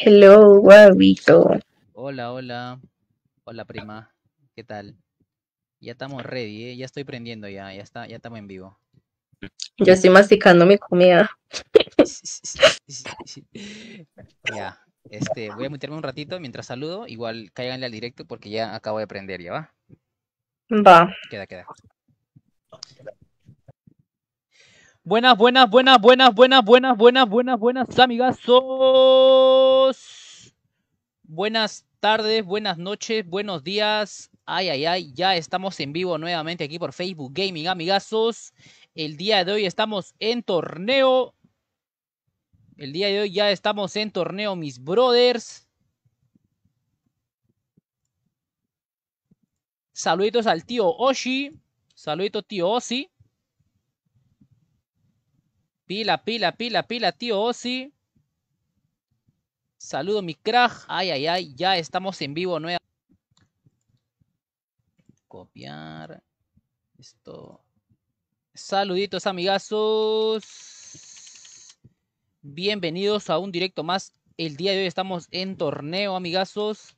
Hello, guabito. Hola, hola. Hola, prima. ¿Qué tal? Ya estamos ready, ¿eh? ya estoy prendiendo ya, ya está, ya estamos en vivo. Yo estoy masticando mi comida. ya, este, voy a meterme un ratito mientras saludo. Igual cáiganle al directo porque ya acabo de prender, ¿ya va? Va. Queda, queda. Buenas, buenas, buenas, buenas, buenas, buenas, buenas, buenas, buenas, amigazos. Buenas tardes, buenas noches, buenos días. Ay, ay, ay, ya estamos en vivo nuevamente aquí por Facebook Gaming, amigazos. El día de hoy estamos en torneo. El día de hoy ya estamos en torneo, mis brothers. Saluditos al tío Oshi. Saluditos, tío Oshi. Pila, pila, pila, pila, tío Ozzy. Saludo, mi crack. Ay, ay, ay, ya estamos en vivo nueva. Copiar. Esto. Saluditos, amigazos. Bienvenidos a un directo más. El día de hoy estamos en torneo, amigazos.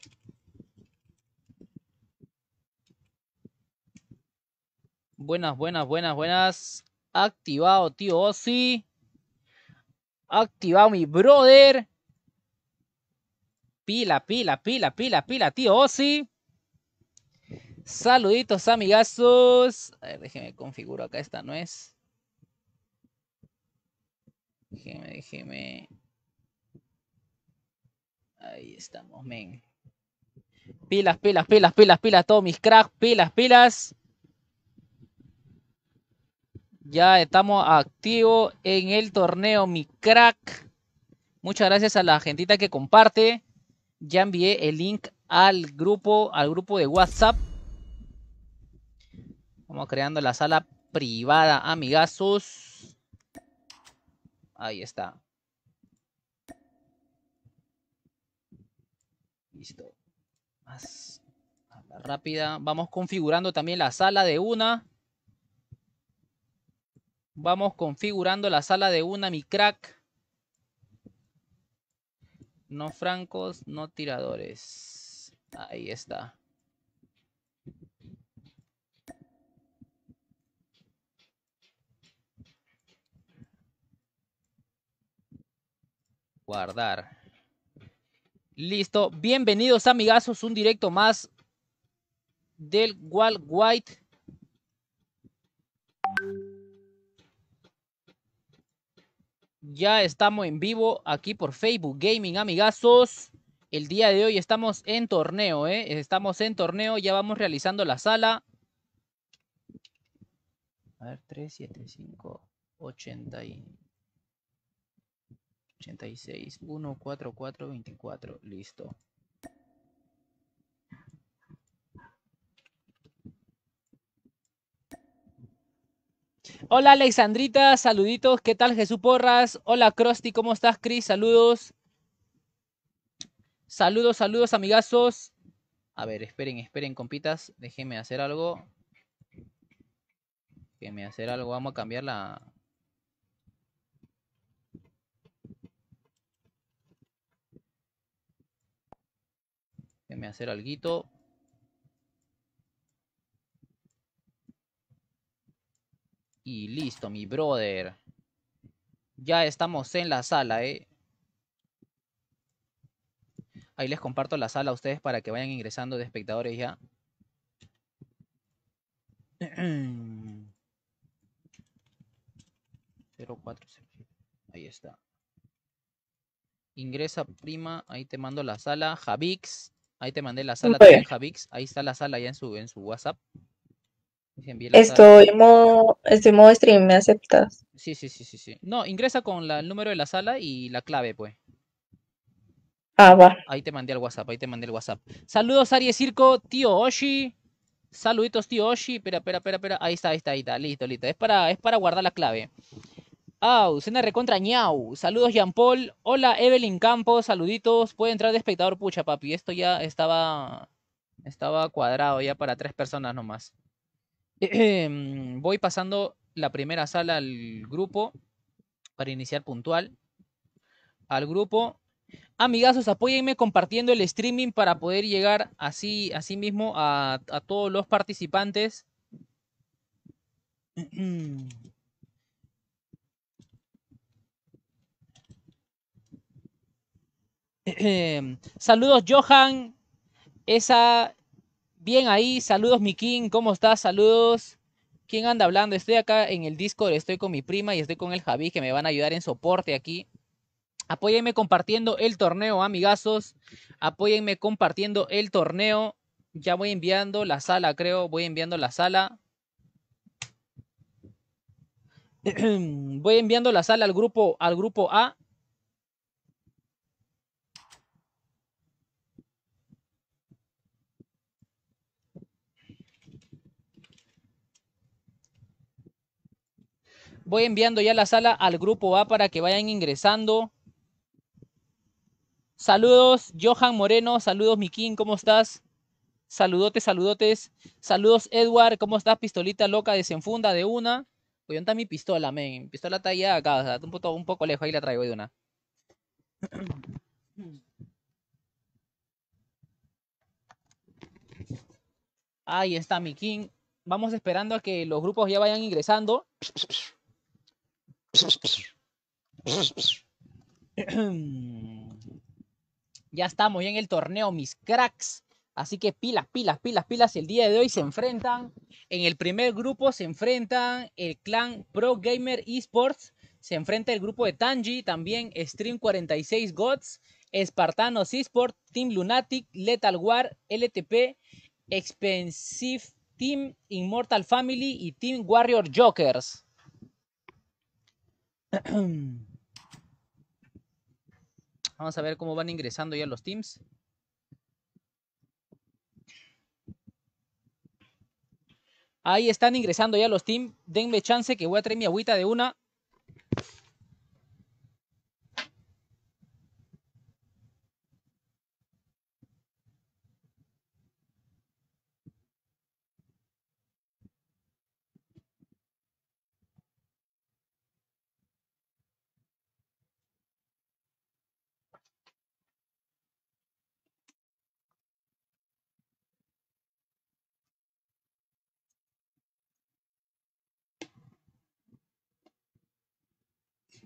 Buenas, buenas, buenas, buenas. Activado, tío Ozzy. Activado, mi brother. Pila, pila, pila, pila, pila, tío Ozzy. Saluditos, amigazos. A ver, déjeme configuro acá. Esta no es. Déjeme, déjeme. Ahí estamos, men. Pilas, pilas, pilas, pilas, pilas. Todos mis cracks, pilas, pilas. Ya estamos activos en el torneo, mi crack. Muchas gracias a la gentita que comparte. Ya envié el link al grupo, al grupo de WhatsApp. Vamos creando la sala privada, amigazos. Ahí está. Listo. Más rápida. Vamos configurando también la sala de una. Vamos configurando la sala de una, mi crack. No francos, no tiradores. Ahí está. Guardar. Listo. Bienvenidos amigazos. Un directo más del Wall White. Ya estamos en vivo aquí por Facebook Gaming, amigazos. El día de hoy estamos en torneo, ¿eh? Estamos en torneo, ya vamos realizando la sala. A ver, 3, 7, 5, 80 y... 86, 1, 4, 4, 24. Listo. Hola Alexandrita, saluditos. ¿Qué tal Jesús Porras? Hola Crosti, ¿cómo estás Cris? Saludos. Saludos, saludos amigazos. A ver, esperen, esperen compitas. Déjenme hacer algo. Déjenme hacer algo. Vamos a cambiar la... Déjenme hacer algo. Y listo, mi brother. Ya estamos en la sala, ¿eh? Ahí les comparto la sala a ustedes para que vayan ingresando de espectadores ya. Ahí está. Ingresa, prima. Ahí te mando la sala. Javix. Ahí te mandé la sala también, Javix. Ahí está la sala ya en su, en su WhatsApp. Estoy en modo, stream, ¿me aceptas? Sí, sí, sí, sí, sí. No, ingresa con el número de la sala y la clave, pues. Ah, va. Ahí te mandé el WhatsApp, ahí te mandé el WhatsApp. Saludos, Aries Circo, tío Oshi. Saluditos, tío Oshi. Espera, espera, espera, espera. Ahí está, ahí está, ahí está. Listo, listo. Es para, es para guardar la clave. Au, oh, cena recontra ñau. Saludos, Jean Paul. Hola, Evelyn Campos. Saluditos. Puede entrar de espectador, pucha, papi. Esto ya estaba, estaba cuadrado ya para tres personas nomás. Em, voy pasando la primera sala al grupo para iniciar puntual. Al grupo. Amigazos, apóyenme compartiendo el streaming para poder llegar así, así mismo a, a todos los participantes. Em, saludos, Johan. Esa Bien ahí, saludos mi King, ¿cómo estás? Saludos. ¿Quién anda hablando? Estoy acá en el Discord, estoy con mi prima y estoy con el Javi que me van a ayudar en soporte aquí. Apóyenme compartiendo el torneo, amigazos. Apóyenme compartiendo el torneo. Ya voy enviando la sala, creo. Voy enviando la sala. voy enviando la sala al grupo, al grupo A Voy enviando ya la sala al grupo A para que vayan ingresando. Saludos, Johan Moreno. Saludos, Miquín. ¿Cómo estás? Saludotes, saludotes. Saludos, Edward. ¿Cómo estás, pistolita loca? Desenfunda de una. Pues está mi pistola, men. Mi pistola está allá acá. un poco, lejos. Ahí la traigo de una. Ahí está, Miquín. Vamos esperando a que los grupos ya vayan ingresando. Ya estamos en el torneo, mis cracks. Así que pilas, pilas, pilas, pilas. El día de hoy se enfrentan. En el primer grupo se enfrentan el clan Pro Gamer Esports. Se enfrenta el grupo de Tanji, también Stream 46 Gods, Espartanos Esports, Team Lunatic, Lethal War, LTP, Expensive Team, Immortal Family y Team Warrior Jokers. Vamos a ver cómo van ingresando ya los teams. Ahí están ingresando ya los teams. Denme chance que voy a traer mi agüita de una.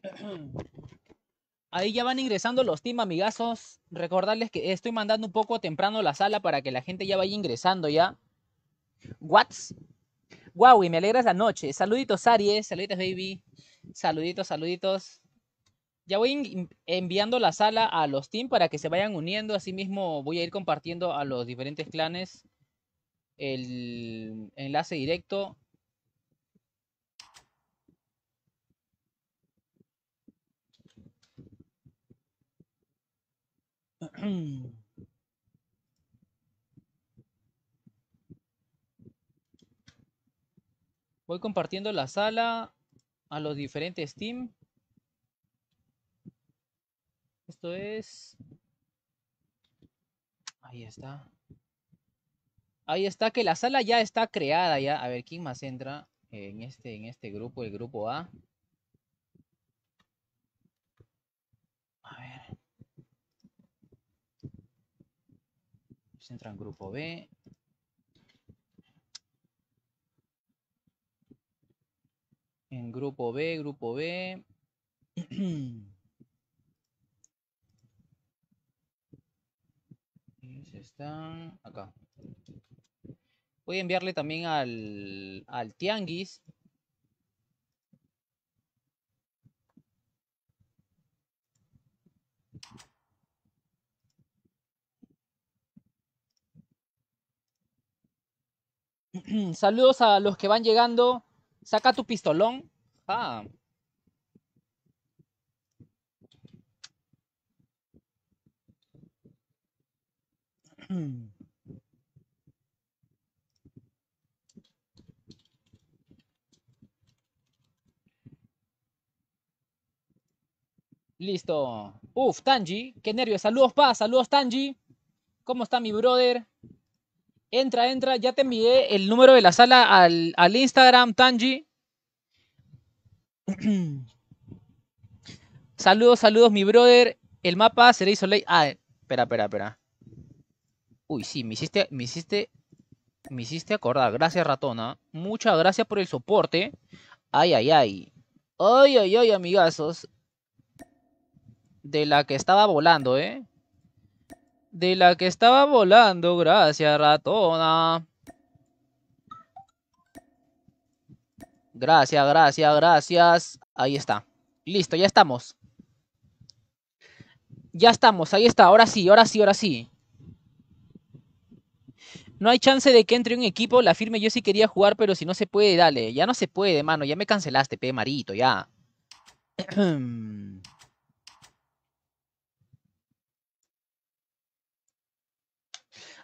Ahí ya van ingresando los team amigazos. Recordarles que estoy mandando un poco temprano la sala para que la gente ya vaya ingresando ya. What's? Wow, y me alegra la noche. Saluditos, Aries. Saluditos, baby. Saluditos, saluditos. Ya voy enviando la sala a los team para que se vayan uniendo. Asimismo, voy a ir compartiendo a los diferentes clanes el enlace directo Voy compartiendo la sala a los diferentes team Esto es... Ahí está. Ahí está que la sala ya está creada ya. A ver, ¿quién más entra en este, en este grupo, el grupo A? Pues entra en grupo B. En grupo B, grupo B. están acá. Voy a enviarle también al, al Tianguis Saludos a los que van llegando. Saca tu pistolón. Ah. Listo. Uf, Tanji, qué nervios. Saludos, pa Saludos, Tanji. ¿Cómo está mi brother? Entra, entra, ya te envié el número de la sala al, al Instagram, Tanji. saludos, saludos, mi brother. El mapa se le hizo ley. Ah, espera, espera, espera. Uy, sí, me hiciste, me hiciste, me hiciste acordar. Gracias, ratona. ¿ah? Muchas gracias por el soporte. Ay, ay, ay. Ay, ay, ay, amigazos. De la que estaba volando, ¿eh? De la que estaba volando, gracias ratona. Gracias, gracias, gracias. Ahí está. Listo, ya estamos. Ya estamos, ahí está. Ahora sí, ahora sí, ahora sí. No hay chance de que entre un equipo. La firme yo sí quería jugar, pero si no se puede, dale. Ya no se puede, mano. Ya me cancelaste, pe, marito, ya.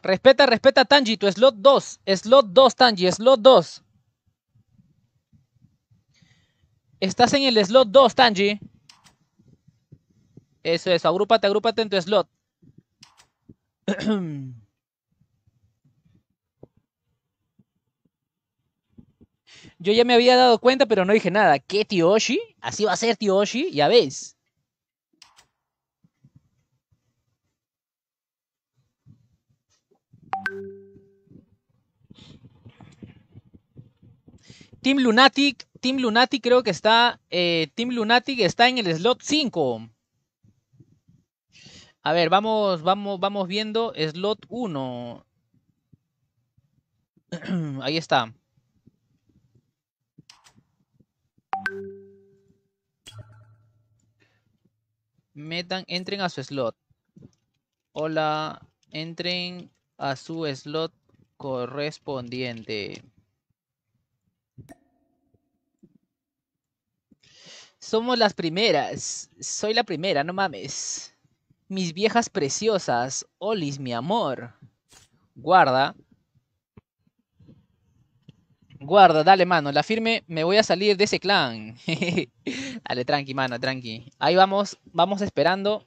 Respeta, respeta Tanji, tu slot 2. Slot 2, Tanji, slot 2. Estás en el slot 2, Tanji. Eso es, agrúpate, agrúpate en tu slot. Yo ya me había dado cuenta, pero no dije nada. ¿Qué, Tioshi? Así va a ser, tío ya ves. Team Lunatic, Team Lunatic creo que está, eh, Team Lunatic está en el slot 5. A ver, vamos, vamos, vamos viendo slot 1. Ahí está. Metan, entren a su slot. Hola, entren a su slot correspondiente. Somos las primeras. Soy la primera, no mames. Mis viejas preciosas. Olis, mi amor. Guarda. Guarda, dale, mano. La firme, me voy a salir de ese clan. dale, tranqui, mano, tranqui. Ahí vamos, vamos esperando.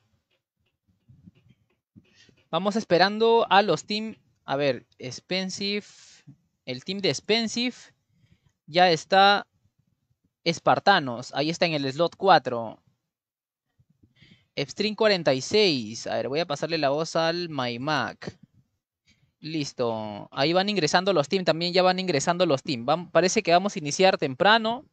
Vamos esperando a los team. A ver, expensive. El team de expensive ya está Espartanos, ahí está en el slot 4. String 46. A ver, voy a pasarle la voz al MyMac. Listo. Ahí van ingresando los team. También ya van ingresando los team. parece que vamos a iniciar temprano.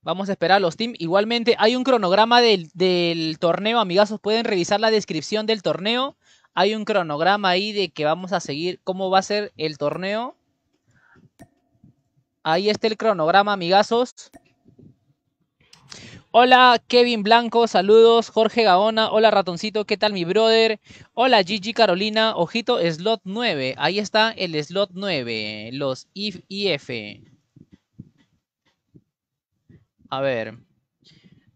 Vamos a esperar los team. Igualmente, hay un cronograma del, del torneo. Amigazos, pueden revisar la descripción del torneo. Hay un cronograma ahí de que vamos a seguir cómo va a ser el torneo. Ahí está el cronograma, amigazos. Hola Kevin Blanco, saludos. Jorge Gaona, hola ratoncito, ¿qué tal mi brother? Hola Gigi Carolina, ojito, slot 9. Ahí está el slot 9, los IF y F. A ver.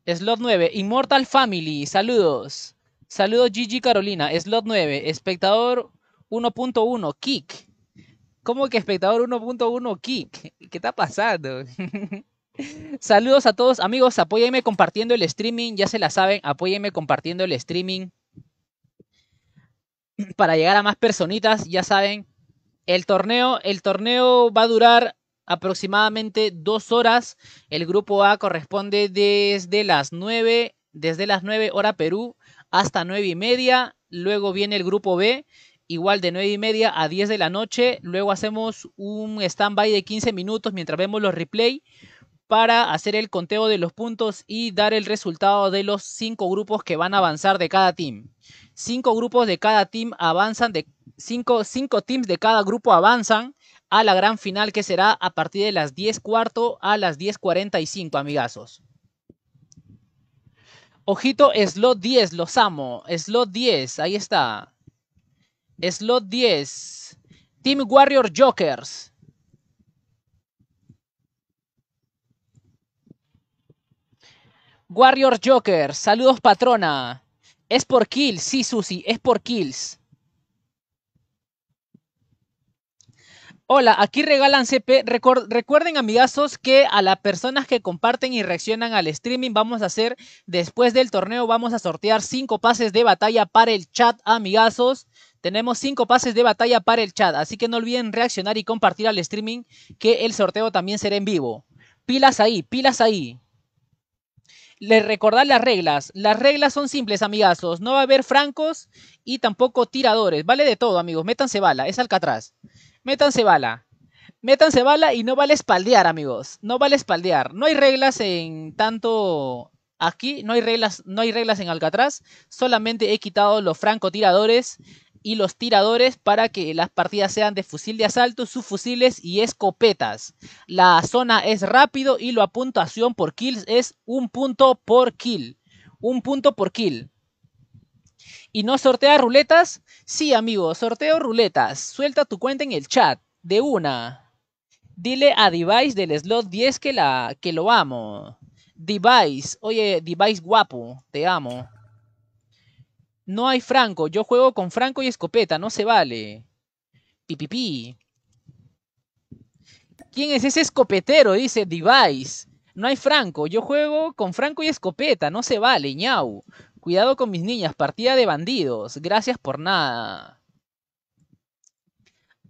Slot 9, Immortal Family, saludos. Saludos Gigi Carolina, slot 9, espectador 1.1, kick. ¿Cómo que espectador 1.1 Kick? ¿Qué está pasando? Saludos a todos, amigos, apóyenme compartiendo el streaming, ya se la saben, apóyenme compartiendo el streaming para llegar a más personitas, ya saben. El torneo, el torneo va a durar aproximadamente dos horas. El grupo A corresponde desde las 9, desde las 9 hora Perú hasta 9 y media. Luego viene el grupo B, igual de 9 y media a 10 de la noche. Luego hacemos un stand-by de 15 minutos mientras vemos los replay para hacer el conteo de los puntos y dar el resultado de los 5 grupos que van a avanzar de cada team. 5 grupos de cada team avanzan, de 5 teams de cada grupo avanzan a la gran final que será a partir de las 10 cuarto a las 10.45, amigazos. Ojito, slot 10, los amo. Slot 10, ahí está. Slot 10. Team Warrior Jokers. Warrior Jokers. saludos patrona. Es por kills, sí, Susi, es por kills. Hola, aquí regalan CP. recuerden, amigazos, que a las personas que comparten y reaccionan al streaming vamos a hacer, después del torneo, vamos a sortear cinco pases de batalla para el chat, amigazos. Tenemos cinco pases de batalla para el chat, así que no olviden reaccionar y compartir al streaming, que el sorteo también será en vivo. Pilas ahí, pilas ahí. Les recordar las reglas. Las reglas son simples, amigazos. No va a haber francos y tampoco tiradores. Vale de todo, amigos. Métanse bala, es Alcatraz. Métanse bala. Métanse bala y no vale espaldear, amigos. No vale espaldear. No hay reglas en tanto aquí no hay reglas, no hay reglas en Alcatraz, solamente he quitado los francotiradores y los tiradores para que las partidas sean de fusil de asalto, subfusiles y escopetas. La zona es rápido y la puntuación por kills es un punto por kill. Un punto por kill. ¿Y no sortea ruletas? Sí, amigo, sorteo ruletas. Suelta tu cuenta en el chat. De una. Dile a Device del slot 10 que, la, que lo amo. Device, oye, Device guapo, te amo. No hay Franco. Yo juego con Franco y escopeta. No se vale. Pipipi. ¿Quién es ese escopetero? Dice Device. No hay Franco. Yo juego con Franco y escopeta. No se vale, ñau. Cuidado con mis niñas. Partida de bandidos. Gracias por nada.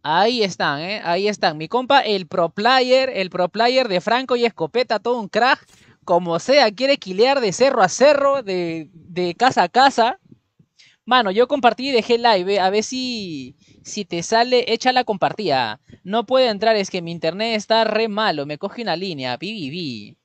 Ahí están, ¿eh? Ahí están. Mi compa, el pro player, el pro player de Franco y Escopeta, todo un crack. Como sea, quiere quilear de cerro a cerro, de, de casa a casa. Mano, yo compartí y dejé live. Eh, a ver si, si te sale, echa la compartida. No puede entrar, es que mi internet está re malo. Me coge una línea. vi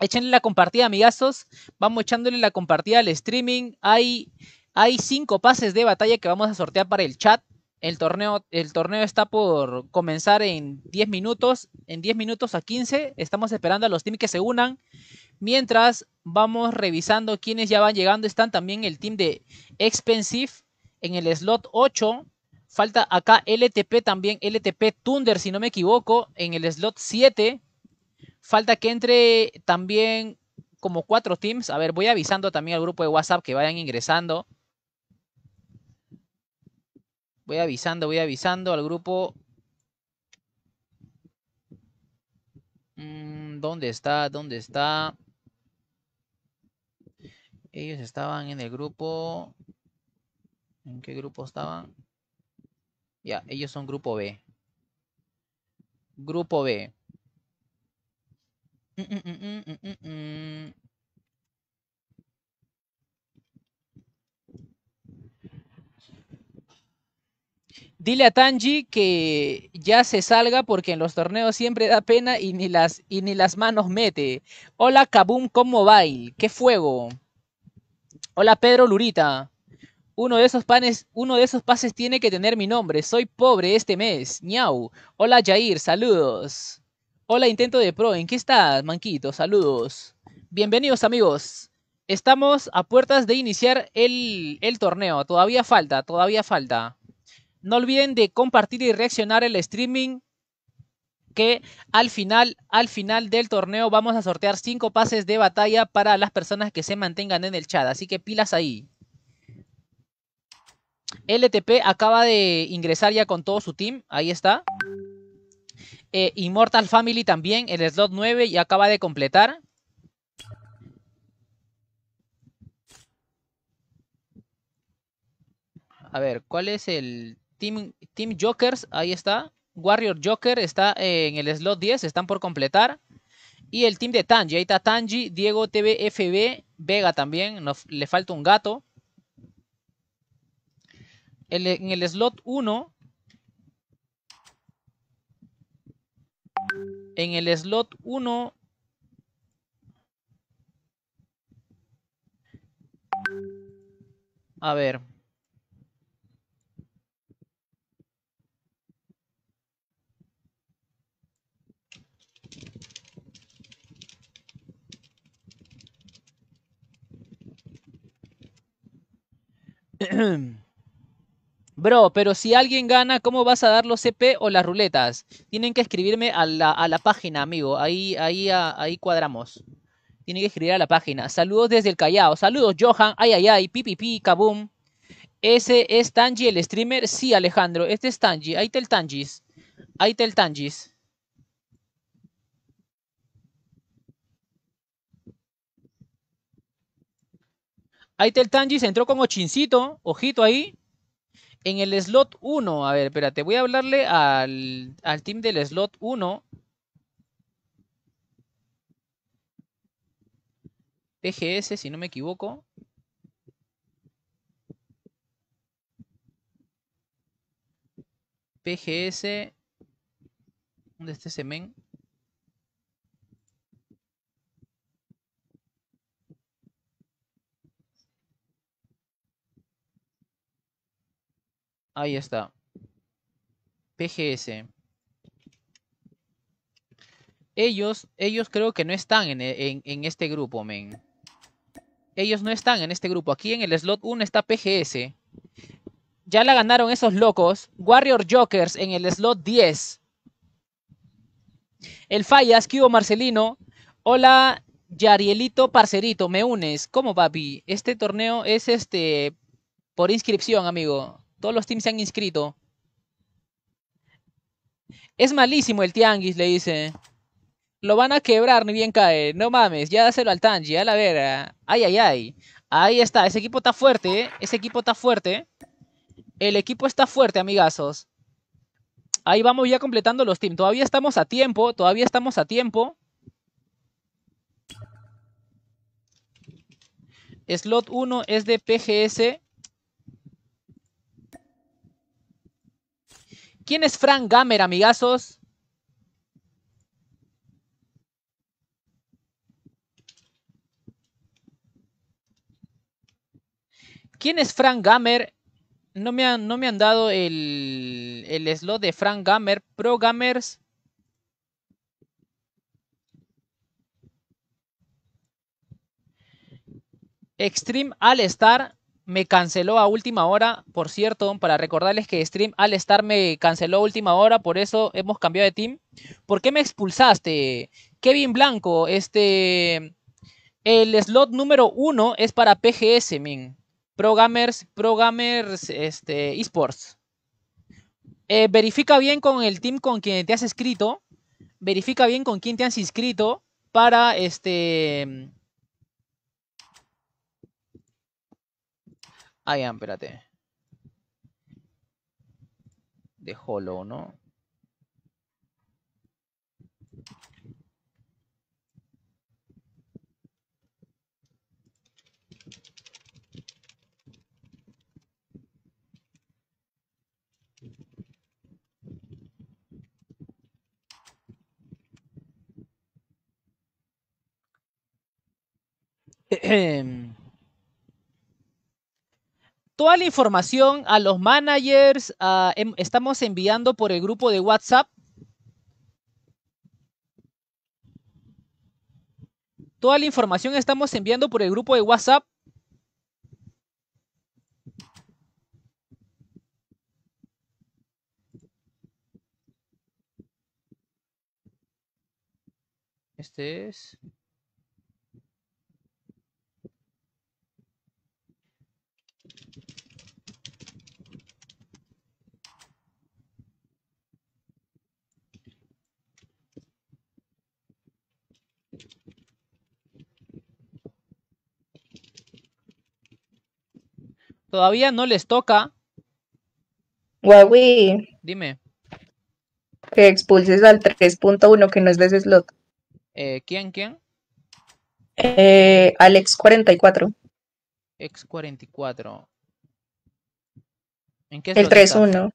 Échenle la compartida, amigazos. Vamos echándole la compartida al streaming. Hay, hay cinco pases de batalla que vamos a sortear para el chat. El torneo, el torneo está por comenzar en 10 minutos, en 10 minutos a 15. Estamos esperando a los teams que se unan. Mientras vamos revisando quiénes ya van llegando. Están también el team de Expensive en el slot 8. Falta acá LTP también, LTP Thunder, si no me equivoco, en el slot 7. Falta que entre también como cuatro teams. A ver, voy avisando también al grupo de WhatsApp que vayan ingresando. Voy avisando, voy avisando al grupo. Mm, ¿Dónde está? ¿Dónde está? ellos estaban en el grupo. ¿En qué grupo estaban? Ya, ellos son grupo B. Grupo B. Mm, mm, mm, Dile a Tanji que ya se salga porque en los torneos siempre da pena y ni las, y ni las manos mete. Hola Kabum, ¿cómo bail, ¡Qué fuego! Hola Pedro Lurita. Uno de esos panes, uno de esos pases tiene que tener mi nombre. Soy pobre este mes. Ñau. Hola Jair, saludos. Hola Intento de Pro, ¿en qué estás, Manquito? Saludos. Bienvenidos amigos. Estamos a puertas de iniciar el, el torneo. Todavía falta, todavía falta. No olviden de compartir y reaccionar el streaming que al final, al final del torneo vamos a sortear cinco pases de batalla para las personas que se mantengan en el chat. Así que pilas ahí. LTP acaba de ingresar ya con todo su team. Ahí está. Eh, Immortal Family también, el slot 9 y acaba de completar. A ver, ¿cuál es el Team, team Jokers? Ahí está. Warrior Joker está en el slot 10, están por completar. Y el team de Tanji, ahí está Tanji, Diego FB, Vega también, nos, le falta un gato. en el slot 1, en el slot 1 A ver. Bro, pero si alguien gana, ¿cómo vas a dar los CP o las ruletas? Tienen que escribirme a la, página, amigo. Ahí, ahí, ahí cuadramos. Tienen que escribir a la página. Saludos desde el Callao. Saludos, Johan. Ay, ay, ay. Pipipi, pi, kaboom. ¿Ese es Tanji el streamer? Sí, Alejandro. Este es Tanji. Ahí está el Tangis. Ahí está el Tangis. Tanji se entró con Ochincito, ojito ahí. En el slot 1, a ver, espérate, voy a hablarle al, team del slot 1. PGS, si no me equivoco. PGS. ¿Dónde está ese men? Ahí está. PGS. Ellos, ellos creo que no están en, este grupo, men. Ellos no están en este grupo. Aquí en el slot 1 está PGS. Ya la ganaron esos locos. Warrior Jokers en el slot 10. El Fallas, Kibo Marcelino. Hola, Yarielito Parcerito, me unes. ¿Cómo, papi? Este torneo es este por inscripción, amigo. Todos los teams se han inscrito. Es malísimo el Tianguis, le dice. Lo van a quebrar, ni bien cae. No mames, ya dáselo al Tanji, a la vera. Ay, ay, ay. Ahí está, ese equipo está fuerte, ¿eh? Ese equipo está fuerte. ¿eh? El equipo está fuerte, amigazos. Ahí vamos ya completando los teams. Todavía estamos a tiempo, todavía estamos a tiempo. Slot 1 es de PGS ¿Quién es Frank Gamer, amigazos? ¿Quién es Frank Gamer? No me han, no me han dado el, el slot de Frank Gamer. Pro Gamers. Extreme All Star me canceló a última hora, por cierto, para recordarles que Stream al estar me canceló a última hora, por eso hemos cambiado de team. ¿Por qué me expulsaste? Kevin Blanco, este... El slot número uno es para PGS, min. Pro Gamers, este, eSports. Eh, verifica bien con el team con quien te has escrito. Verifica bien con quién te has inscrito para este Ah, ya, espérate. De Hollow, ¿no? Em, toda la información a los managers, em, estamos enviando por el grupo de WhatsApp. Toda la información estamos enviando por el grupo de WhatsApp. Este es. Todavía no les toca. Huawei. Dime. Que expulses al 3.1 que no es de slot. Eh, ¿Quién, quién? Eh, Alex 44. Ex 44. ¿En qué El 3.1?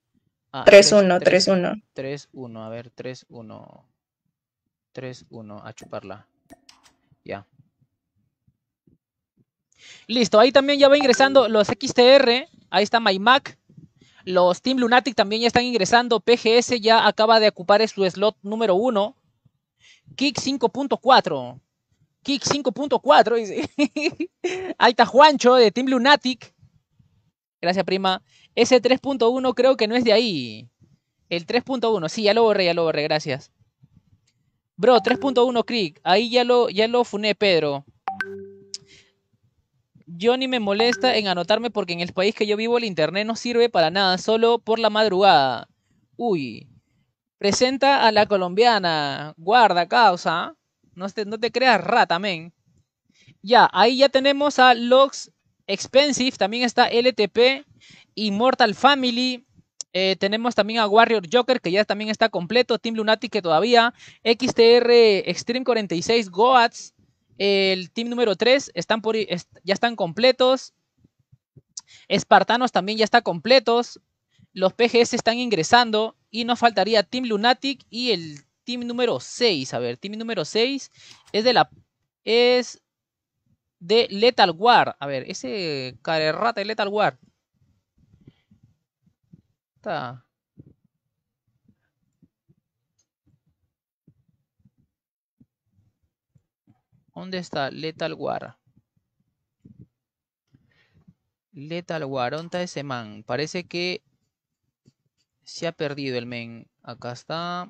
3.1, 3.1 3.1, a ver, 3.1 3.1, a chuparla. Ya. Listo, ahí también ya va ingresando los XTR, ahí está MyMac, los Team Lunatic también ya están ingresando, PGS ya acaba de ocupar su slot número 1, Kick 5.4, Kick 5.4, ahí está Juancho de Team Lunatic, gracias prima, ese 3.1 creo que no es de ahí, el 3.1, sí, ya lo borré, ya lo borré, gracias. Bro, 3.1 Kick. Ahí ya lo, ya lo funé, Pedro yo ni me molesta en anotarme porque en el país que yo vivo el internet no sirve para nada, solo por la madrugada. Uy, presenta a la colombiana, guarda causa, ¿ah? no te, no te creas rata, men. Ya, ahí ya tenemos a Logs Expensive, también está LTP, Immortal Family, eh, tenemos también a Warrior Joker, que ya también está completo, Team Lunatic que todavía, XTR Extreme 46, Goats, el team número 3 están por, ya están completos. Espartanos también ya está completos. Los PGS están ingresando. Y nos faltaría Team Lunatic y el team número 6. A ver, team número 6 es de la. Es de Lethal War. A ver, ese carerrata de Lethal War. Está. ¿Dónde está Letal War? Letal War, ¿dónde está ese man? Parece que se ha perdido el men. Acá está.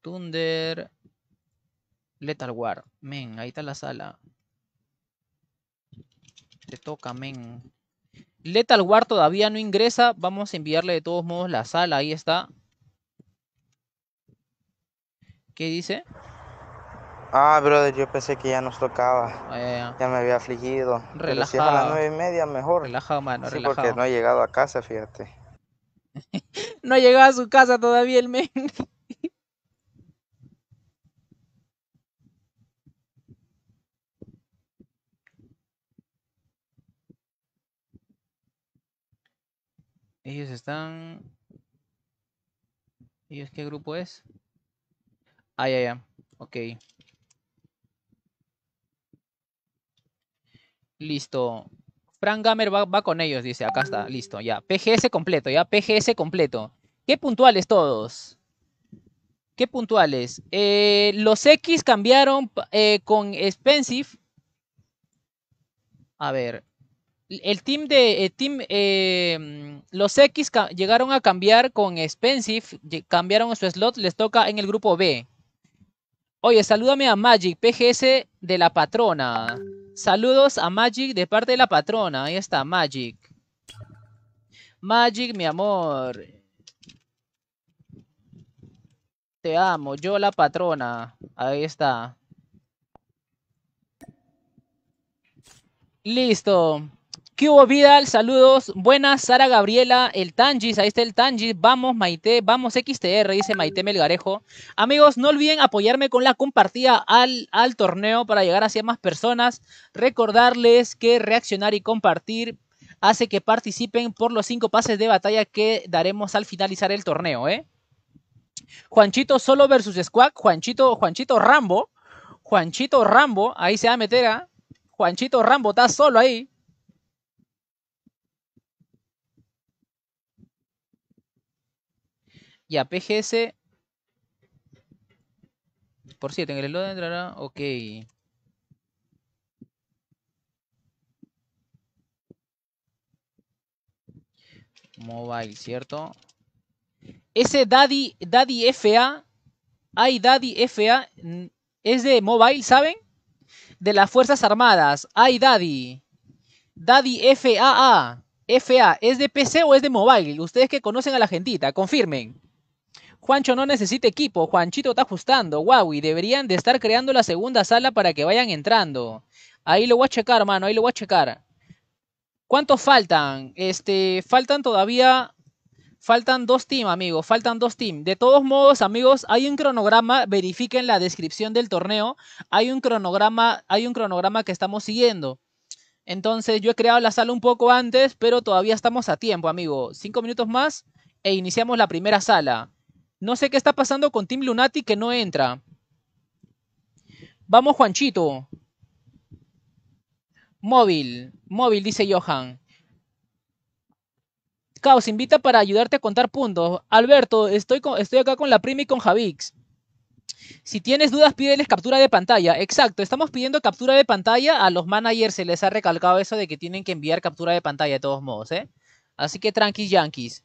Thunder. Letal War. Men, ahí está la sala. Te toca, men. Letal War todavía no ingresa. Vamos a enviarle de todos modos la sala. Ahí está. ¿Qué dice? Ah, brother, yo pensé que ya nos tocaba. ya me había afligido. Relajado. a las nueve y media, mejor. Relajado, mano, sí, porque no he llegado a casa, fíjate. no ha llegado a su casa todavía el men. Ellos están. ¿Ellos qué grupo es? Ah, ya, ya. Ok. Listo. Frank Gamer va, con ellos, dice. Acá está, listo, ya. PGS completo, ya. PGS completo. ¿Qué puntuales todos? ¿Qué puntuales? Eh, los X cambiaron eh, con Expensive. A ver. El team de. team, em, los X llegaron a cambiar con Expensive. Cambiaron su slot. Les toca en el grupo B. Oye, salúdame a Magic, PGS de la patrona. Saludos a Magic de parte de la patrona. Ahí está, Magic. Magic, mi amor. Te amo, yo la patrona. Ahí está. Listo. ¿Qué hubo, Vidal? Saludos. Buenas, Sara Gabriela, el Tangis. Ahí está el Tangis. Vamos, Maite. Vamos, XTR, dice Maite Melgarejo. Amigos, no olviden apoyarme con la compartida al, al torneo para llegar hacia más personas. Recordarles que reaccionar y compartir hace que participen por los cinco pases de batalla que daremos al finalizar el torneo, ¿eh? Juanchito solo versus Squack, Juanchito, Juanchito Rambo, Juanchito Rambo, ahí se va a meter, ¿ah? Juanchito Rambo está solo ahí. Ya, PGS. Por cierto, en el slot entrará. Ok. Mobile, ¿cierto? Ese Daddy, Daddy FA. Ay, Daddy FA. Es de mobile, ¿saben? De las Fuerzas Armadas. Ay, Daddy. Daddy FAA. FA. ¿Es de PC o es de mobile? Ustedes que conocen a la gentita, confirmen. Juancho no necesita equipo, Juanchito está ajustando, y deberían de estar creando la segunda sala para que vayan entrando. Ahí lo voy a checar, mano, ahí lo voy a checar. ¿Cuántos faltan? Este, faltan todavía, faltan dos teams, amigos, faltan dos teams. De todos modos, amigos, hay un cronograma, verifiquen la descripción del torneo, hay un cronograma, hay un cronograma que estamos siguiendo. Entonces, yo he creado la sala un poco antes, pero todavía estamos a tiempo, amigos. Cinco minutos más e iniciamos la primera sala. No sé qué está pasando con Team Lunati que no entra. Vamos, Juanchito. Móvil, móvil, dice Johan. Caos, invita para ayudarte a contar puntos. Alberto, estoy, estoy acá con la prima y con Javix. Si tienes dudas, pídeles captura de pantalla. Exacto, estamos pidiendo captura de pantalla. A los managers se les ha recalcado eso de que tienen que enviar captura de pantalla de todos modos, ¿eh? Así que tranquis yankees.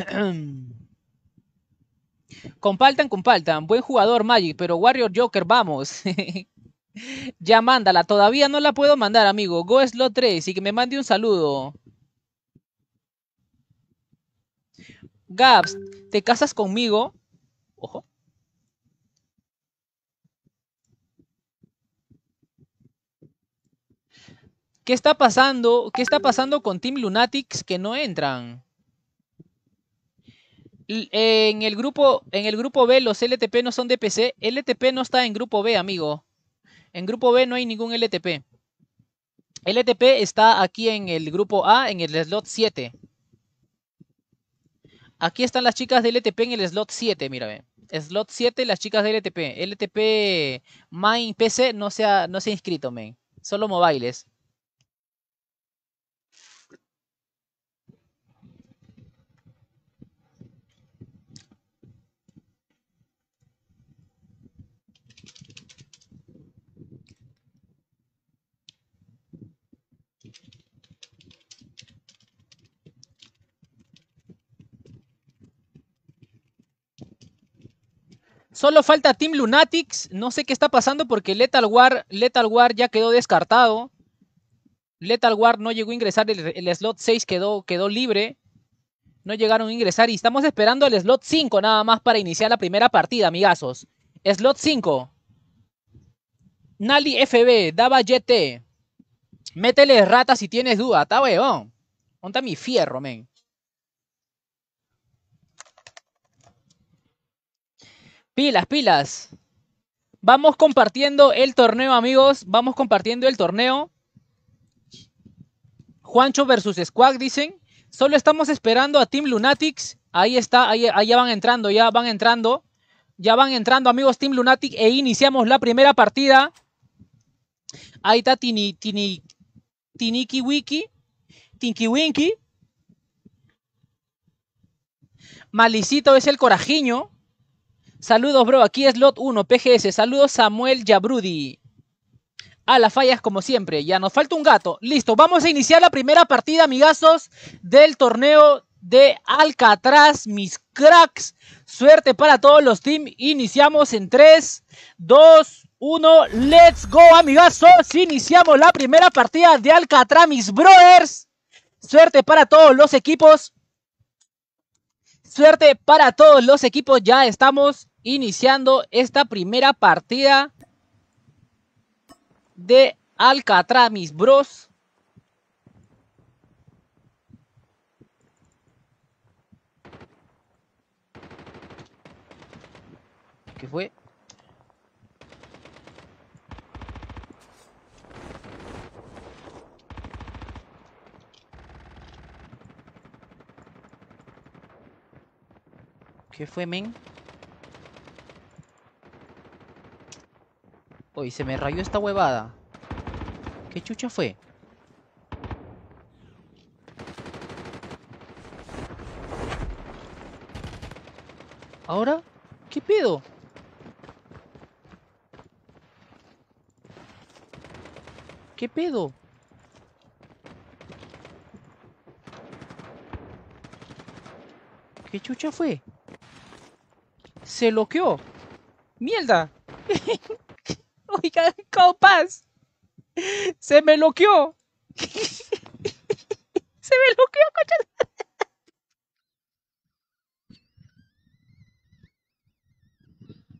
compartan, compartan. Buen jugador Magic, pero Warrior Joker, vamos. ya mándala, todavía no la puedo mandar, amigo. Go Slot 3 y que me mande un saludo. Gabs, ¿te casas conmigo? Ojo. ¿Qué está pasando? ¿Qué está pasando con Team Lunatics que no entran? En el grupo, en el grupo B, los LTP no son de PC. LTP no está en grupo B, amigo. En grupo B no hay ningún LTP. LTP está aquí en el grupo A, en el slot 7. Aquí están las chicas de LTP en el slot 7, mira, Slot 7, las chicas de LTP. LTP Main PC no se ha, no se ha inscrito, men. Solo mobiles. Solo falta Team Lunatics. No sé qué está pasando porque Lethal War, ya quedó descartado. Lethal War no llegó a ingresar, el, slot 6 quedó, quedó libre. No llegaron a ingresar y estamos esperando el slot 5 nada más para iniciar la primera partida, amigazos. Slot 5. Nali FB, Daba YT. Métele rata si tienes duda, está weón. ponta mi fierro, men. Pilas, pilas. Vamos compartiendo el torneo, amigos. Vamos compartiendo el torneo. Juancho versus Squad dicen. Solo estamos esperando a Team Lunatics. Ahí está, ahí, ya van entrando, ya van entrando. Ya van entrando, amigos, Team Lunatic. E iniciamos la primera partida. Ahí está Tini, Tini, Tiniki Wiki. Tinky Winky. Malicito es el corajiño. Saludos, bro. Aquí es Lot 1, PGS. Saludos, Samuel Yabrudi. A las fallas, como siempre. Ya nos falta un gato. Listo, vamos a iniciar la primera partida, amigazos, del torneo de Alcatraz, mis cracks. Suerte para todos los teams. Iniciamos en 3, 2, 1. Let's go, amigazos. Iniciamos la primera partida de Alcatraz, mis brothers. Suerte para todos los equipos. Suerte para todos los equipos. Ya estamos iniciando esta primera partida de Alcatraz, bros. ¿Qué fue? ¿Qué fue, men? Uy, se me rayó esta huevada. ¿Qué chucha fue? ¿Ahora? ¿Qué pedo? ¿Qué pedo? ¿Qué chucha fue? Se loqueó. ¡Mierda! ¡Copas! Se me loqueó. Se me loqueó, coche.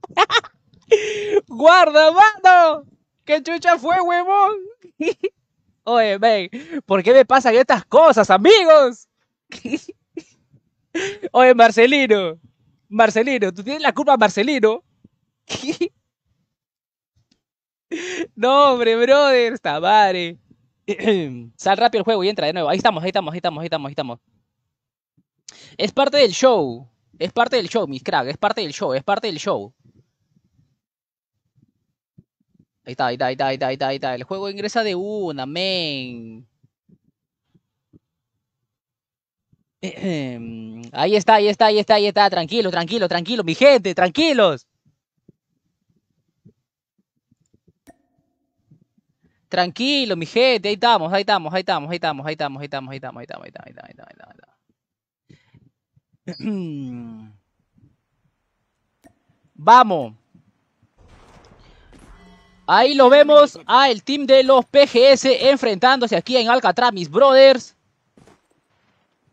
¡Guarda, mando. ¿Qué chucha fue, huevón? Oye, ven. ¿por qué me pasan estas cosas, amigos? Oye, Marcelino, Marcelino, tú tienes la culpa, Marcelino. No, hombre, brother, está madre. Sal rápido el juego y entra de nuevo. Ahí estamos, ahí estamos, ahí estamos, ahí estamos, estamos. Es parte del show. Es parte del show, mis crack. Es parte del show, es parte del show. Ahí está, ahí está, ahí está, ahí está, ahí está, El juego ingresa de una, men. Ahí está, ahí está, ahí está, ahí está. tranquilo, tranquilo, tranquilo, mi gente, tranquilos. Tranquilo, mi gente, ahí estamos, ahí estamos, ahí estamos, ahí estamos, ahí estamos, ahí estamos, ahí estamos, ahí estamos, ahí estamos, ahí estamos, Vamos. Ahí lo vemos a el team de los PGS enfrentándose aquí en Alcatraz, mis brothers.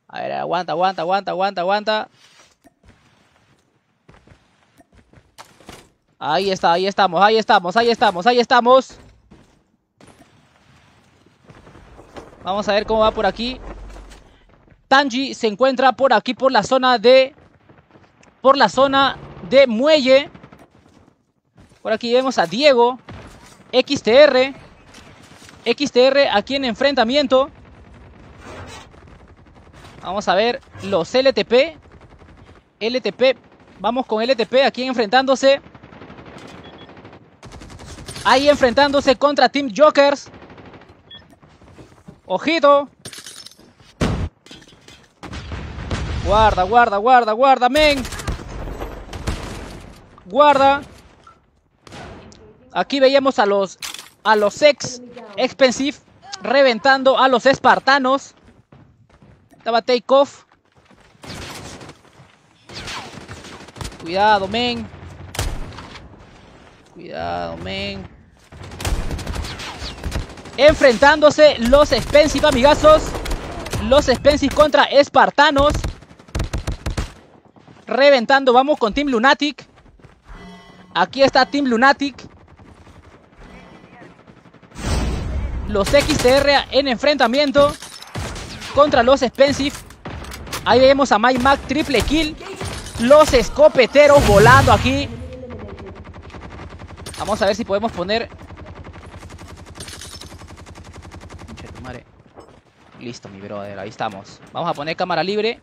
A ver, aguanta, aguanta, aguanta, aguanta, aguanta. Ahí está, ahí estamos, ahí estamos, ahí estamos, ahí estamos. Vamos a ver cómo va por aquí. Tanji se encuentra por aquí, por la zona de... Por la zona de muelle. Por aquí vemos a Diego. XTR. XTR aquí en enfrentamiento. Vamos a ver los LTP. LTP. Vamos con LTP aquí enfrentándose. Ahí enfrentándose contra Team Jokers. ¡Ojito! Guarda, guarda, guarda, guarda, men. Guarda. Aquí veíamos a los a los ex expensive reventando a los espartanos. Estaba off Cuidado, men. Cuidado, men. Enfrentándose los Expensive, amigazos. Los Expensive contra Espartanos. Reventando, vamos con Team Lunatic. Aquí está Team Lunatic. Los XTR en enfrentamiento contra los Expensive. Ahí vemos a MyMac triple kill. Los escopeteros volando aquí. Vamos a ver si podemos poner Listo, mi brother, ahí estamos. Vamos a poner cámara libre.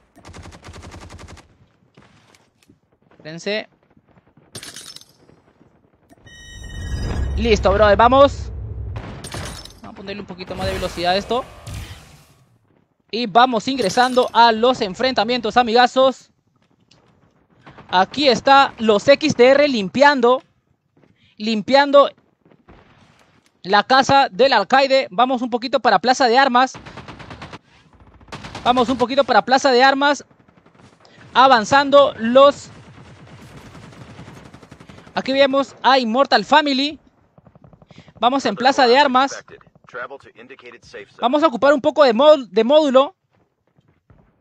Espérense. Listo, brother, vamos. Vamos a ponerle un poquito más de velocidad a esto. Y vamos ingresando a los enfrentamientos, amigazos. Aquí está los XTR limpiando. Limpiando la casa del alcaide. Vamos un poquito para Plaza de Armas. Vamos un poquito para Plaza de Armas. Avanzando los... Aquí vemos a Immortal Family. Vamos en Plaza de Armas. Vamos a ocupar un poco de, de módulo.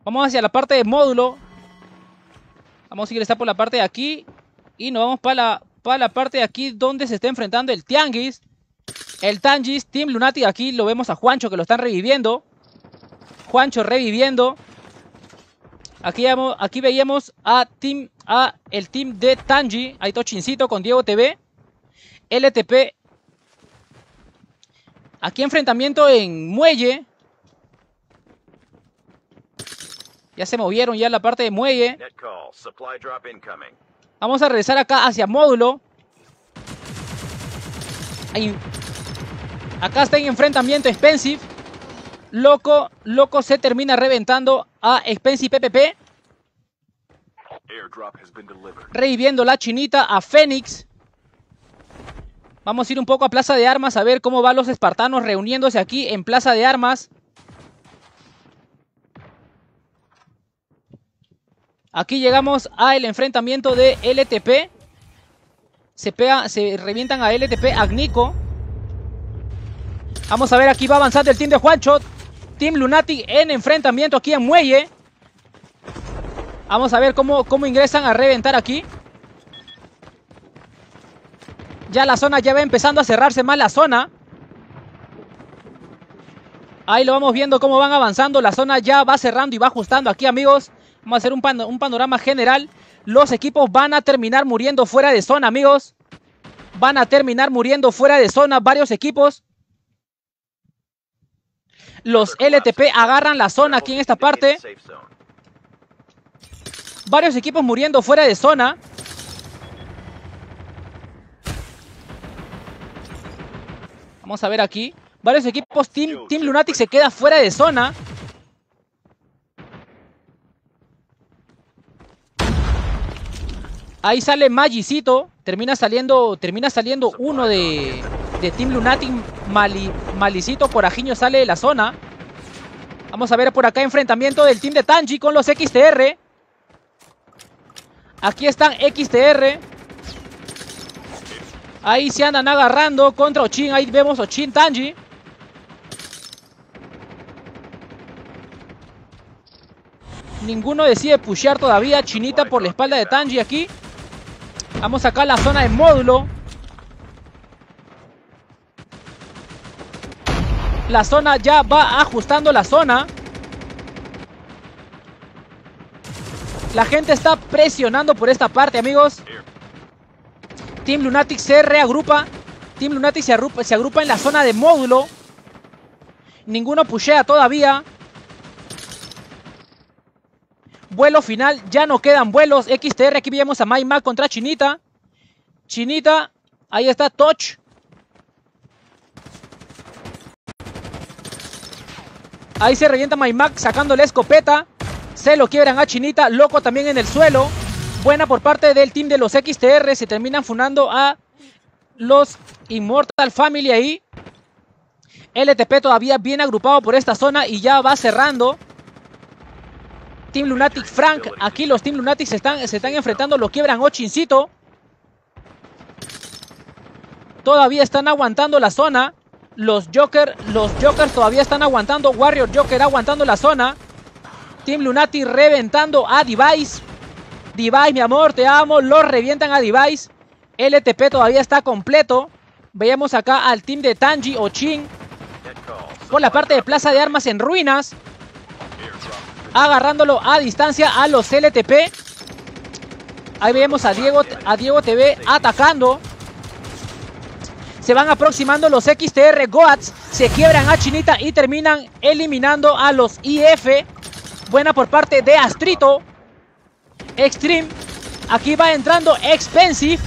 Vamos hacia la parte de módulo. Vamos a ingresar por la parte de aquí. Y nos vamos para la, para la parte de aquí donde se está enfrentando el Tianguis. El Tangis, Team Lunatic. Aquí lo vemos a Juancho que lo están reviviendo. Juancho reviviendo. Aquí, aquí veíamos a, team, a el team de Tanji. Ahí chincito con Diego TV. LTP. Aquí enfrentamiento en Muelle. Ya se movieron ya la parte de Muelle. Vamos a regresar acá hacia módulo. Acá está en enfrentamiento Expensive. Loco, Loco se termina reventando a Expensi PPP. Reviviendo la chinita a Fénix. Vamos a ir un poco a Plaza de Armas a ver cómo van los espartanos reuniéndose aquí en Plaza de Armas. Aquí llegamos al enfrentamiento de LTP. Se, pega, se revientan a LTP Agnico. Vamos a ver, aquí va avanzando el team de Juancho. Team Lunati en enfrentamiento aquí en Muelle. Vamos a ver cómo, cómo ingresan a reventar aquí. Ya la zona ya va empezando a cerrarse más la zona. Ahí lo vamos viendo cómo van avanzando. La zona ya va cerrando y va ajustando aquí, amigos. Vamos a hacer un panorama general. Los equipos van a terminar muriendo fuera de zona, amigos. Van a terminar muriendo fuera de zona varios equipos. Los LTP agarran la zona aquí en esta parte. Varios equipos muriendo fuera de zona. Vamos a ver aquí. Varios equipos. Team, Lunatic se queda fuera de zona. Ahí sale Magicito. Termina saliendo, termina saliendo uno de, de Team Lunatic. Mali, malicito Porajiño sale de la zona. Vamos a ver por acá enfrentamiento del team de Tanji con los XTR. Aquí están XTR. Ahí se andan agarrando contra Ochin. Ahí vemos Ochin Tanji. Ninguno decide pushear todavía. Chinita por la espalda de Tanji aquí. Vamos acá a la zona de módulo. La zona ya va ajustando la zona. La gente está presionando por esta parte, amigos. Team Lunatic se reagrupa. Team Lunatic se agrupa, en la zona de módulo. Ninguno pushea todavía. Vuelo final. Ya no quedan vuelos. XTR. Aquí vemos a Maima contra Chinita. Chinita. Ahí está Touch. Ahí se revienta Maimac sacando la escopeta. Se lo quiebran a Chinita. Loco también en el suelo. Buena por parte del team de los XTR. Se terminan funando a los Immortal Family ahí. LTP todavía bien agrupado por esta zona y ya va cerrando. Team Lunatic Frank. Aquí los Team Lunatic se están, se están enfrentando. Lo quiebran Chincito. Todavía están aguantando la zona. Los Joker, los Jokers todavía están aguantando. Warrior Joker aguantando la zona. Team Lunati reventando a Device. Device, mi amor, te amo. Los revientan a Device. LTP todavía está completo. Veamos acá al team de Tanji o Chin. Por la parte de Plaza de Armas en ruinas. Agarrándolo a distancia a los LTP. Ahí vemos a Diego, a Diego TV atacando. Se van aproximando los XTR Goats. Se quiebran a Chinita y terminan eliminando a los IF. Buena por parte de Astrito. Extreme. Aquí va entrando Expensive.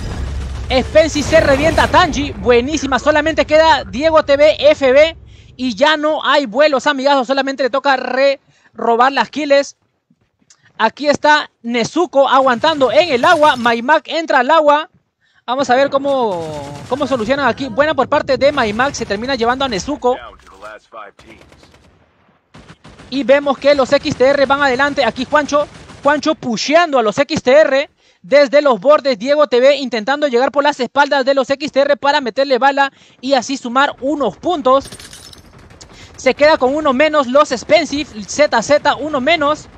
Expensive se revienta a Tanji. Buenísima. Solamente queda Diego TV FB. Y ya no hay vuelos, amigazos. Solamente le toca re robar las kills. Aquí está Nezuko aguantando en el agua. Maimak entra al agua. Vamos a ver cómo, cómo solucionan aquí. Buena por parte de Maimax. Se termina llevando a Nezuko. Y vemos que los XTR van adelante. Aquí Juancho. Juancho pusheando a los XTR desde los bordes. Diego TV intentando llegar por las espaldas de los XTR para meterle bala y así sumar unos puntos. Se queda con uno menos los Expensive. ZZ uno menos.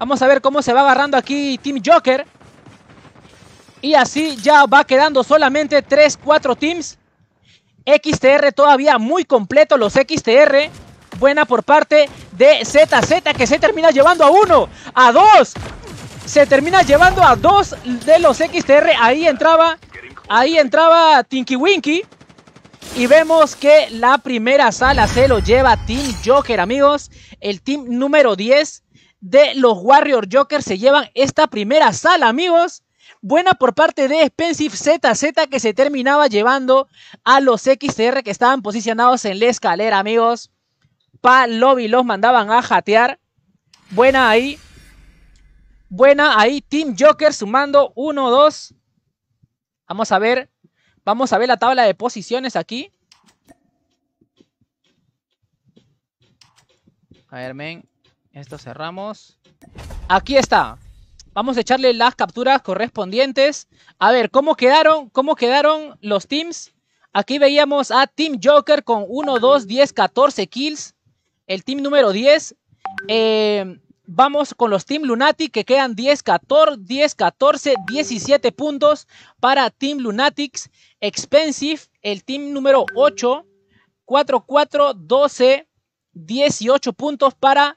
Vamos a ver cómo se va agarrando aquí Team Joker. Y así ya va quedando solamente 3, 4 teams. XTR todavía muy completo los XTR. Buena por parte de ZZ que se termina llevando a uno, a dos. Se termina llevando a dos de los XTR. Ahí entraba, ahí entraba Tinky Winky. Y vemos que la primera sala se lo lleva Team Joker, amigos. El team número 10 de los Warrior Joker se llevan esta primera sala, amigos. Buena por parte de Expensive ZZ que se terminaba llevando a los XTR que estaban posicionados en la escalera, amigos. Pa lobby los mandaban a jatear. Buena ahí. Buena ahí. Team Joker sumando 1, 2. Vamos a ver. Vamos a ver la tabla de posiciones aquí. A ver, men. Esto cerramos. Aquí está. Vamos a echarle las capturas correspondientes. A ver, ¿cómo quedaron? ¿Cómo quedaron los teams? Aquí veíamos a Team Joker con 1, 2, 10, 14 kills. El team número 10. Eh, vamos con los Team Lunatic que quedan 10, 14, 10, 14, 17 puntos para Team Lunatics. Expensive, el team número 8, 4, 4, 12, 18 puntos para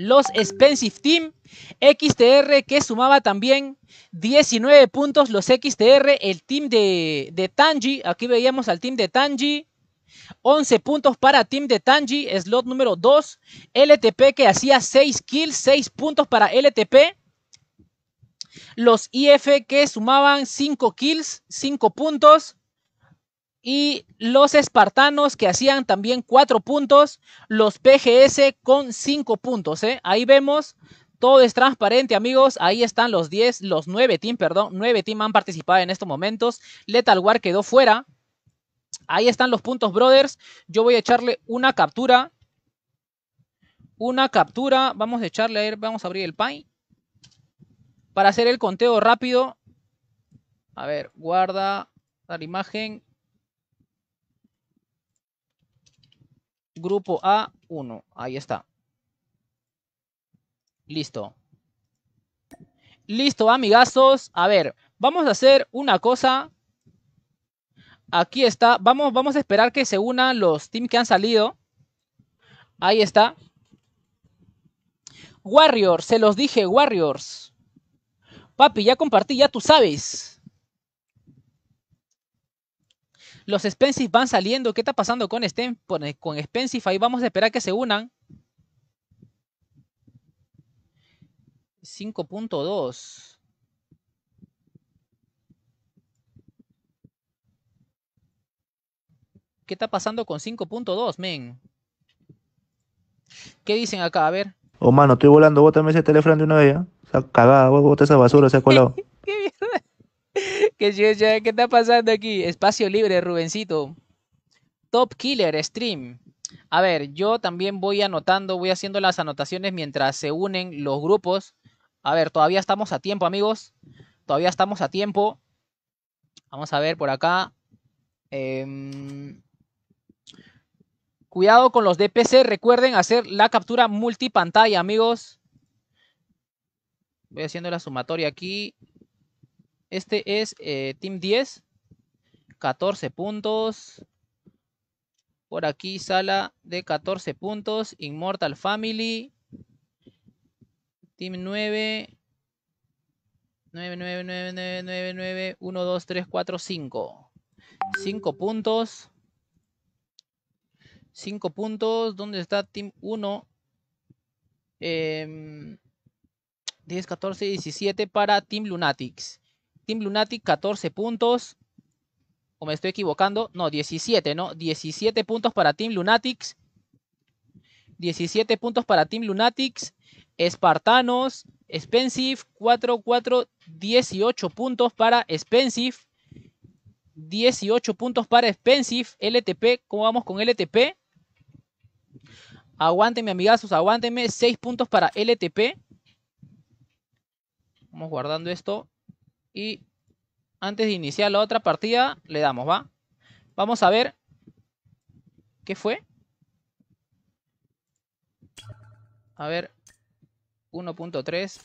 los Expensive Team, XTR que sumaba también 19 puntos, los XTR, el team de, Tanji, aquí veíamos al team de Tanji, 11 puntos para Team de Tanji, slot número 2. LTP que hacía 6 kills, 6 puntos para LTP. Los IF que sumaban 5 kills, 5 puntos y los espartanos que hacían también cuatro puntos, los PGS con cinco puntos. ¿eh? Ahí vemos, todo es transparente, amigos. Ahí están los 10, los 9 team, perdón, 9 team han participado en estos momentos. Lethal War quedó fuera. Ahí están los puntos, brothers. Yo voy a echarle una captura. Una captura. Vamos a echarle, a ver, vamos a abrir el pie. Para hacer el conteo rápido. A ver, guarda la imagen. Grupo A1. Ahí está. Listo. Listo, amigazos. A ver, vamos a hacer una cosa. Aquí está. Vamos, vamos a esperar que se unan los teams que han salido. Ahí está. Warriors, se los dije, Warriors. Papi, ya compartí, ya tú sabes. Los Spensive van saliendo. ¿Qué está pasando con, Stem, con Ahí vamos a esperar que se unan. 5.2. ¿Qué está pasando con 5.2, men? ¿Qué dicen acá? A ver. Oh, mano, estoy volando. Bótame ese teléfono de una vez, O sea, cagada, esa basura, se ha colado. ¿Qué, ¿Qué está pasando aquí? Espacio libre, Rubencito. Top Killer Stream. A ver, yo también voy anotando, voy haciendo las anotaciones mientras se unen los grupos. A ver, todavía estamos a tiempo, amigos. Todavía estamos a tiempo. Vamos a ver por acá. Em, cuidado con los DPC. Recuerden hacer la captura multipantalla, amigos. Voy haciendo la sumatoria aquí. Este es eh, Team 10. 14 puntos. Por aquí Sala de 14 puntos. Immortal Family. Team 9. 9, 9, 9, 9, 9, 9, 1, 2, 3, 4, 5. 5 puntos. 5 puntos. ¿Dónde está Team 1? 10, 14, 17 para Team Lunatics. Team Lunatic 14 puntos. ¿O me estoy equivocando? No, 17, ¿no? 17 puntos para Team Lunatics. 17 puntos para Team Lunatics. Espartanos, Expensive, 4, 4, 18 puntos para Expensive. 18 puntos para Expensive. LTP, ¿cómo vamos con LTP? Aguántenme, amigazos, aguántenme. 6 puntos para LTP. Vamos guardando esto. Y antes de iniciar la otra partida, le damos, ¿va? Vamos a ver qué fue. A ver, 1.3,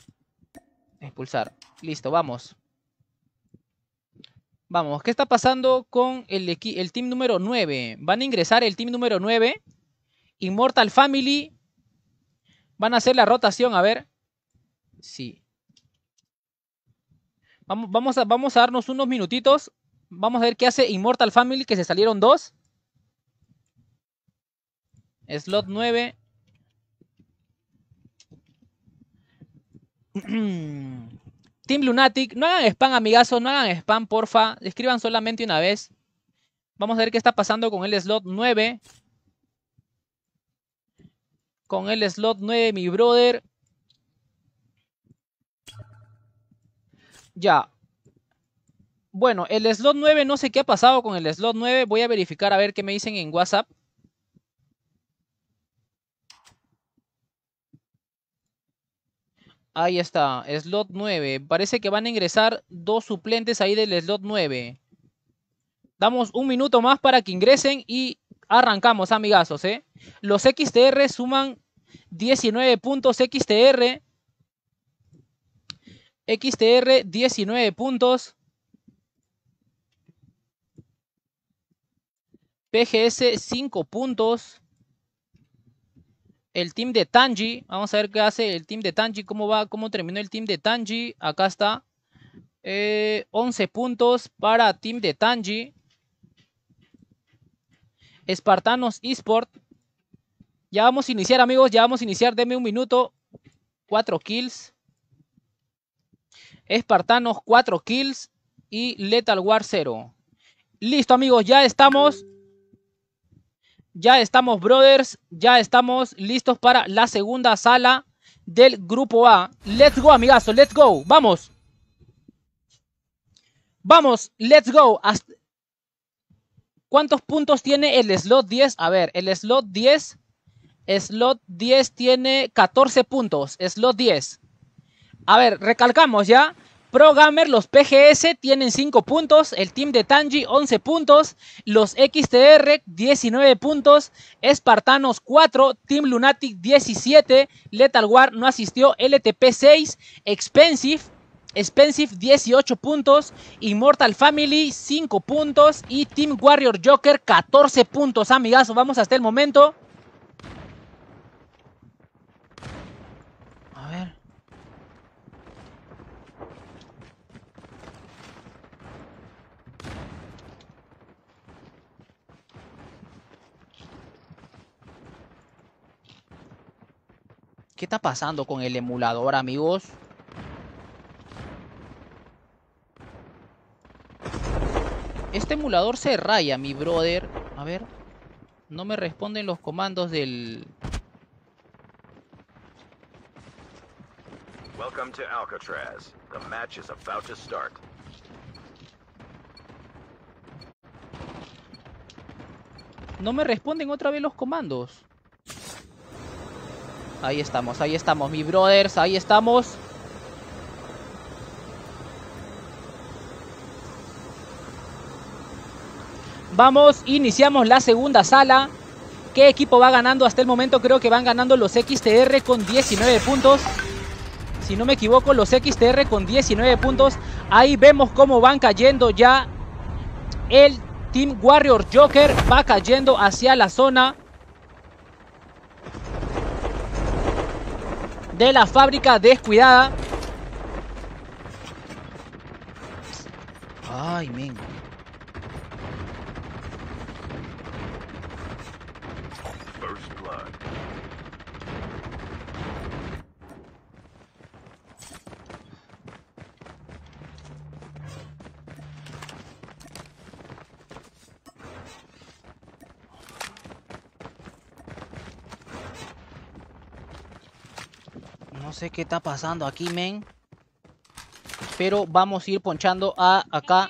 expulsar. Listo, vamos. Vamos, ¿qué está pasando con el, el team número 9? Van a ingresar el team número 9, Immortal Family. Van a hacer la rotación, a ver. Sí, Vamos, vamos, a, darnos unos minutitos. Vamos a ver qué hace Immortal Family, que se salieron dos. Slot 9. Team Lunatic, no hagan spam, amigazo no hagan spam, porfa. Escriban solamente una vez. Vamos a ver qué está pasando con el slot 9. Con el slot 9, mi brother. Ya. Bueno, el slot 9, no sé qué ha pasado con el slot 9. Voy a verificar a ver qué me dicen en WhatsApp. Ahí está, slot 9. Parece que van a ingresar dos suplentes ahí del slot 9. Damos un minuto más para que ingresen y arrancamos, amigazos. ¿eh? Los XTR suman 19 puntos XTR XTR 19 puntos. PGS 5 puntos. El team de Tanji. Vamos a ver qué hace el team de Tanji. ¿Cómo va? ¿Cómo terminó el team de Tanji? Acá está. 11 eh, puntos para team de Tanji. Espartanos Esport. Ya vamos a iniciar amigos. Ya vamos a iniciar. Deme un minuto. 4 kills. Espartanos 4 kills y Lethal War 0. Listo amigos, ya estamos. Ya estamos, brothers. Ya estamos listos para la segunda sala del grupo A. Let's go, amigazo, let's go. Vamos. Vamos, let's go. ¿Cuántos puntos tiene el slot 10? A ver, el slot 10. Slot 10 tiene 14 puntos. Slot 10. A ver, recalcamos ya. Pro Gamer, los PGS tienen 5 puntos, el Team de Tanji 11 puntos, los XTR 19 puntos, Espartanos 4, Team Lunatic 17, Lethal War no asistió, LTP 6, Expensive Expensive 18 puntos, Immortal Family 5 puntos y Team Warrior Joker 14 puntos, amigazos, vamos hasta el momento. ¿Qué está pasando con el emulador, amigos? Este emulador se raya, mi brother. A ver. No me responden los comandos del... No me responden otra vez los comandos. Ahí estamos, ahí estamos, mi brothers, ahí estamos. Vamos, iniciamos la segunda sala. ¿Qué equipo va ganando? Hasta el momento creo que van ganando los XTR con 19 puntos. Si no me equivoco, los XTR con 19 puntos. Ahí vemos cómo van cayendo ya el Team Warrior Joker. Va cayendo hacia la zona de la fábrica descuidada. Ay, men. sé qué está pasando aquí, men. Pero vamos a ir ponchando a acá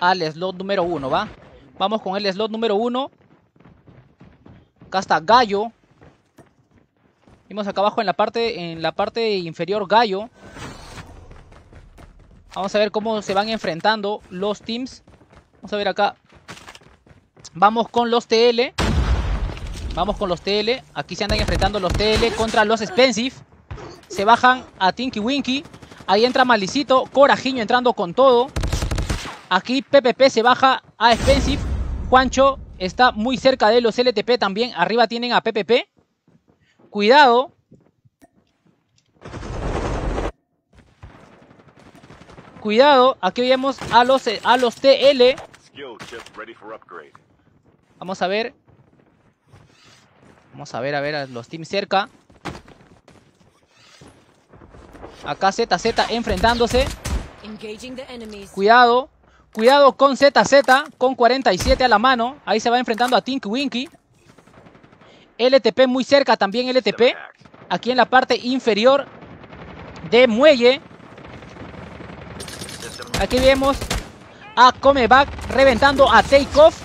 al slot número uno, ¿va? Vamos con el slot número uno. Acá está Gallo. Vimos acá abajo en la parte, en la parte inferior Gallo. Vamos a ver cómo se van enfrentando los teams. Vamos a ver acá. Vamos con los TL. Vamos con los TL. Aquí se andan enfrentando los TL contra los Expensive. Se bajan a Tinky Winky. Ahí entra Malicito. Corajiño entrando con todo. Aquí PPP se baja a Expensive. Juancho está muy cerca de los LTP también. Arriba tienen a PPP. Cuidado. Cuidado. Aquí vemos a los, eh, a los TL. Vamos a ver. Vamos a ver, a ver a los teams cerca. Acá ZZ enfrentándose. Cuidado. Cuidado con ZZ, con 47 a la mano. Ahí se va enfrentando a Tink Winky. LTP muy cerca también LTP. Aquí en la parte inferior de Muelle. Aquí vemos a Comeback reventando a Takeoff.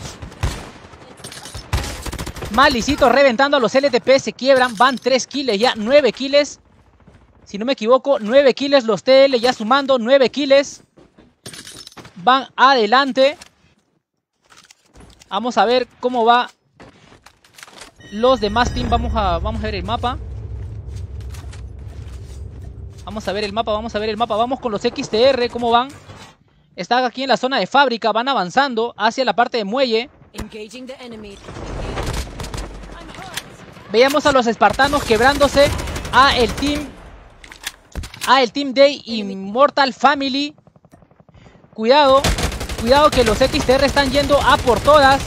Malicito reventando a los LTP. Se quiebran. Van 3 kills ya. 9 kills. Si no me equivoco, 9 kills los TL ya sumando, 9 kills. Van adelante. Vamos a ver cómo va los demás team. Vamos a, vamos a ver el mapa. Vamos a ver el mapa, vamos a ver el mapa. Vamos con los XTR, cómo van. Están aquí en la zona de fábrica, van avanzando hacia la parte de muelle. Veíamos a los espartanos quebrándose a ah, el team a el Team Day Immortal Family. Cuidado, cuidado que los XTR están yendo a por todas.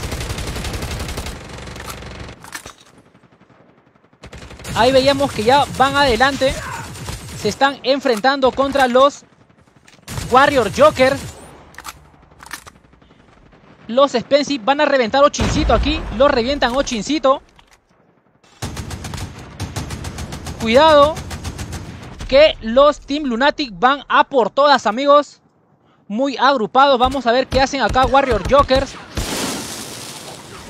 Ahí veíamos que ya van adelante. Se están enfrentando contra los Warrior Joker. Los Spency van a reventar Ochincito aquí. Los revientan Ochincito. Cuidado que los Team Lunatic van a por todas, amigos. Muy agrupados. Vamos a ver qué hacen acá Warrior Jokers.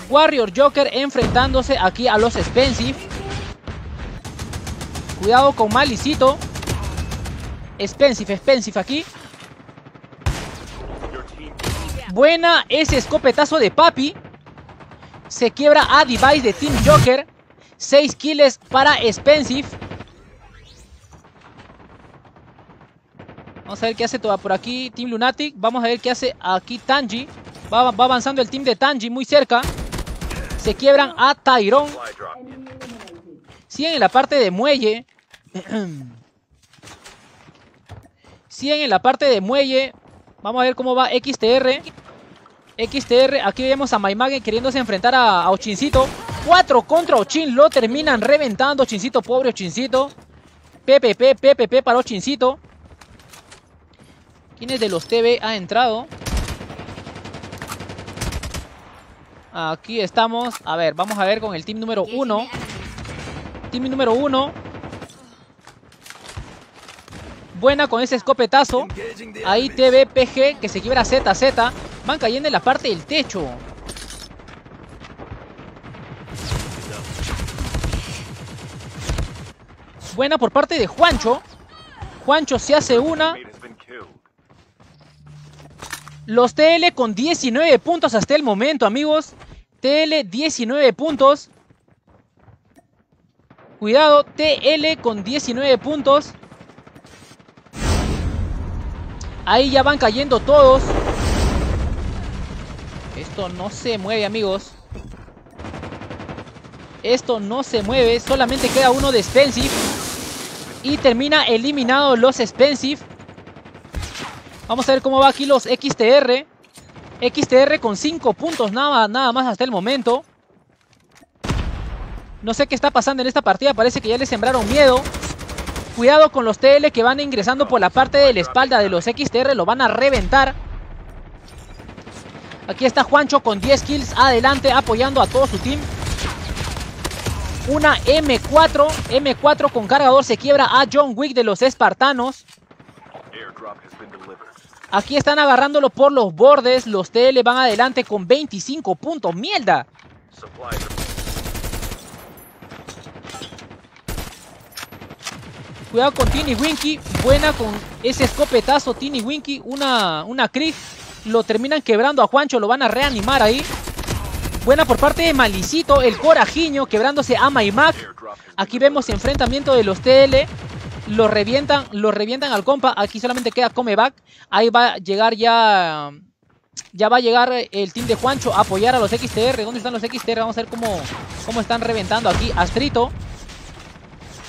Warrior Joker enfrentándose aquí a los expensive Cuidado con Malicito. Expensive, expensive aquí. Buena ese escopetazo de Papi. Se quiebra a Device de Team Joker. 6 kills para Expensive. Vamos a ver qué hace toda por aquí Team Lunatic. Vamos a ver qué hace aquí Tanji. Va, avanzando el team de Tanji muy cerca. Se quiebran a Tyrone. Siguen en la parte de muelle. Siguen en la parte de muelle. Vamos a ver cómo va XTR. XTR, aquí vemos a Maimagen queriéndose enfrentar a, a Ochincito. 4 contra Ochin, lo terminan reventando. Ochincito, pobre Ochincito. PPP, PPP para Ochincito. ¿Quiénes de los TV ha entrado? Aquí estamos. A ver, vamos a ver con el team número uno. Team número uno. Buena con ese escopetazo. Ahí TV, PG, que se quiebra ZZ. Van cayendo en la parte del techo. Buena por parte de Juancho. Juancho se hace una. Los TL con 19 puntos hasta el momento, amigos. TL 19 puntos. Cuidado, TL con 19 puntos. Ahí ya van cayendo todos. Esto no se mueve, amigos. Esto no se mueve. Solamente queda uno de Expensive. Y termina eliminado los Expensive. Vamos a ver cómo va aquí los XTR. XTR con 5 puntos nada, más hasta el momento. No sé qué está pasando en esta partida, parece que ya le sembraron miedo. Cuidado con los TL que van ingresando por la parte de la espalda de los XTR, lo van a reventar. Aquí está Juancho con 10 kills adelante apoyando a todo su team. Una M4, M4 con cargador se quiebra a John Wick de los espartanos. Airdrop Aquí están agarrándolo por los bordes. Los TL van adelante con 25 puntos. ¡Mierda! Cuidado con Tiny Winky. Buena con ese escopetazo Tiny Winky. Una, una Lo terminan quebrando a Juancho. Lo van a reanimar ahí. Buena por parte de Malicito. El Corajiño quebrándose a Maimac. Aquí vemos enfrentamiento de los TL. Lo revientan, lo revientan al compa. Aquí solamente queda comeback. Ahí va a llegar ya... Ya va a llegar el team de Juancho a apoyar a los XTR. ¿Dónde están los XTR? Vamos a ver cómo, cómo están reventando aquí. Astrito.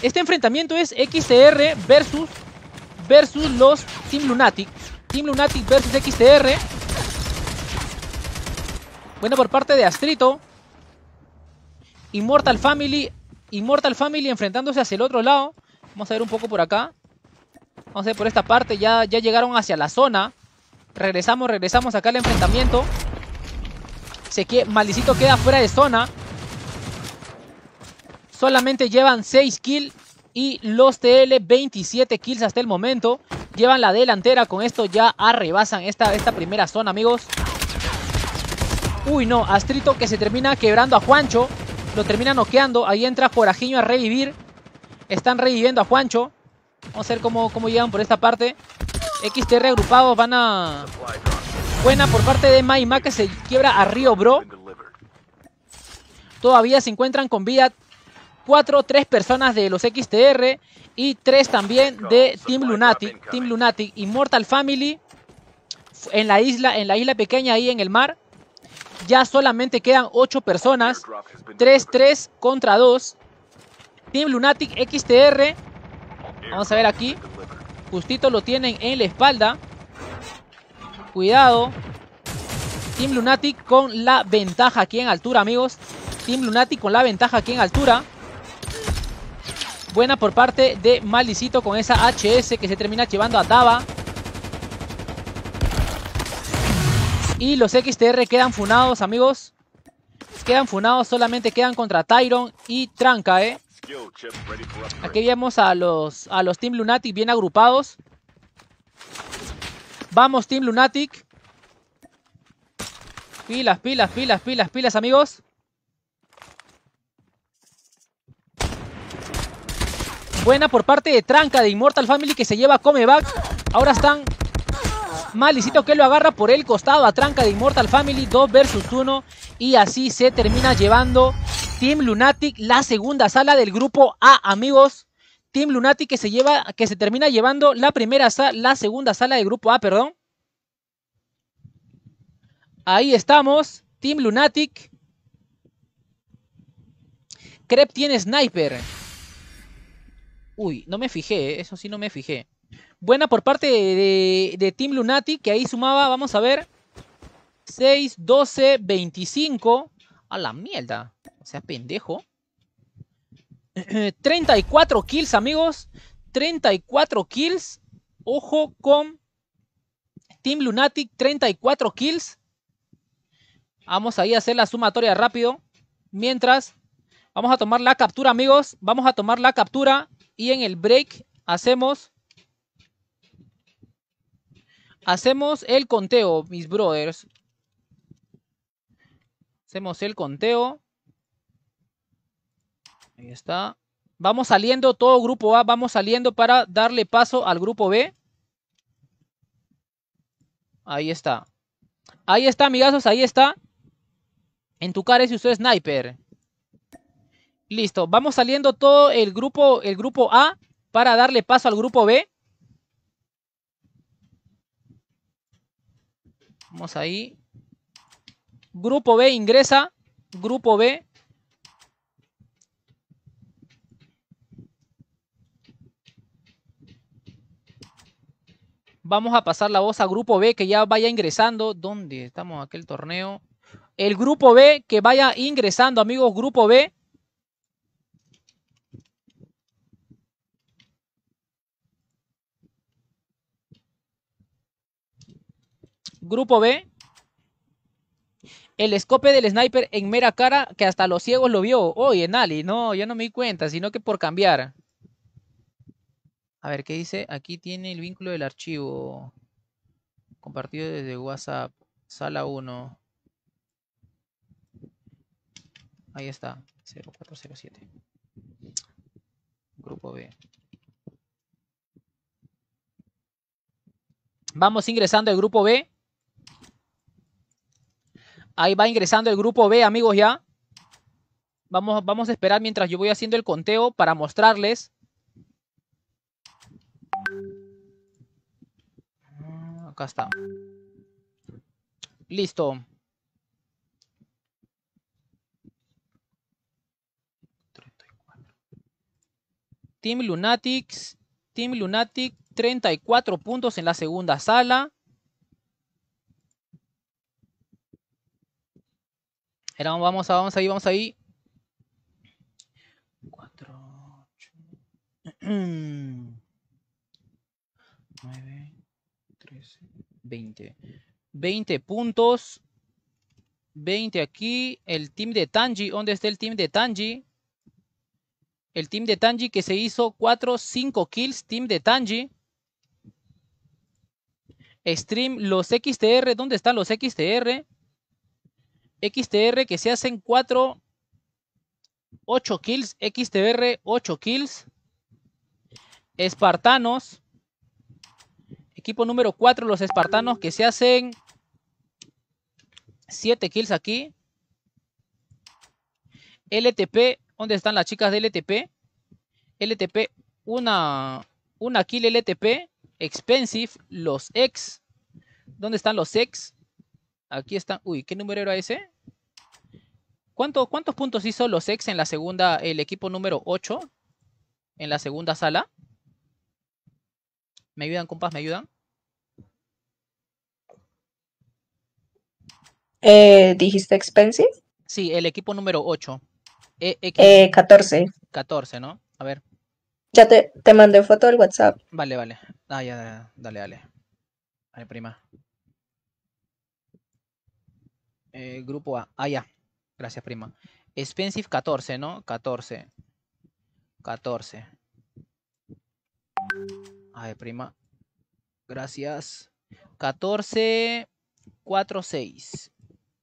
Este enfrentamiento es XTR versus, versus los Team Lunatic. Team Lunatic versus XTR. Bueno, por parte de Astrito. Immortal Family. Immortal Family enfrentándose hacia el otro lado. Vamos a ver un poco por acá. Vamos a ver por esta parte. Ya, ya llegaron hacia la zona. Regresamos, regresamos acá al enfrentamiento. Se que Malicito queda fuera de zona. Solamente llevan 6 kills y los TL 27 kills hasta el momento. Llevan la delantera, con esto ya arrebasan esta, esta primera zona, amigos. Uy, no, Astrito que se termina quebrando a Juancho. Lo termina noqueando, ahí entra Corajiño a revivir. Están reviviendo a Juancho. Vamos a ver cómo, cómo llegan por esta parte. XTR agrupados van a... Buena por parte de Maima que se quiebra a Río Bro. Todavía se encuentran con vida 4, tres personas de los XTR y tres también de Team Lunatic. Team Lunatic, Mortal Family en la isla, en la isla pequeña ahí en el mar. Ya solamente quedan ocho personas. 3-3 contra 2. Team Lunatic XTR. Vamos a ver aquí. Justito lo tienen en la espalda. Cuidado. Team Lunatic con la ventaja aquí en altura, amigos. Team Lunatic con la ventaja aquí en altura. Buena por parte de Maldicito con esa HS que se termina llevando a Taba Y los XTR quedan funados, amigos. Quedan funados, solamente quedan contra Tyron y Tranca, ¿eh? Aquí vemos a los, a los Team Lunatic bien agrupados. Vamos, Team Lunatic. Pilas, pilas, pilas, pilas, pilas, amigos. Buena por parte de Tranca de Immortal Family que se lleva comeback. Ahora están Malicito que lo agarra por el costado a Tranca de Immortal Family. 2 versus 1. Y así se termina llevando Team Lunatic, la segunda sala del grupo A, amigos. Team Lunatic que se lleva, que se termina llevando la primera sala, la segunda sala del grupo A, perdón. Ahí estamos. Team Lunatic. Crep tiene sniper. Uy, no me fijé, eh, eso sí no me fijé. Buena por parte de, de Team Lunatic, que ahí sumaba, vamos a ver. 6, 12, 25. A la mierda. O sea, pendejo. 34 kills, amigos. 34 kills. Ojo con Team Lunatic, 34 kills. Vamos ahí a hacer la sumatoria rápido. Mientras, vamos a tomar la captura, amigos. Vamos a tomar la captura. Y en el break hacemos... Hacemos el conteo, mis brothers. Hacemos el conteo. Ahí está. Vamos saliendo todo grupo A, vamos saliendo para darle paso al grupo B. Ahí está. Ahí está, amigazos, ahí está. En tu cara si usted sniper. Listo, vamos saliendo todo el grupo, el grupo A para darle paso al grupo B. Vamos ahí. Grupo B ingresa. Grupo B. Vamos a pasar la voz a Grupo B que ya vaya ingresando. ¿Dónde estamos aquel torneo? El Grupo B que vaya ingresando, amigos, Grupo B. Grupo B. El escope del sniper en mera cara que hasta los ciegos lo vio. Oye, Nali, no, yo no me di cuenta, sino que por cambiar. A ver, ¿qué dice? Aquí tiene el vínculo del archivo compartido desde WhatsApp, sala 1. Ahí está, 0407. Grupo B. Vamos ingresando al grupo B. Ahí va ingresando el grupo B, amigos, ya. Vamos, vamos a esperar mientras yo voy haciendo el conteo para mostrarles Acá está. Listo. Team Lunatics. Team Lunatic, 34 puntos en la segunda sala. vamos, a, vamos ahí, vamos ahí. 4, 20. 20 puntos. 20 aquí. El team de Tanji. ¿Dónde está el team de Tanji? El team de Tanji que se hizo 4, 5 kills. Team de Tanji. Stream, los XTR. ¿Dónde están los XTR? XTR que se hacen 4, 8 kills. XTR, 8 kills. Espartanos. Equipo número 4, los espartanos, que se hacen 7 kills aquí. LTP, ¿dónde están las chicas de LTP? LTP, una, una kill LTP. Expensive, los ex. ¿Dónde están los ex? Aquí están. Uy, ¿qué número era ese? ¿Cuántos puntos hizo los ex en la segunda, el equipo número 8? En la segunda sala. ¿Me ayudan, compas? ¿Me ayudan? Eh, ¿Dijiste expensive? Sí, el equipo número 8. E, eh, 14. 14, ¿no? A ver. Ya te, te mandé foto del WhatsApp. Vale, vale. Ah, ya, ya dale, dale. Dale, prima. Eh, grupo A. Ah, ya. Gracias, prima. Expensive 14, ¿no? 14. 14. A ver, prima. Gracias. 14, 4,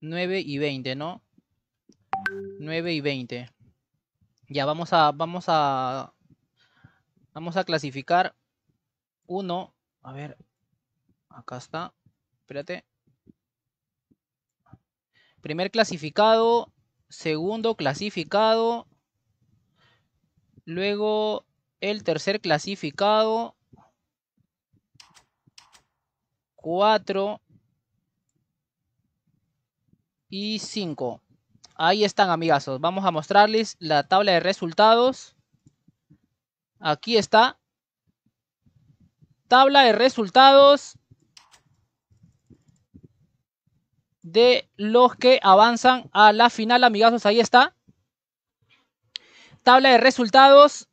9 y 20, ¿no? 9 y 20. Ya, vamos a, vamos a, vamos a clasificar uno. A ver, acá está. Espérate. Primer clasificado, segundo clasificado, luego el tercer clasificado, 4 y 5. Ahí están, amigazos. Vamos a mostrarles la tabla de resultados. Aquí está. Tabla de resultados de los que avanzan a la final, amigazos. Ahí está. Tabla de resultados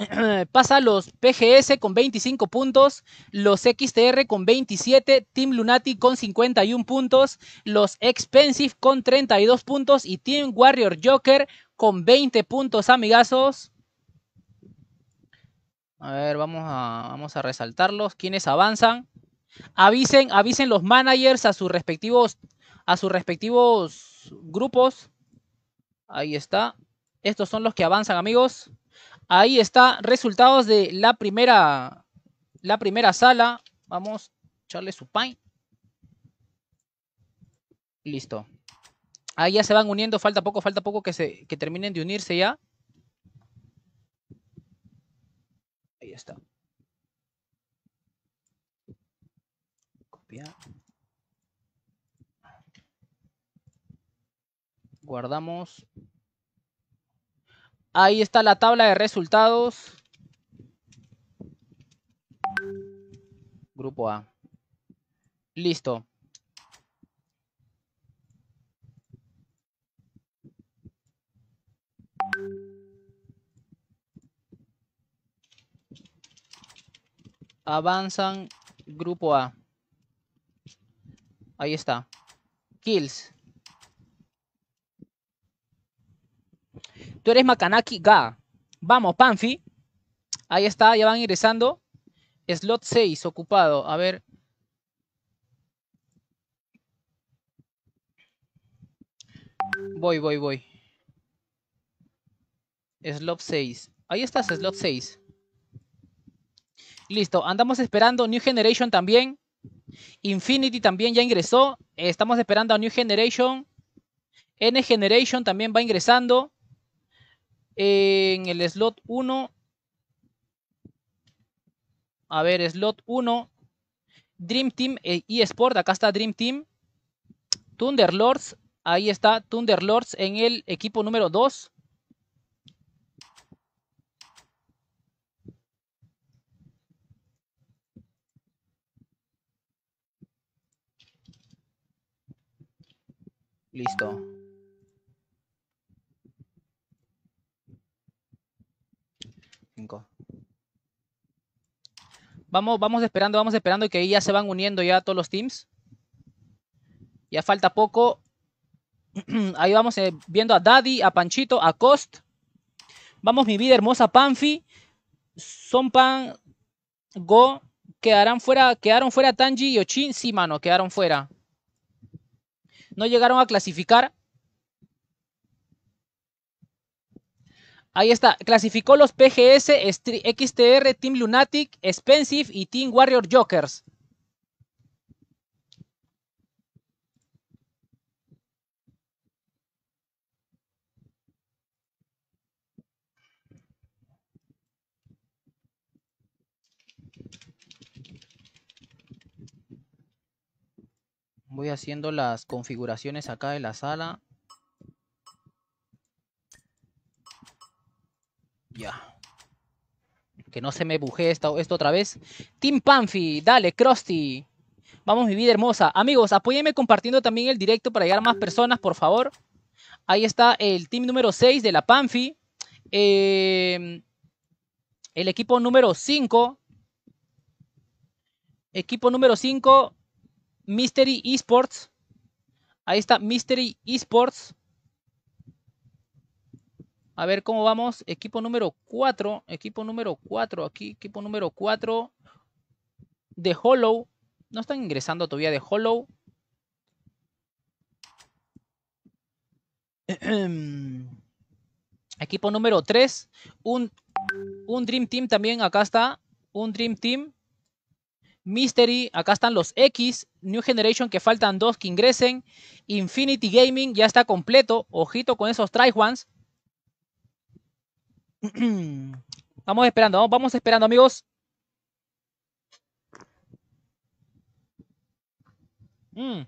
pasa los PGS con 25 puntos, los XTR con 27, Team Lunati con 51 puntos, los Expensive con 32 puntos y Team Warrior Joker con 20 puntos, amigazos. A ver, vamos a, vamos a resaltarlos. ¿Quiénes avanzan? Avisen, avisen los managers a sus respectivos, a sus respectivos grupos. Ahí está. Estos son los que avanzan, amigos. Ahí está, resultados de la primera, la primera sala. Vamos, a echarle su paint. Listo. Ahí ya se van uniendo, falta poco, falta poco que, se, que terminen de unirse ya. Ahí está. Copiar. Guardamos. Ahí está la tabla de resultados. Grupo A. Listo. Avanzan grupo A. Ahí está. Kills. Tú eres Makanaki Ga. Vamos, Panfi. Ahí está, ya van ingresando. Slot 6 ocupado. A ver. Voy, voy, voy. Slot 6. Ahí estás, slot 6. Listo, andamos esperando New Generation también. Infinity también ya ingresó. Estamos esperando a New Generation. N Generation también va ingresando. En el slot 1, a ver, slot 1, Dream Team eh, eSport, acá está Dream Team, Thunderlords, ahí está Thunderlords en el equipo número 2. Listo. vamos, esperando, vamos esperando que ahí ya se van uniendo ya todos los teams. Ya falta poco. Ahí vamos eh, viendo a Daddy, a Panchito, a Cost. Vamos, mi vida hermosa Panfi. Son Pan, Go. Quedarán fuera, quedaron fuera Tanji y Ochin. Sí, mano, quedaron fuera. No llegaron a clasificar. Ahí está, clasificó los PGS, XTR, Team Lunatic, Expensive y Team Warrior Jokers. Voy haciendo las configuraciones acá de la sala. que no se me buje esto, otra vez. Team Panfi, dale, Krusty. Vamos, mi vida hermosa. Amigos, apóyenme compartiendo también el directo para llegar a más personas, por favor. Ahí está el team número 6 de la Panfi. Em, el equipo número 5. Equipo número 5, Mystery Esports. Ahí está Mystery Esports. A ver cómo vamos. Equipo número 4. Equipo número 4. Aquí, equipo número 4 de Hollow. No están ingresando todavía de Hollow. equipo número 3. Un, Dream Team también. Acá está. Un Dream Team. Mystery, acá están los X, New Generation que faltan dos que ingresen, Infinity Gaming ya está completo, ojito con esos try vamos esperando, vamos, esperando, amigos. Mm.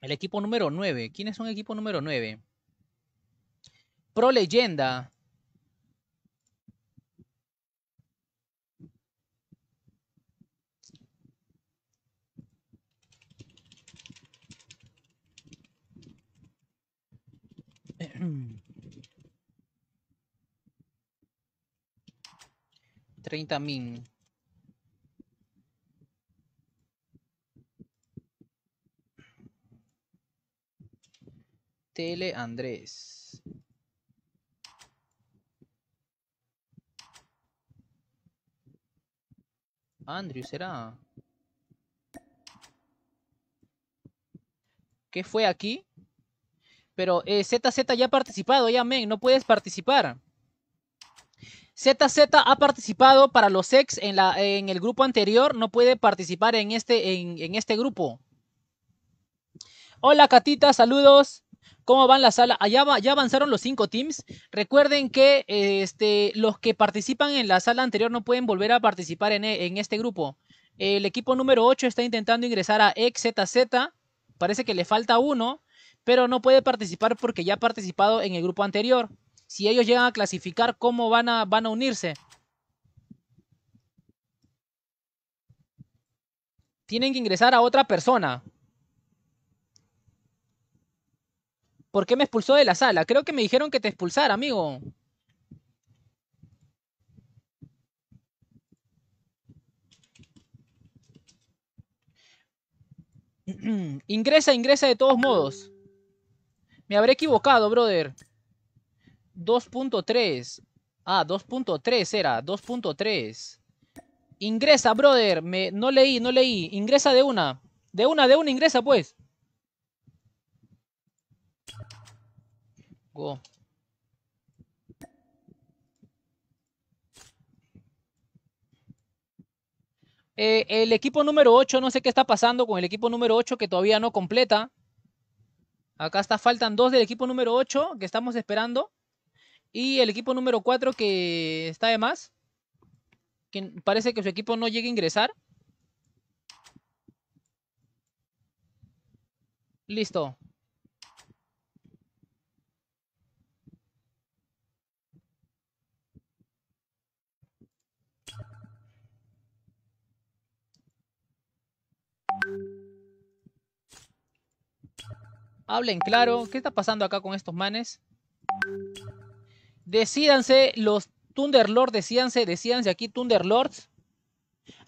El equipo número 9. ¿Quiénes son el equipo número 9? Pro Leyenda. 30.000 Tele Andrés. Andrew, ¿será? ¿Qué fue aquí? Pero ZZ eh, ya ha participado, ya, men, no puedes participar. ZZ ha participado para los ex en, la, en el grupo anterior, no puede participar en este, en, este grupo. Hola Catita, saludos. ¿Cómo van la sala? Allá ah, va, ya avanzaron los cinco teams. Recuerden que este, los que participan en la sala anterior no pueden volver a participar en, en este grupo. El equipo número 8 está intentando ingresar a ex ZZ. Parece que le falta uno pero no puede participar porque ya ha participado en el grupo anterior. Si ellos llegan a clasificar, ¿cómo van a, van a unirse? Tienen que ingresar a otra persona. ¿Por qué me expulsó de la sala? Creo que me dijeron que te expulsara, amigo. ingresa, ingresa de todos modos. Me habré equivocado, brother. 2.3. Ah, 2.3 era. 2.3. Ingresa, brother. Me, no leí, no leí. Ingresa de una. De una, de una, ingresa, pues. Go. Eh, el equipo número 8, no sé qué está pasando con el equipo número 8 que todavía no completa. Acá está, faltan dos del equipo número 8 que estamos esperando. Y el equipo número 4 que está de más. parece que su equipo no llega a ingresar. Listo. Hablen claro. ¿Qué está pasando acá con estos manes? Decídanse, los Thunderlords, decídanse, decídanse aquí, Thunderlords.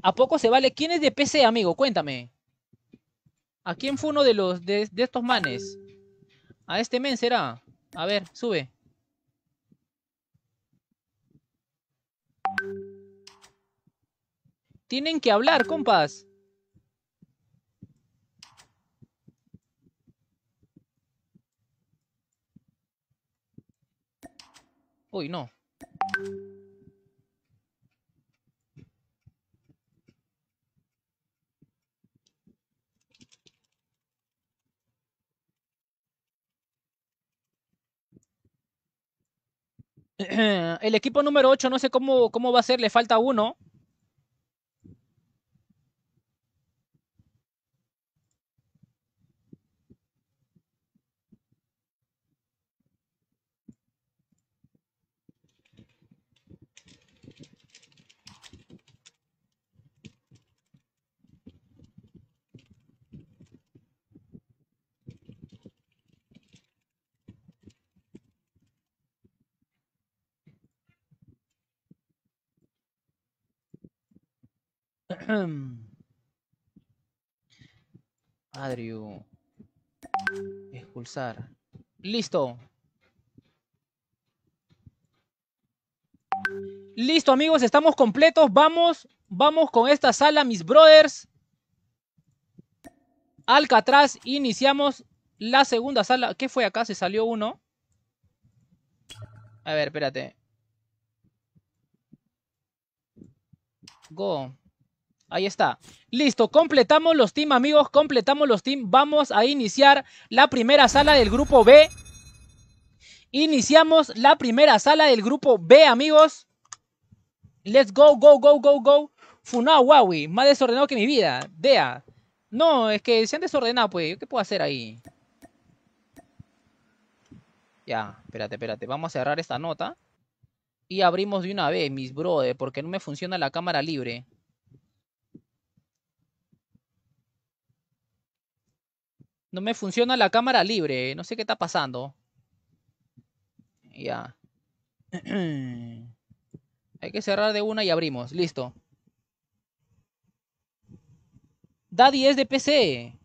¿A poco se vale? ¿Quién es de PC, amigo? Cuéntame. ¿A quién fue uno de los de estos manes? A este men será. A ver, sube. Tienen que hablar, compas. Uy, no. El equipo número 8, no sé cómo, cómo va a ser, le falta uno. Adriu. Expulsar. Listo. Listo, amigos, estamos completos. Vamos, vamos con esta sala, mis brothers. Alcatraz, iniciamos la segunda sala. ¿Qué fue acá? Se salió uno. A ver, espérate. Go. Ahí está. Listo, completamos los team, amigos. Completamos los team. Vamos a iniciar la primera sala del grupo B. Iniciamos la primera sala del grupo B, amigos. Let's go, go, go, go, go. Funao Huawei, más desordenado que mi vida. Dea. No, es que se han desordenado, pues. qué puedo hacer ahí? Ya, espérate, espérate. Vamos a cerrar esta nota. Y abrimos de una vez, mis brothers porque no me funciona la cámara libre. No me funciona la cámara libre. No sé qué está pasando. Ya. Hay que cerrar de una y abrimos. Listo. Daddy es de PC.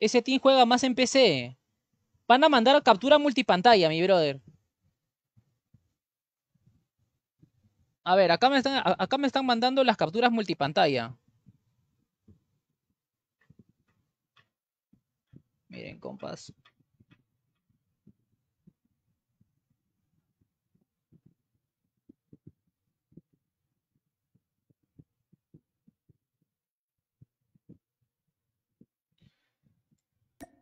Ese team juega más en PC. Van a mandar captura multipantalla, mi brother. A ver, acá me están, acá me están mandando las capturas multipantalla. Miren, compas.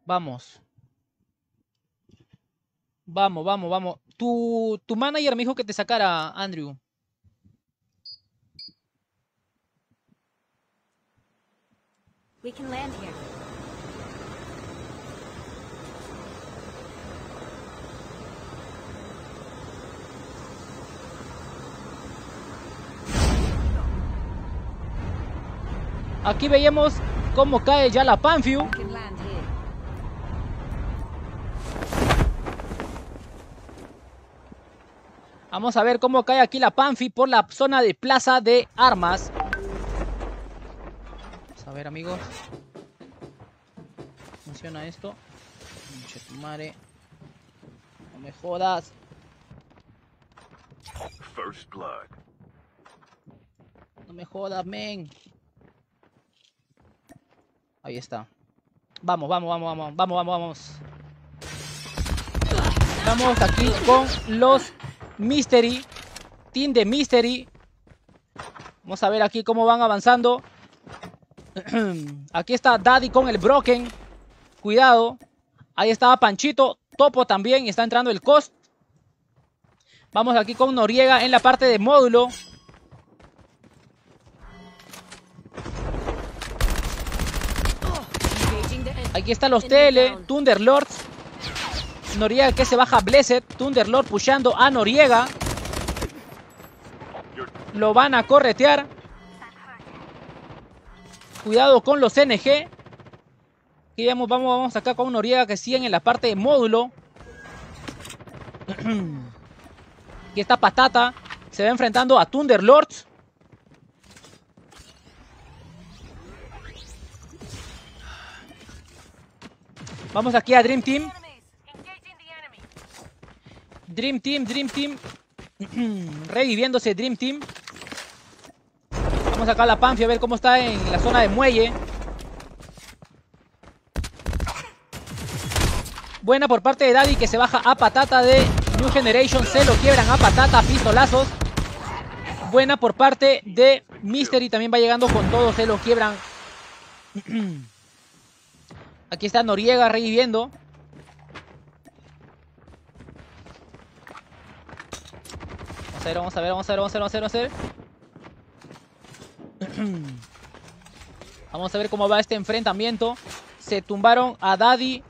Vamos. Vamos, vamos, vamos. Tu, tu manager me dijo que te sacara, Andrew. Aquí veíamos cómo cae ya la Panfiu. Vamos a ver cómo cae aquí la Panfi por la zona de plaza de armas. A ver, amigos. Funciona esto. No me jodas. First No me jodas, men. Ahí está. Vamos, vamos, vamos, vamos, vamos, vamos, vamos. Estamos aquí con los Mystery. Team de Mystery. Vamos a ver aquí cómo van avanzando. Aquí está Daddy con el Broken. Cuidado. Ahí estaba Panchito. Topo también. Está entrando el Cost. Vamos aquí con Noriega en la parte de módulo. Aquí están los TL, Thunderlords. Noriega que se baja Blessed. Thunderlord pushando a Noriega. Lo van a corretear. Cuidado con los NG. Aquí vamos, vamos acá con Noriega que siguen en la parte de módulo. Aquí está Patata. Se va enfrentando a Thunderlord. Vamos aquí a Dream Team. Dream Team, Dream Team. Reviviéndose Dream Team. Vamos acá a la panfia a ver cómo está en la zona de muelle. Buena por parte de Daddy que se baja a patata de New Generation. Se lo quiebran a patata, pistolazos. Buena por parte de Mystery. También va llegando con todo. Se lo quiebran. Aquí está Noriega reviviendo. Vamos vamos a ver, vamos a ver, vamos a ver, vamos a ver. Vamos a ver. Vamos a ver cómo va este enfrentamiento. Se tumbaron a Daddy.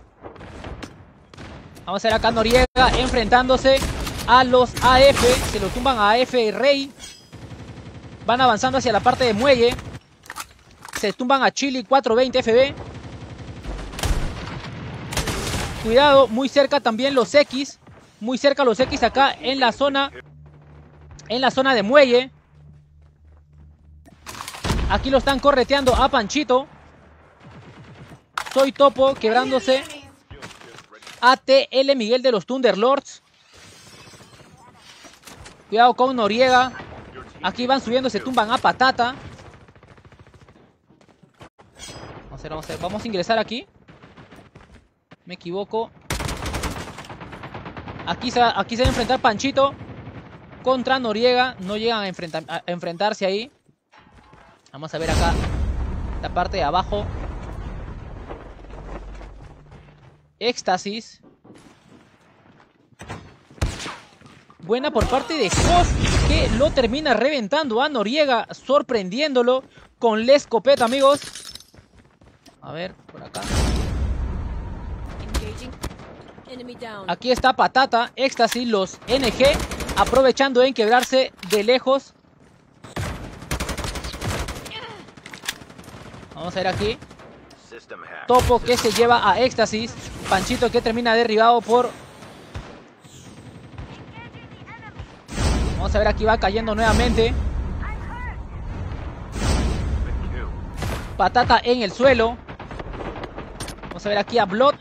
Vamos a ver acá Noriega enfrentándose a los AF. Se lo tumban a AF y Rey. Van avanzando hacia la parte de Muelle. Se tumban a Chili 420 FB. Cuidado, muy cerca también los X. Muy cerca los X acá en la zona. En la zona de Muelle. Aquí lo están correteando a Panchito. Soy Topo quebrándose. ATL Miguel de los Thunderlords. Cuidado con Noriega. Aquí van subiendo, se tumban a Patata. Vamos a ingresar aquí. Me equivoco. Aquí se, aquí se va a enfrentar Panchito contra Noriega. No llegan a enfrentarse ahí. Vamos a ver acá la parte de abajo. Éxtasis. Buena por parte de Koss, que lo termina reventando a Noriega, sorprendiéndolo con la escopeta, amigos. A ver, por acá. Aquí está Patata, Éxtasis, los NG, aprovechando en quebrarse de lejos Vamos a ver aquí. Topo que se lleva a Éxtasis. Panchito que termina derribado por... Vamos a ver aquí va cayendo nuevamente. Patata en el suelo. Vamos a ver aquí a Blood.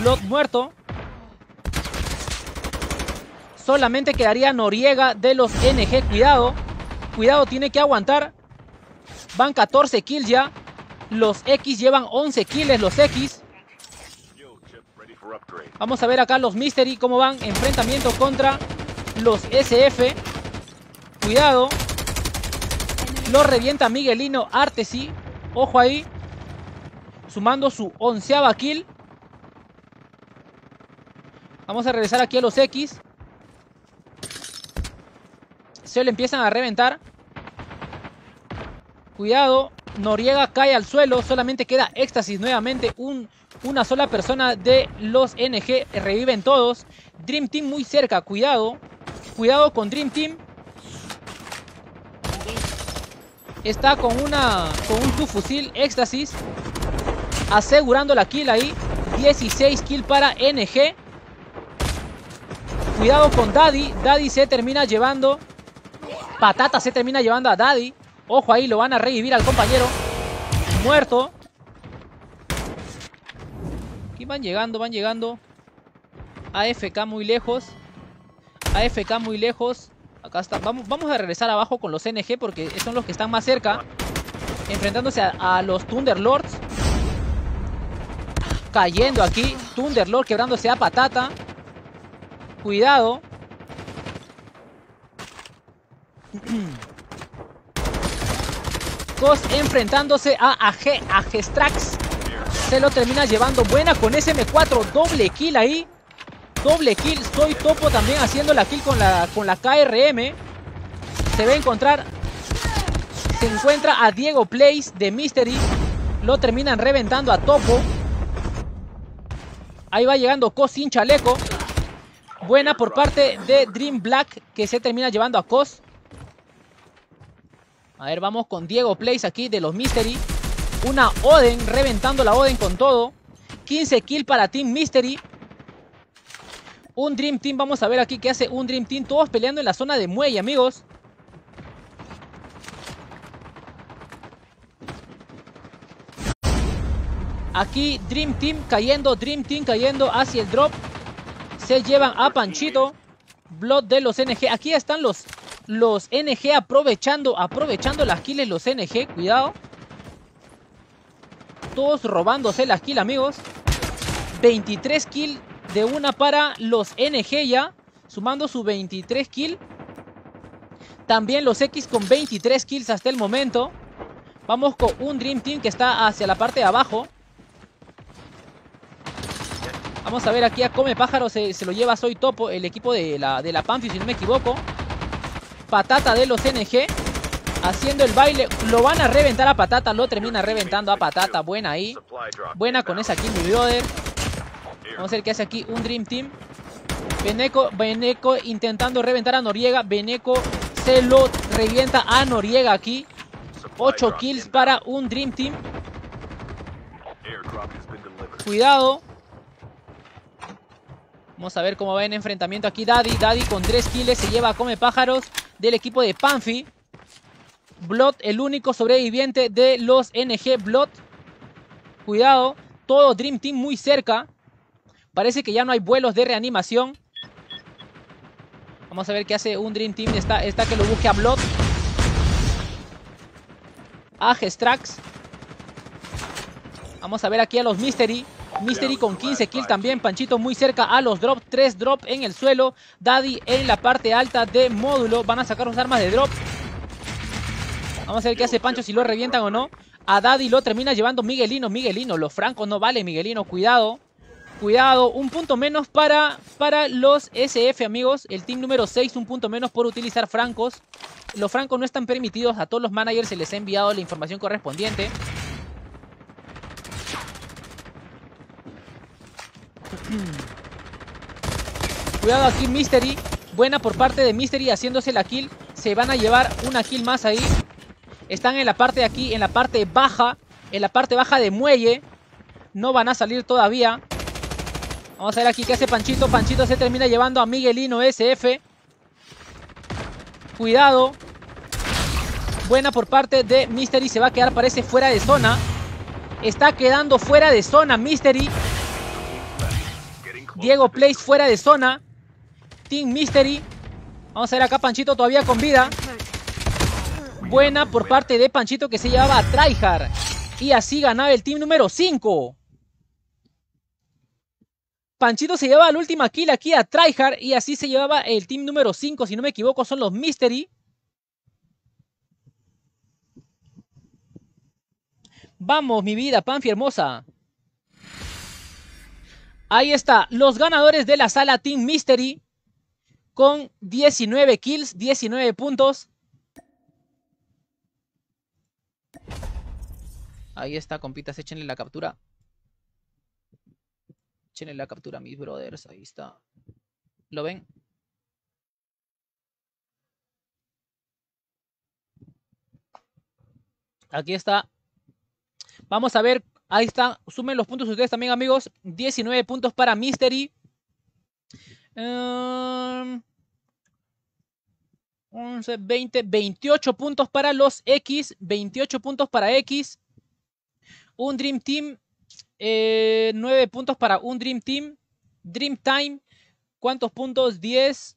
Blood muerto. Solamente quedaría Noriega de los NG. Cuidado. Cuidado, tiene que aguantar. Van 14 kills ya. Los X llevan 11 kills los X. Vamos a ver acá los Mystery cómo van. Enfrentamiento contra los SF. Cuidado. Lo revienta Miguelino Artesi. Ojo ahí. Sumando su onceava kill. Vamos a regresar aquí a los X. Se le empiezan a reventar. Cuidado, Noriega cae al suelo, solamente queda éxtasis nuevamente, una sola persona de los NG, reviven todos. Dream Team muy cerca, cuidado, cuidado con Dream Team. Está con, una, con un subfusil éxtasis, asegurando la kill ahí, 16 kill para NG. Cuidado con Daddy, Daddy se termina llevando, Patata se termina llevando a Daddy. Ojo ahí, lo van a revivir al compañero. Muerto. Aquí van llegando, van llegando. AFK muy lejos. AFK muy lejos. Acá está. Vamos, a regresar abajo con los NG porque son los que están más cerca. Enfrentándose a, a los Thunderlords. Cayendo aquí. Thunderlord quebrándose a patata. Cuidado. enfrentándose a AG, strax Se lo termina llevando buena con SM4, doble kill ahí. Doble kill, Soy Topo también haciendo la kill con la, con la KRM. Se va a encontrar, se encuentra a Diego Place de Mystery. Lo terminan reventando a Topo. Ahí va llegando Cos sin chaleco. Buena por parte de Dream Black que se termina llevando a Cos. A ver, vamos con Diego Plays aquí de los Mystery. Una Oden, reventando la Oden con todo. 15 kill para Team Mystery. Un Dream Team, vamos a ver aquí qué hace un Dream Team. Todos peleando en la zona de muelle, amigos. Aquí Dream Team cayendo, Dream Team cayendo hacia el drop. Se llevan a Panchito. Blood de los NG. Aquí están los los NG aprovechando, aprovechando las kills los NG, cuidado. Todos robándose las kills, amigos. 23 kills de una para los NG ya. Sumando su 23 kill. También los X con 23 kills hasta el momento. Vamos con un Dream Team que está hacia la parte de abajo. Vamos a ver aquí a Come Pájaro. Se, lo lleva Soy Topo, el equipo de la, de la Panfi, si no me equivoco. Patata de los NG haciendo el baile. Lo van a reventar a Patata. Lo termina reventando a Patata. Buena ahí. Buena con esa King Brother. Vamos a ver qué hace aquí un Dream Team. Beneco, Beneco intentando reventar a Noriega. Beneco se lo revienta a Noriega aquí. 8 kills para un Dream Team. Cuidado. Vamos a ver cómo va en enfrentamiento aquí Daddy. Daddy con tres kills se lleva a Come Pájaros del equipo de Panfi. Blood el único sobreviviente de los NG Blood. Cuidado, todo Dream Team muy cerca. Parece que ya no hay vuelos de reanimación. Vamos a ver qué hace un Dream Team. Está, está que lo busque a Blood. A Gestrax. Vamos a ver aquí a los Mystery. Mystery e con 15 kills también. Panchito muy cerca a los drop. 3 drop en el suelo. Daddy en la parte alta de módulo. Van a sacar los armas de drop. Vamos a ver qué hace Pancho, si lo revientan o no. A Daddy lo termina llevando Miguelino. Miguelino, los francos no vale, Miguelino. Cuidado. Cuidado, un punto menos para, para los SF, amigos. El team número 6, un punto menos por utilizar francos. Los francos no están permitidos. A todos los managers se les ha enviado la información correspondiente. Cuidado aquí Mystery. Buena por parte de Mystery haciéndose la kill. Se van a llevar una kill más ahí. Están en la parte de aquí, en la parte baja. En la parte baja de muelle. No van a salir todavía. Vamos a ver aquí qué hace Panchito. Panchito se termina llevando a Miguelino SF. Cuidado. Buena por parte de Mystery. Se va a quedar, parece, fuera de zona. Está quedando fuera de zona Mystery. Diego Place fuera de zona. Team Mystery. Vamos a ver acá Panchito todavía con vida. Buena por parte de Panchito que se llevaba a Tryhard. Y así ganaba el team número 5. Panchito se llevaba la última kill aquí a Tryhard. Y así se llevaba el team número 5. Si no me equivoco son los Mystery. Vamos mi vida, Panfi hermosa. Ahí está, los ganadores de la sala Team Mystery con 19 kills, 19 puntos. Ahí está, compitas, échenle la captura. Échenle la captura, mis brothers. Ahí está. ¿Lo ven? Aquí está. Vamos a ver Ahí están, sumen los puntos ustedes también, amigos. 19 puntos para Mystery. 11, 20, 28 puntos para los X, 28 puntos para X. Un Dream Team, 9 eh, puntos para un Dream Team. Dream Time, ¿cuántos puntos? 10,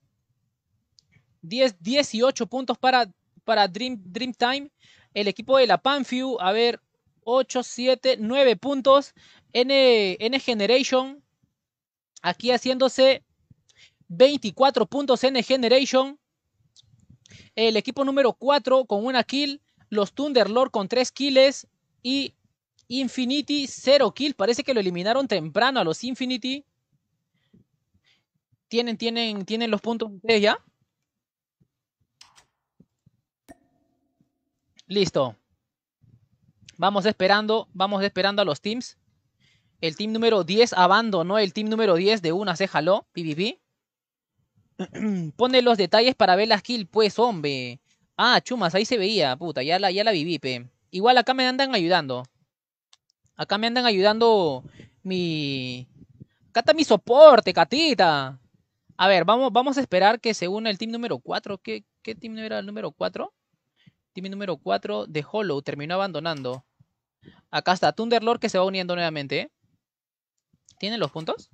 10 18 puntos para, para Dream, Dream Time. El equipo de la Panfiu, a ver, 8, 7, 9 puntos. N, Generation, aquí haciéndose 24 puntos N Generation. El equipo número 4 con una kill. Los Thunderlord con 3 kills. Y Infinity 0 kill. Parece que lo eliminaron temprano a los Infinity. ¿Tienen, tienen, tienen los puntos de ya? Listo. Vamos esperando, vamos esperando a los teams. El team número 10 abandonó el team número 10 de una se jaló, Pone los detalles para ver las kills, pues, hombre. Ah, chumas, ahí se veía, puta, ya la, ya la viví, pe. Igual acá me andan ayudando. Acá me andan ayudando mi... Acá está mi soporte, catita. A ver, vamos, vamos a esperar que se una el team número 4. ¿Qué, qué team era el número 4? Team número 4 de Hollow terminó abandonando. Acá está Thunderlord que se va uniendo nuevamente. ¿Tienen los puntos?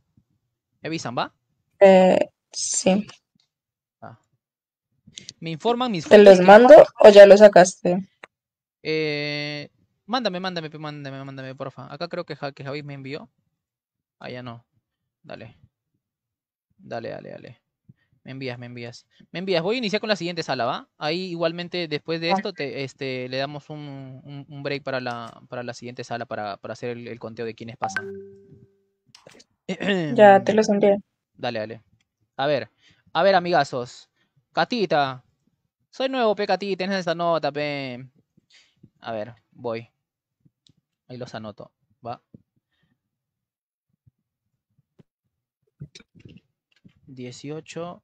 ¿Me avisan, va? Eh, sí. Ah. Me informan mis... ¿Te los mando o ya los sacaste? Eh, mándame, mándame, mándame, mándame, porfa. Acá creo que, que me envió. Ah, ya no. Dale. Dale, dale, dale me envías, me envías. Me envías. Voy a iniciar con la siguiente sala, ¿va? Ahí igualmente después de esto este, le damos un, break para la, siguiente sala para, hacer el, conteo de quiénes pasan. Ya, te los envío. Dale, dale. A ver, a ver, amigazos. Catita. Soy nuevo, pe, Catita. Tienes esa nota, pe. A ver, voy. Ahí los anoto. Va. Dieciocho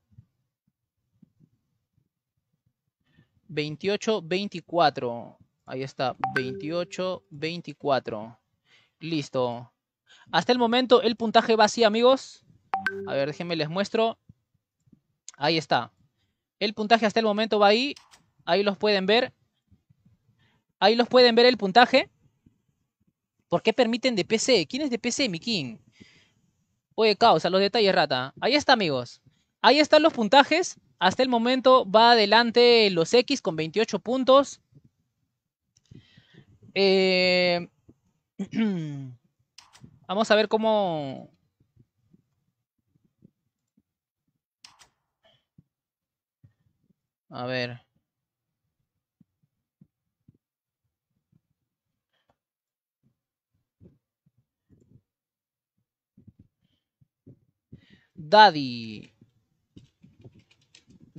28, 24. Ahí está, 28, 24. Listo. Hasta el momento el puntaje va así, amigos. A ver, déjenme les muestro. Ahí está. El puntaje hasta el momento va ahí. Ahí los pueden ver. Ahí los pueden ver el puntaje. ¿Por qué permiten de PC? ¿Quién es de PC, mi King? Oye, causa, los detalles rata. Ahí está, amigos. Ahí están los puntajes hasta el momento va adelante los X con 28 puntos. Eh, vamos a ver cómo... A ver. Daddy.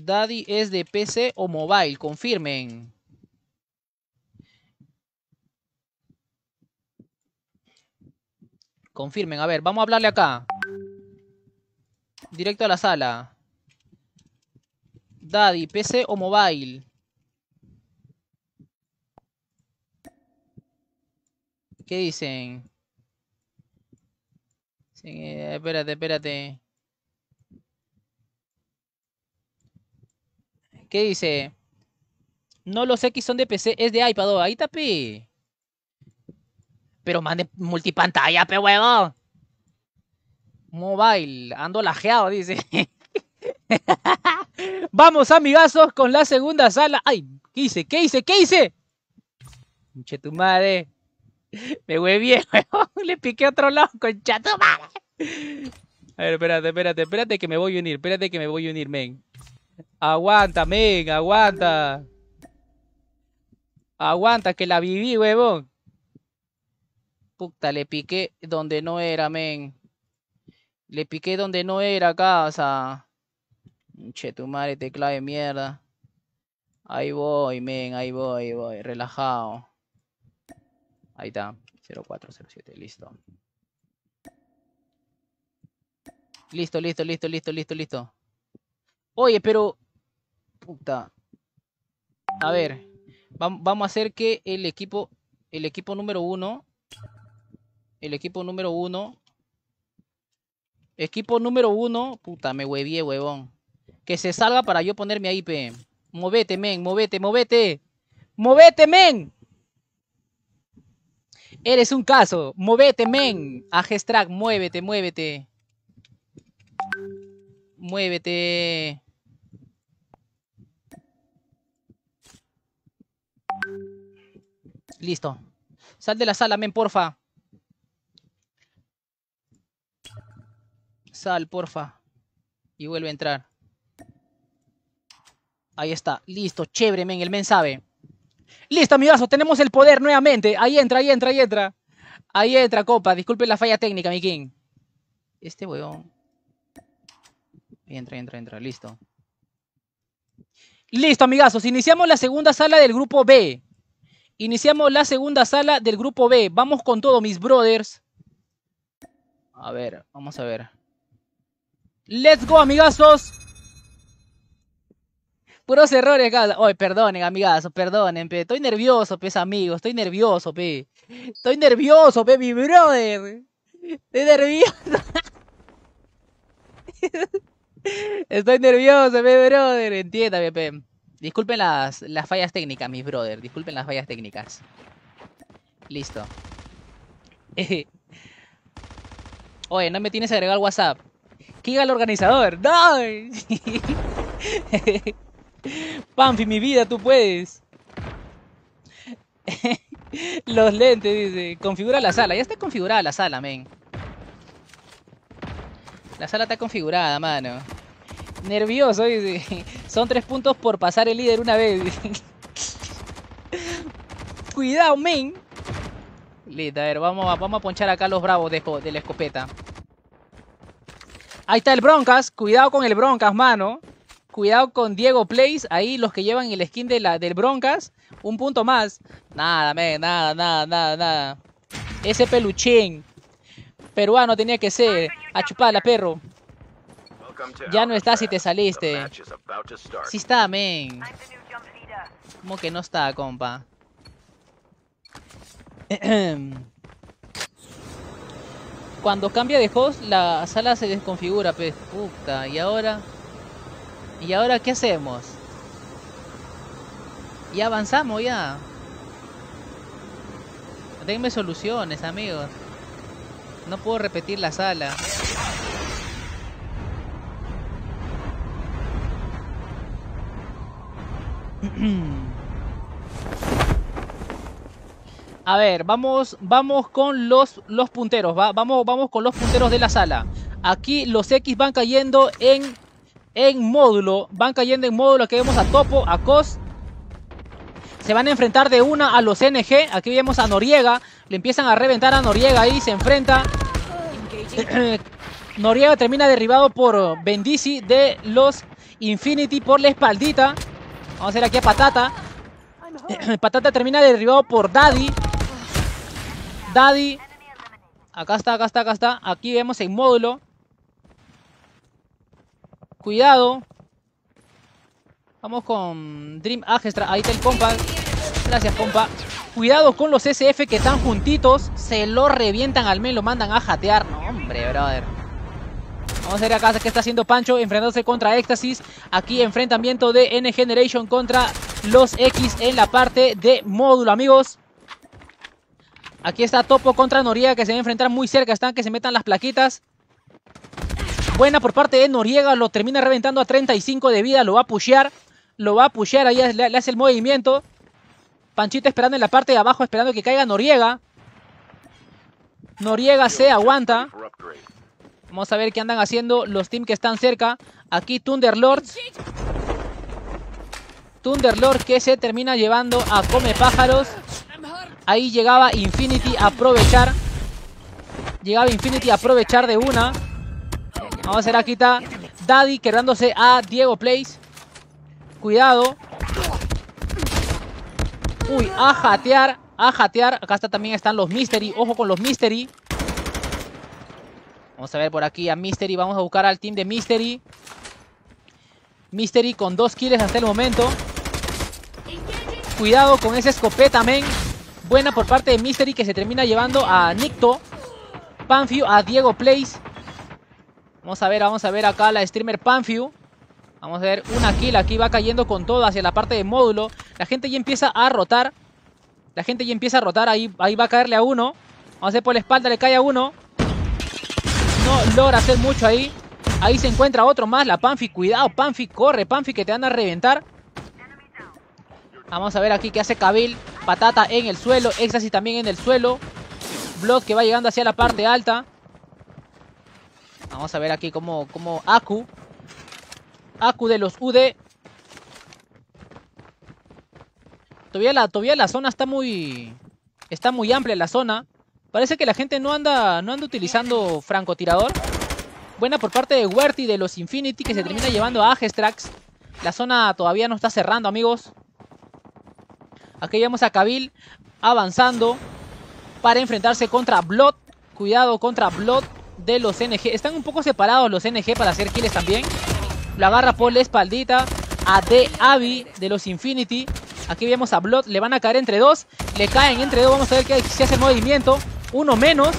Daddy es de PC o mobile, confirmen. Confirmen, a ver, vamos a hablarle acá. Directo a la sala. Daddy, PC o mobile. ¿Qué dicen? Eh, espérate, espérate. ¿Qué dice? No los X son de PC, es de iPad, oh, ahí tapi? Pero mande multipantalla, pe huevo. Mobile, ando lajeado, dice. Vamos, amigazos, con la segunda sala. Ay, ¿qué hice? ¿Qué hice? ¿Qué hice? Conche tu madre. Me hueví, bien, Le piqué otro lado, concha tu madre. A ver, espérate, espérate, espérate que me voy a unir, espérate que me voy a unir, men. Aguanta, men, aguanta. Aguanta, que la viví, huevón. Puta, le piqué donde no era, men. Le piqué donde no era casa. o Che, tu madre, te de mierda. Ahí voy, men, ahí voy, voy. Relajado. Ahí está. 0407, listo. Listo, listo, listo, listo, listo, listo. Oye, pero... Puta. A ver, vamos a hacer que el equipo, el equipo número uno, el equipo número uno, equipo número uno, puta, me hueví, huevón. Que se salga para yo ponerme ahí, pe. Movete, men, movete, movete. Movete, men. Eres un caso. Movete, men. gestrack. muévete, muévete. Muévete. Listo. Sal de la sala, men, porfa. Sal, porfa. Y vuelve a entrar. Ahí está. Listo. Chévere, men. El men sabe. Listo, amigazo. Tenemos el poder nuevamente. Ahí entra, ahí entra, ahí entra. Ahí entra, copa. Disculpen la falla técnica, mi king. Este weón. Entra, entra, entra. Listo. Listo, amigazos. Iniciamos la segunda sala del grupo B. Iniciamos la segunda sala del grupo B. Vamos con todo, mis brothers. A ver, vamos a ver. Let's go, amigazos. Puros errores, acá. Oye, perdonen, amigazos, perdonen, pe. Estoy nervioso, pe, amigos. Estoy nervioso, pe. Estoy nervioso, pe, mi brother. Estoy nervioso. Estoy nervioso, mi brother. Entiéndame, pe. Disculpen las, fallas técnicas, mis brother. Disculpen las fallas técnicas. Listo. Oye, no me tienes agregado al WhatsApp. Kiga el organizador. ¡No! Panfi, mi vida, tú puedes. Los lentes, dice. Configura la sala. Ya está configurada la sala, men. La sala está configurada, mano. Nervioso, Son tres puntos por pasar el líder una vez. Cuidado, men. Listo, a ver, vamos a, vamos a ponchar acá a los bravos de, de la escopeta. Ahí está el Broncas. Cuidado con el Broncas, mano. Cuidado con Diego Place. Ahí los que llevan el skin de la, del Broncas. Un punto más. Nada, men, nada, nada, nada, nada. Ese peluchín. Peruano tenía que ser. A chupala, perro. Ya no está si te saliste. Sí está, men. Como que no está, compa? Cuando cambia de host, la sala se desconfigura, pues, Puta, y ahora... ¿Y ahora qué hacemos? Y avanzamos, ya. Denme soluciones, amigos. No puedo repetir la sala. A ver, vamos, vamos con los, los punteros, vamos, vamos con los punteros de la sala. Aquí los X van cayendo en, en módulo, van cayendo en módulo, aquí vemos a Topo, a Cos se van a enfrentar de una a los NG. Aquí vemos a Noriega. Le empiezan a reventar a Noriega y se enfrenta. Noriega termina derribado por Bendici de los Infinity por la espaldita. Vamos a ver aquí a Patata. Patata termina derribado por Daddy. Daddy. Acá está, acá está, acá está. Aquí vemos el módulo. Cuidado. Vamos con Dream Agestra. Ahí está el compa. Gracias, compa. Cuidado con los SF que están juntitos. Se lo revientan al menos. lo mandan a jatear. No, hombre, brother. Vamos a ver acá qué está haciendo Pancho enfrentándose contra Éxtasis. Aquí enfrentamiento de N Generation contra los X en la parte de módulo, amigos. Aquí está Topo contra Noriega que se va a enfrentar muy cerca. Están que se metan las plaquitas. Buena por parte de Noriega. Lo termina reventando a 35 de vida. Lo va a pushear lo va a pushear, ahí le, hace el movimiento. Panchito esperando en la parte de abajo, esperando que caiga Noriega. Noriega se aguanta. Vamos a ver qué andan haciendo los teams que están cerca. Aquí Thunderlord. Thunderlord que se termina llevando a Come Pájaros. Ahí llegaba Infinity a aprovechar. Llegaba Infinity a aprovechar de una. Vamos a hacer aquí está Daddy quedándose a Diego Place. Cuidado. Uy, a jatear, a jatear. Acá está, también están los Mystery. Ojo con los Mystery. Vamos a ver por aquí a Mystery. Vamos a buscar al team de Mystery. Mystery con dos kills hasta el momento. Cuidado con ese escopeta, men. Buena por parte de Mystery que se termina llevando a Nicto. Panfio a Diego Place. Vamos a ver, vamos a ver acá a la streamer Panfio Vamos a ver una kill. Aquí va cayendo con todo hacia la parte de módulo. La gente ya empieza a rotar. La gente ya empieza a rotar. Ahí, ahí va a caerle a uno. Vamos a ver por la espalda. Le cae a uno. No logra hacer mucho ahí. Ahí se encuentra otro más. La Panfi. Cuidado, Panfi. Corre, Panfi, que te van a reventar. Vamos a ver aquí qué hace Kabil. Patata en el suelo. Éxtasis también en el suelo. Blood que va llegando hacia la parte alta. Vamos a ver aquí cómo, cómo Aku de los UD. Todavía la, todavía la zona está muy... Está muy amplia la zona. Parece que la gente no anda, no anda utilizando francotirador. Buena por parte de Huerti de los Infinity que se termina llevando a Agestrax. La zona todavía no está cerrando, amigos. Aquí vemos a Kabil avanzando para enfrentarse contra Blood. Cuidado contra Blood de los NG. Están un poco separados los NG para hacer kills también. Lo agarra por la espaldita a The Avi de los Infinity. Aquí vemos a Blood, le van a caer entre dos. Le caen entre dos, vamos a ver qué se hace movimiento. Uno menos,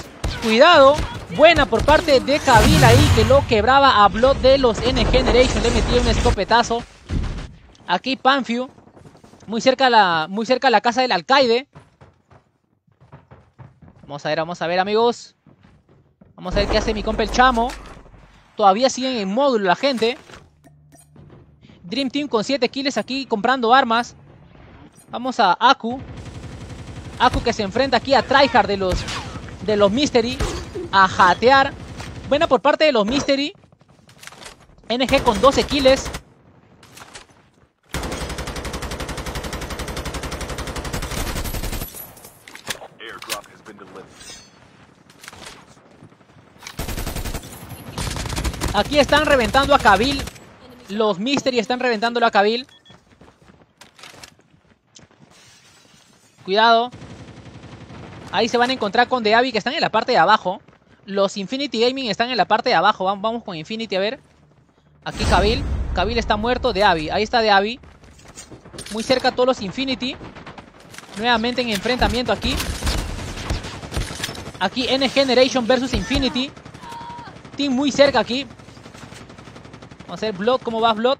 cuidado. Buena por parte de Kabila ahí que lo quebraba a Blood de los N Generation. Le metió un escopetazo. Aquí Panfio muy cerca la, muy cerca la casa del alcaide. Vamos a ver, vamos a ver amigos. Vamos a ver qué hace mi compa el chamo. Todavía siguen en módulo la gente. Dream Team con 7 kills aquí comprando armas. Vamos a Aku. Aku que se enfrenta aquí a Tryhard de los, de los Mystery. A jatear. Buena por parte de los Mystery. NG con 12 kills. Aquí están reventando a Kabil los Mystery están reventándolo a Kabil. Cuidado. Ahí se van a encontrar con Deavi que están en la parte de abajo. Los Infinity Gaming están en la parte de abajo. Vamos con Infinity a ver. Aquí Kabil. Kabil está muerto. Deavi. Ahí está Deavi. Muy cerca todos los Infinity. Nuevamente en enfrentamiento aquí. Aquí N Generation versus Infinity. Team muy cerca aquí. Vamos a ver Blood, cómo va Blood.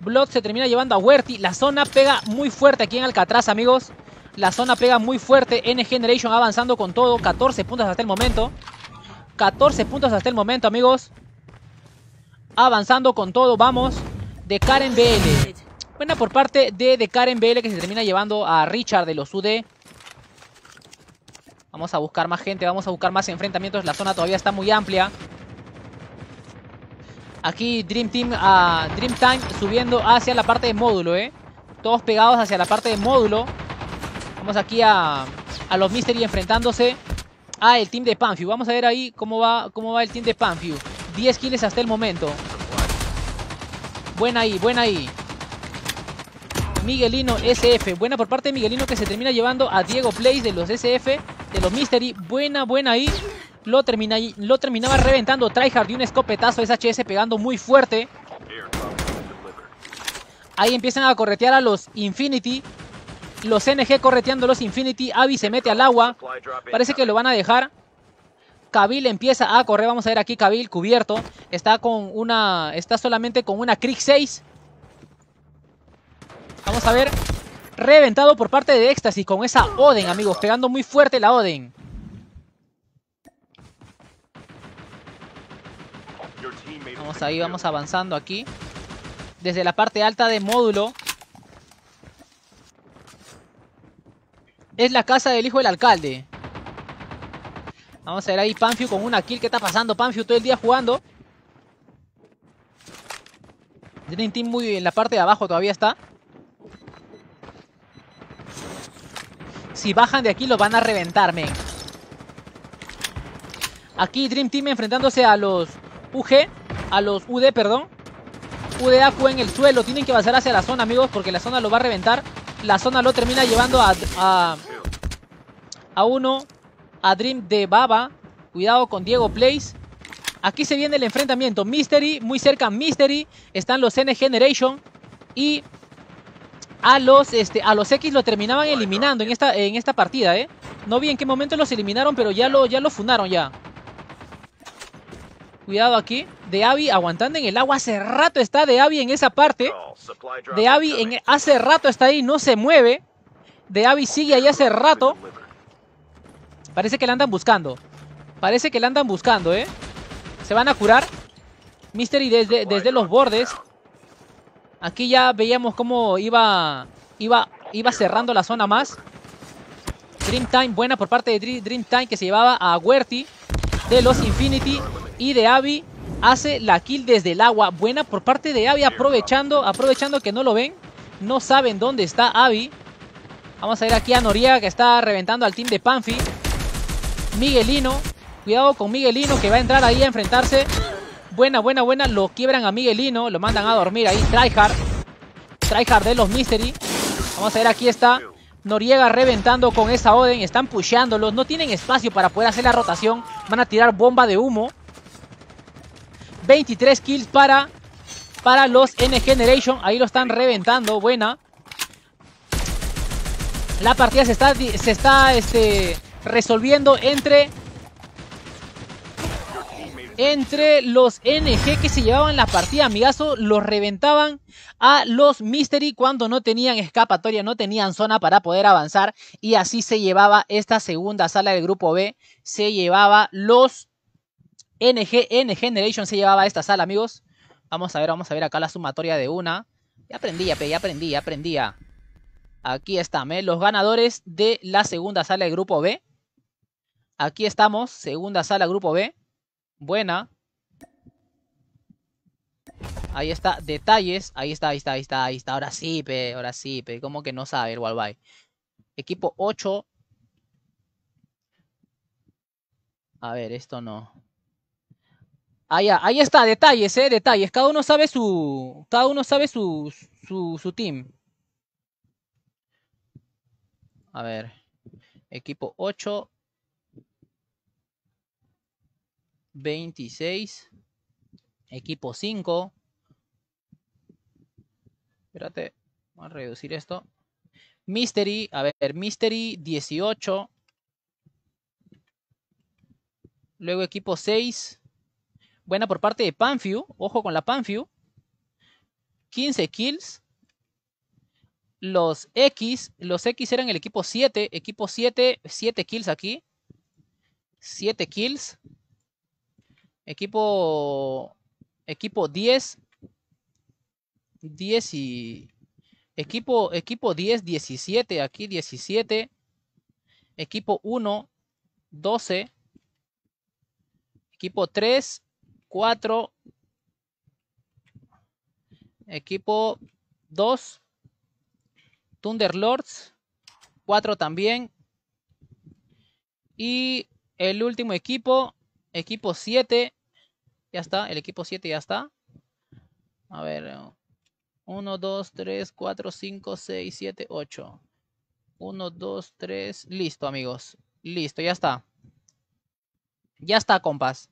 Blood se termina llevando a Huerti. La zona pega muy fuerte aquí en Alcatraz, amigos. La zona pega muy fuerte. N Generation avanzando con todo. 14 puntos hasta el momento. 14 puntos hasta el momento, amigos. Avanzando con todo, vamos. De Karen BL. Buena por parte de, de Karen BL que se termina llevando a Richard de los UD. Vamos a buscar más gente, vamos a buscar más enfrentamientos. La zona todavía está muy amplia. Aquí Dream Team ah, Dream Time subiendo hacia la parte de módulo, ¿eh? Todos pegados hacia la parte de módulo. Vamos aquí a, a los Mystery enfrentándose a el team de Panfiu. Vamos a ver ahí cómo va, cómo va el team de Panfiu. 10 kills hasta el momento. Buena ahí, buena ahí. Miguelino SF. Buena por parte de Miguelino que se termina llevando a Diego Place de los SF, de los Mystery. Buena, buena ahí. Lo, lo terminaba reventando Tryhard y un escopetazo SHS pegando muy fuerte. Ahí empiezan a corretear a los Infinity. Los NG correteando a los Infinity. Abby se mete al agua. Parece que lo van a dejar. Kabil empieza a correr. Vamos a ver aquí Kabil cubierto. Está con una. Está solamente con una krieg 6. Vamos a ver. Reventado por parte de Éxtasis con esa Oden, amigos. Pegando muy fuerte la Oden. ahí, vamos avanzando aquí. Desde la parte alta de módulo. Es la casa del hijo del alcalde. Vamos a ver ahí Panfiu con una kill. ¿Qué está pasando? Panfiu todo el día jugando. Dream Team muy en la parte de abajo todavía está. Si bajan de aquí los van a reventar, Aquí Dream Team enfrentándose a los UG a los UD, perdón. UDA fue en el suelo. Tienen que avanzar hacia la zona, amigos, porque la zona lo va a reventar. La zona lo termina llevando a, a, uno, a Dream de Baba. Cuidado con Diego Place. Aquí se viene el enfrentamiento. Mystery, muy cerca Mystery. Están los N Generation. Y a los, este, a los X lo terminaban eliminando en esta, en esta partida, ¿eh? No vi en qué momento los eliminaron, pero ya lo, ya lo funaron ya. Cuidado aquí. De Avi aguantando en el agua. Hace rato está De Avi en esa parte. De Avi hace rato está ahí. No se mueve. De Avi sigue ahí hace rato. Parece que la andan buscando. Parece que la andan buscando, ¿eh? Se van a curar. Mystery desde, desde los bordes. Aquí ya veíamos cómo iba, iba, iba cerrando la zona más. Dreamtime, buena por parte de Dreamtime que se llevaba a Huerti de los Infinity y de Avi hace la kill desde el agua. Buena por parte de Avi aprovechando, aprovechando que no lo ven. No saben dónde está Avi. Vamos a ver aquí a Noriega que está reventando al team de Panfi. Miguelino. Cuidado con Miguelino que va a entrar ahí a enfrentarse. Buena, buena, buena. Lo quiebran a Miguelino. Lo mandan a dormir ahí. Tryhard. Tryhard de los Mystery. Vamos a ver, aquí está. Noriega reventando con esa Oden. Están pusheándolos. No tienen espacio para poder hacer la rotación. Van a tirar bomba de humo. 23 kills para, para los N Generation. Ahí lo están reventando. Buena. La partida se está, se está este, resolviendo entre entre los NG que se llevaban la partida, amigazo, los reventaban a los Mystery cuando no tenían escapatoria, no tenían zona para poder avanzar y así se llevaba esta segunda sala del grupo B, se llevaba los NG, Generation se llevaba a esta sala, amigos. Vamos a ver, vamos a ver acá la sumatoria de una. Ya aprendí, ya aprendí, ya aprendí. Aquí están, ¿eh? los ganadores de la segunda sala de grupo B. Aquí estamos, segunda sala grupo B. Buena. Ahí está, detalles. Ahí está, ahí está, ahí está, ahí está. Ahora sí, pe, ahora sí, pe. ¿Cómo que no sabe el Walby? Equipo 8. A ver, esto no ahí está, detalles, eh, detalles. Cada uno sabe su. Cada uno sabe su, su, su team. A ver. Equipo 8. 26. Equipo 5. Espérate. Voy a reducir esto. Mystery. A ver, Mystery 18. Luego equipo 6. Buena por parte de Panfiu. Ojo con la Panfiu. 15 kills. Los X. Los X eran el equipo 7. Equipo 7. 7 kills aquí. 7 kills. Equipo. Equipo 10. 10 y. Equipo, equipo 10, 17. Aquí 17. Equipo 1, 12. Equipo 3, 4. Equipo 2. Lords, 4 también. Y el último equipo. Equipo 7. Ya está. El equipo 7 ya está. A ver. 1, 2, 3, 4, 5, 6, 7, 8. 1, 2, 3. Listo, amigos. Listo, ya está. Ya está, compas.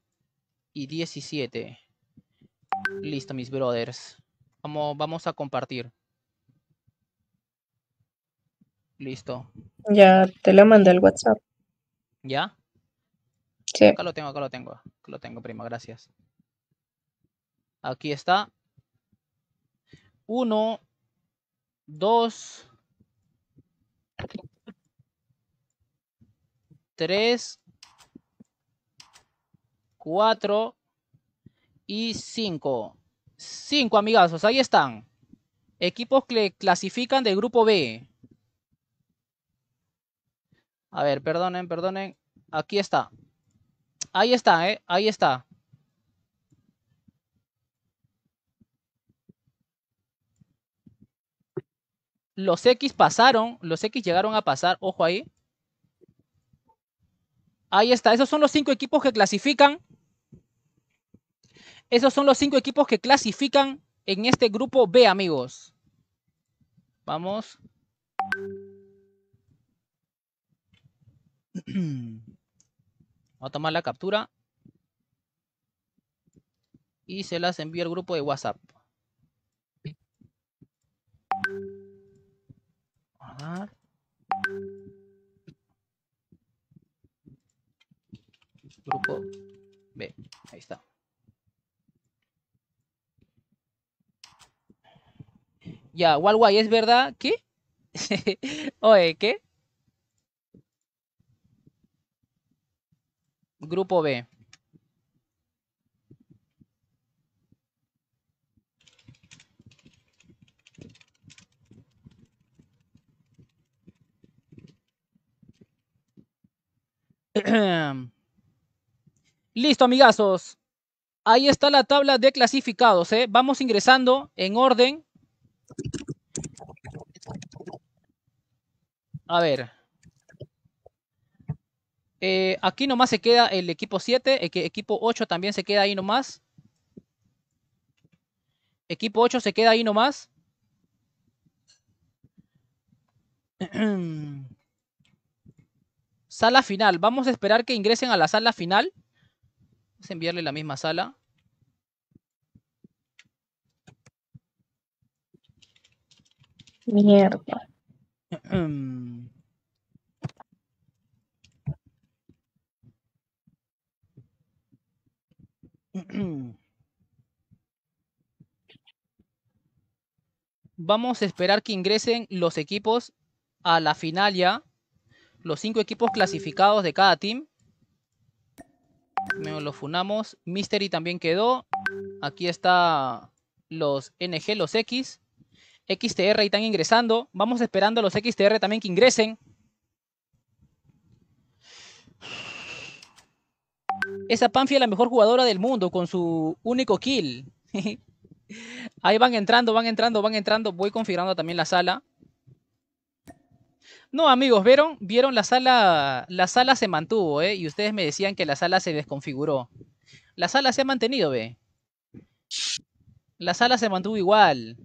y 17. Listo, mis brothers. Vamos, vamos a compartir. Listo. Ya te lo mandé al WhatsApp. ¿Ya? Sí. Acá lo tengo, acá lo tengo. lo tengo, prima, gracias. Aquí está. Uno, dos, tres, 4 y 5. 5 amigazos, ahí están. Equipos que clasifican del grupo B. A ver, perdonen, perdonen. Aquí está. Ahí está, ¿eh? Ahí está. Los X pasaron, los X llegaron a pasar, ojo ahí. Ahí está, esos son los cinco equipos que clasifican esos son los cinco equipos que clasifican en este grupo B, amigos. Vamos. Vamos a tomar la captura. Y se las envío al grupo de WhatsApp. A ver. Grupo B. Ahí está. Ya, guay, ¿es verdad? ¿Qué? Oye, ¿qué? Grupo B. Listo, amigazos. Ahí está la tabla de clasificados. ¿eh? Vamos ingresando en orden a ver. Eh, aquí nomás se queda el equipo 7, el equipo 8 también se queda ahí nomás. Equipo 8 se queda ahí nomás. sala final. Vamos a esperar que ingresen a la sala final. Vamos a enviarle la misma sala. Mierda. Em, vamos a esperar que ingresen los equipos a la final ya. Los cinco equipos clasificados de cada team. me lo funamos. Mystery también quedó. Aquí está los NG, los X. XTR y están ingresando. Vamos esperando a los XTR también que ingresen. Esa panfia es la mejor jugadora del mundo con su único kill. ahí van entrando, van entrando, van entrando. Voy configurando también la sala. No, amigos, ¿vieron? Vieron la sala. La sala se mantuvo, ¿eh? Y ustedes me decían que la sala se desconfiguró. La sala se ha mantenido, ve. La sala se mantuvo igual.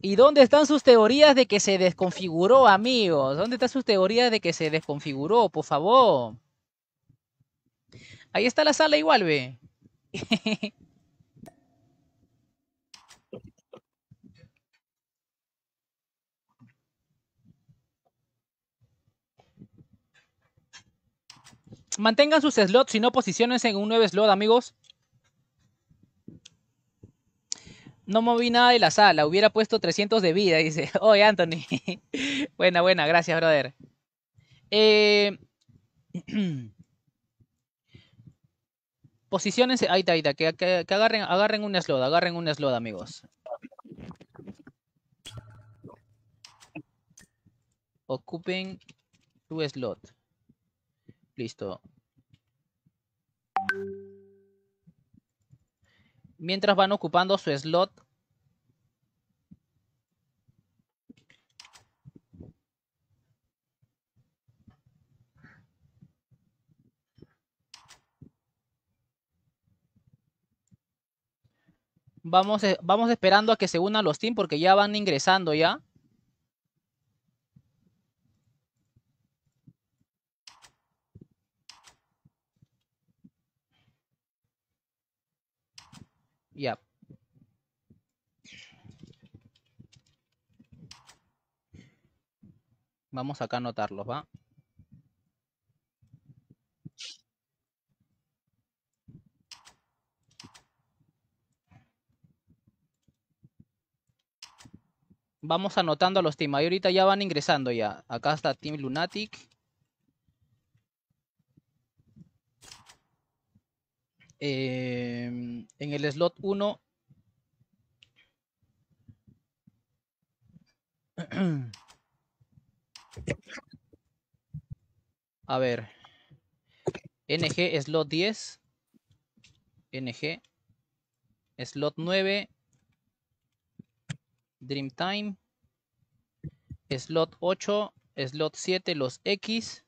¿Y dónde están sus teorías de que se desconfiguró, amigos? ¿Dónde están sus teorías de que se desconfiguró, por favor? Ahí está la sala igual, ve. Mantengan sus slots y no posiciones en un nuevo slot, amigos. no moví nada de la sala, hubiera puesto 300 de vida, dice. Oye, Anthony. buena, buena, gracias, brother. Eh... Posiciones, ahí está, ahí está, que, agarren, agarren un slot, agarren un slot, amigos. Ocupen tu slot. Listo mientras van ocupando su slot. Vamos, eh, vamos esperando a que se unan los teams porque ya van ingresando ya. ya Vamos acá a anotarlos, ¿va? Vamos anotando a los team. Y ahorita ya van ingresando ya. Acá está Team Lunatic. eh, en el slot 1 A ver. NG slot 10. NG slot 9. Dreamtime. Slot 8. Slot 7 los X.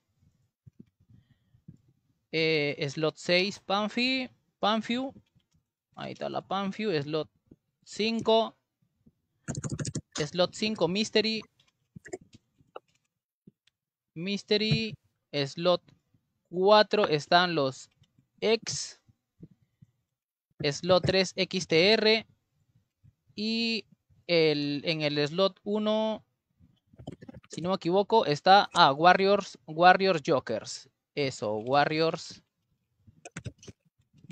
Eh, slot 6 Panfi. Panfiu. Ahí está la es Slot 5. Slot 5 Mystery. Mystery. Slot 4 están los X. Slot 3 XTR. Y el, en el slot 1, si no me equivoco, está a ah, Warriors, Warriors Jokers. Eso, Warriors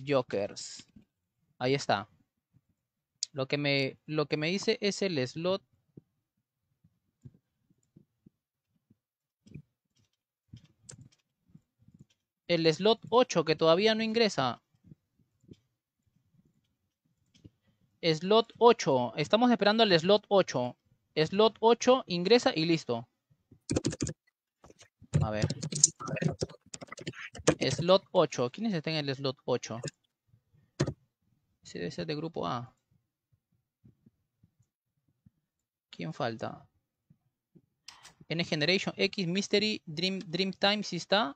jokers. Ahí está. Lo que me, lo que me dice es el slot. El slot 8 que todavía no ingresa. Slot 8. Estamos esperando el slot 8. Slot 8 ingresa y listo. A ver. A ver. Slot 8. ¿Quiénes están en el slot 8? Ese debe ser de grupo A. ¿Quién falta? N Generation X, Mystery, Dream, Time, si está.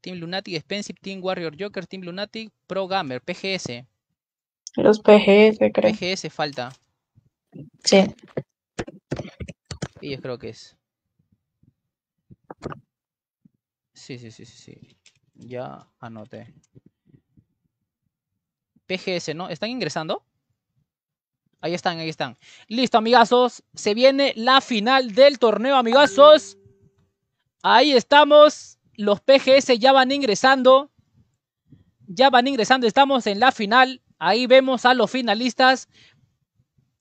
Team Lunatic, Expensive, Team Warrior Joker, Team Lunatic, Pro Gamer, PGS. Los PGS, creo. PGS falta. Sí. Ellos creo que es. Sí, sí, sí, sí, sí. Ya anoté. PGS, ¿no? ¿Están ingresando? Ahí están, ahí están. Listo, amigazos. Se viene la final del torneo, amigazos. Ahí estamos. Los PGS ya van ingresando. Ya van ingresando. Estamos en la final. Ahí vemos a los finalistas.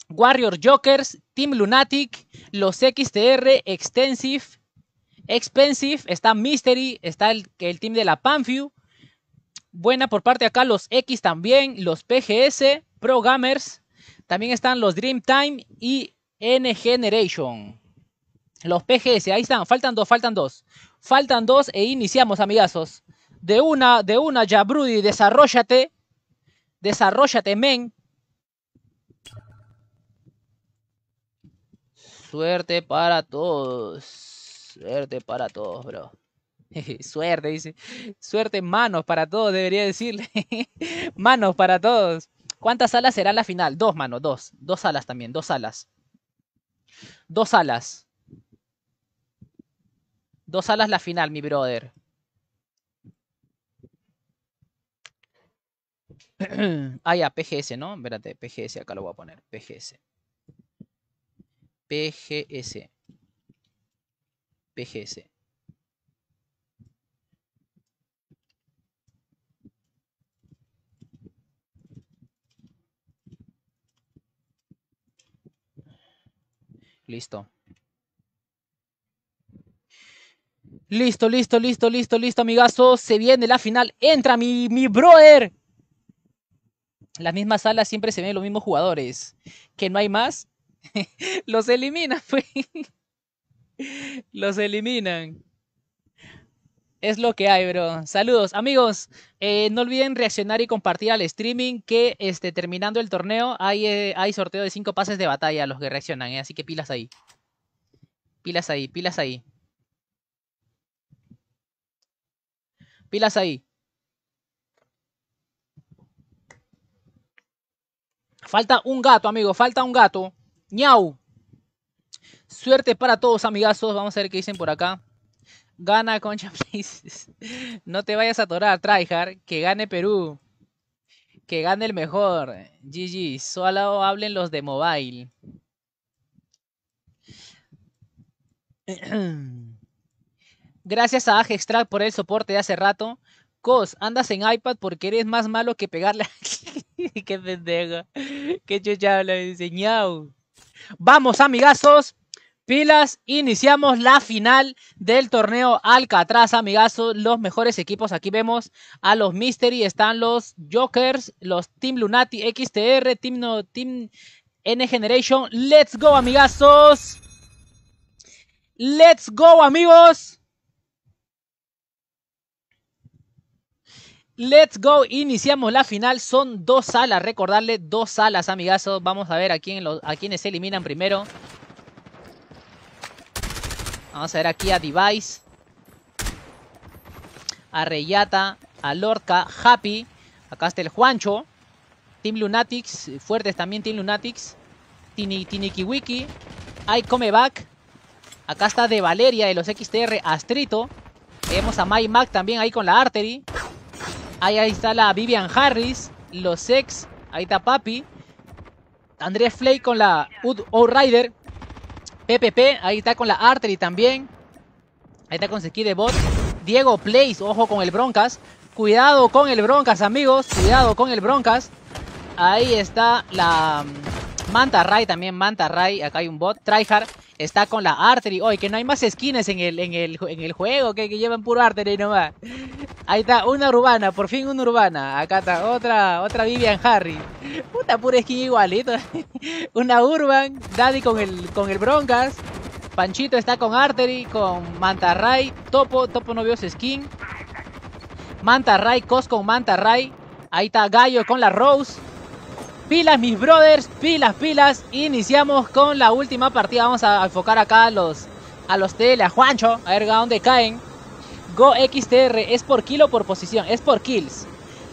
Warrior Jokers, Team Lunatic, los XTR, Extensive, Expensive, está Mystery, está el, team de la Panview. Buena por parte de acá los X también, los PGS, Pro Gamers. También están los Dreamtime y N Generation. Los PGS, ahí están, faltan dos, faltan dos. Faltan dos e iniciamos, amigazos. De una, de una ya, Brudy, desarrollate. Desarrollate, men. Suerte para todos. Suerte para todos, bro. Suerte, dice. Suerte, manos para todos, debería decirle. manos para todos. ¿Cuántas alas será la final? Dos, manos, dos. Dos alas también, dos alas. Dos alas. Dos alas la final, mi brother. ah, ya, PGS, ¿no? Espérate, PGS, acá lo voy a poner. PGS. PGS pgs Listo. Listo, listo, listo, listo, listo, amigazo. Se viene la final. Entra mi, mi brother. Las mismas salas siempre se ven los mismos jugadores. Que no hay más. Los elimina, pues. Los eliminan. Es lo que hay, bro. Saludos, amigos. Eh, no olviden reaccionar y compartir al streaming que este, terminando el torneo hay, eh, hay sorteo de 5 pases de batalla los que reaccionan, eh, así que pilas ahí. Pilas ahí, pilas ahí. Pilas ahí. Falta un gato, amigo, falta un gato. ¡Niau! Suerte para todos, amigazos. Vamos a ver qué dicen por acá. Gana, concha, please. No te vayas a atorar, tryhard. Que gane Perú. Que gane el mejor. GG. Solo hablen los de mobile. Gracias a Extract por el soporte de hace rato. Cos, andas en iPad porque eres más malo que pegarle Qué pendejo. Qué ya lo he enseñado. Vamos, amigazos pilas, iniciamos la final del torneo Alcatraz, amigazos, los mejores equipos, aquí vemos a los Mystery, están los Jokers, los Team Lunati, XTR, Team, Team N Generation, let's go amigazos, let's go amigos. Let's go, iniciamos la final, son dos salas, recordarle dos salas amigazos, vamos a ver a, quién a quiénes se eliminan primero, Vamos a ver aquí a Device. A Reyata. A Lorca. Happy. Acá está el Juancho. Team Lunatics. Fuertes también Team Lunatics. Tini, Tinikiwiki. hay Come Back. Acá está de Valeria de los XTR. Astrito. Vemos a my Mac también ahí con la Artery. Ahí, está la Vivian Harris. Los X, Ahí está Papi. Andrés Flay con la Wood O Rider. PPP, ahí está con la Artery también. Ahí está con Seki de bot. Diego Place, ojo con el Broncas. Cuidado con el Broncas, amigos. Cuidado con el Broncas. Ahí está la mm, Manta Ray también. Manta Ray, acá hay un bot. Tryhard está con la artery. Oye, que no hay más skins en el, en el, juego, que, que llevan puro artery nomás. Ahí está, una urbana, por fin una urbana. Acá está otra, otra Vivian Harry. Puta, pura skin igualito. una urban, Daddy con el, con el Broncas. Panchito está con Artery, con manta ray Topo, Topo no vio su skin. ray Cos con ray Ahí está Gallo con la Rose. Pilas, mis brothers, pilas, pilas. Iniciamos con la última partida. Vamos a enfocar acá a los, a los TL, a Juancho. A ver a dónde caen. Go XTR es por kilo o por posición, es por kills.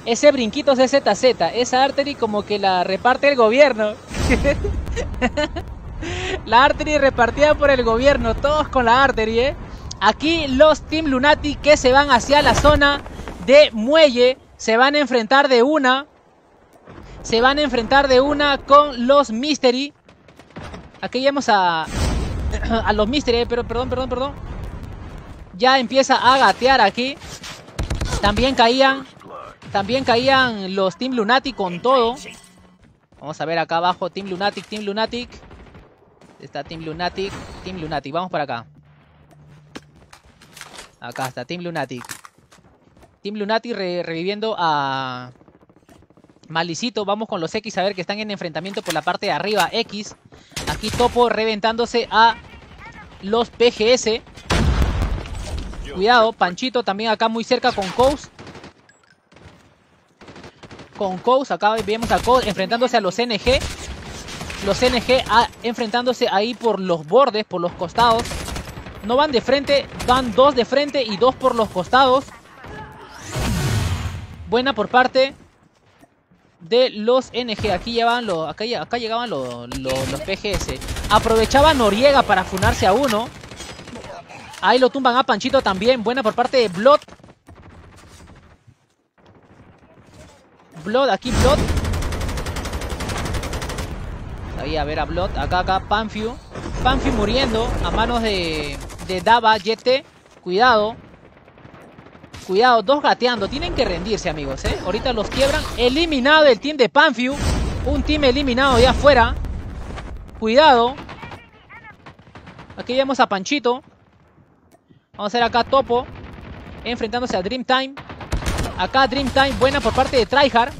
Ese brinquito es ZZ, esa artery como que la reparte el gobierno. la artery repartida por el gobierno, todos con la artery, ¿eh? Aquí los Team Lunati que se van hacia la zona de muelle se van a enfrentar de una se van a enfrentar de una con los Mystery. Aquí llegamos a, a los Mystery, eh, pero perdón, perdón, perdón. Ya empieza a gatear aquí. También caían, también caían los Team Lunatic con todo. Vamos a ver acá abajo, Team Lunatic, Team Lunatic. Está Team Lunatic, Team Lunatic, vamos para acá. Acá está, Team Lunatic. Team Lunatic reviviendo a, Malicito, vamos con los X a ver que están en enfrentamiento por la parte de arriba. X, aquí Topo reventándose a los PGS. Cuidado, Panchito también acá muy cerca con Coast. Con Coast, acá vemos a Coast enfrentándose a los NG. Los NG ah, enfrentándose ahí por los bordes, por los costados. No van de frente, van dos de frente y dos por los costados. Buena por parte de los NG. Aquí llevaban los, acá, acá llegaban los, PGS. Aprovechaba Noriega para funarse a uno. Ahí lo tumban a Panchito también. Buena por parte de Blood. Blood, aquí Blood. a ver a Blood. Acá, acá, Panfew. Panfew muriendo a manos de, de Dava, Yete. Cuidado. Cuidado, dos gateando. Tienen que rendirse, amigos, ¿eh? Ahorita los quiebran. Eliminado el team de Panfiu. Un team eliminado ya afuera. Cuidado. Aquí vemos a Panchito. Vamos a ver acá Topo. Enfrentándose a Dreamtime. Acá Dreamtime, buena por parte de Tryhard.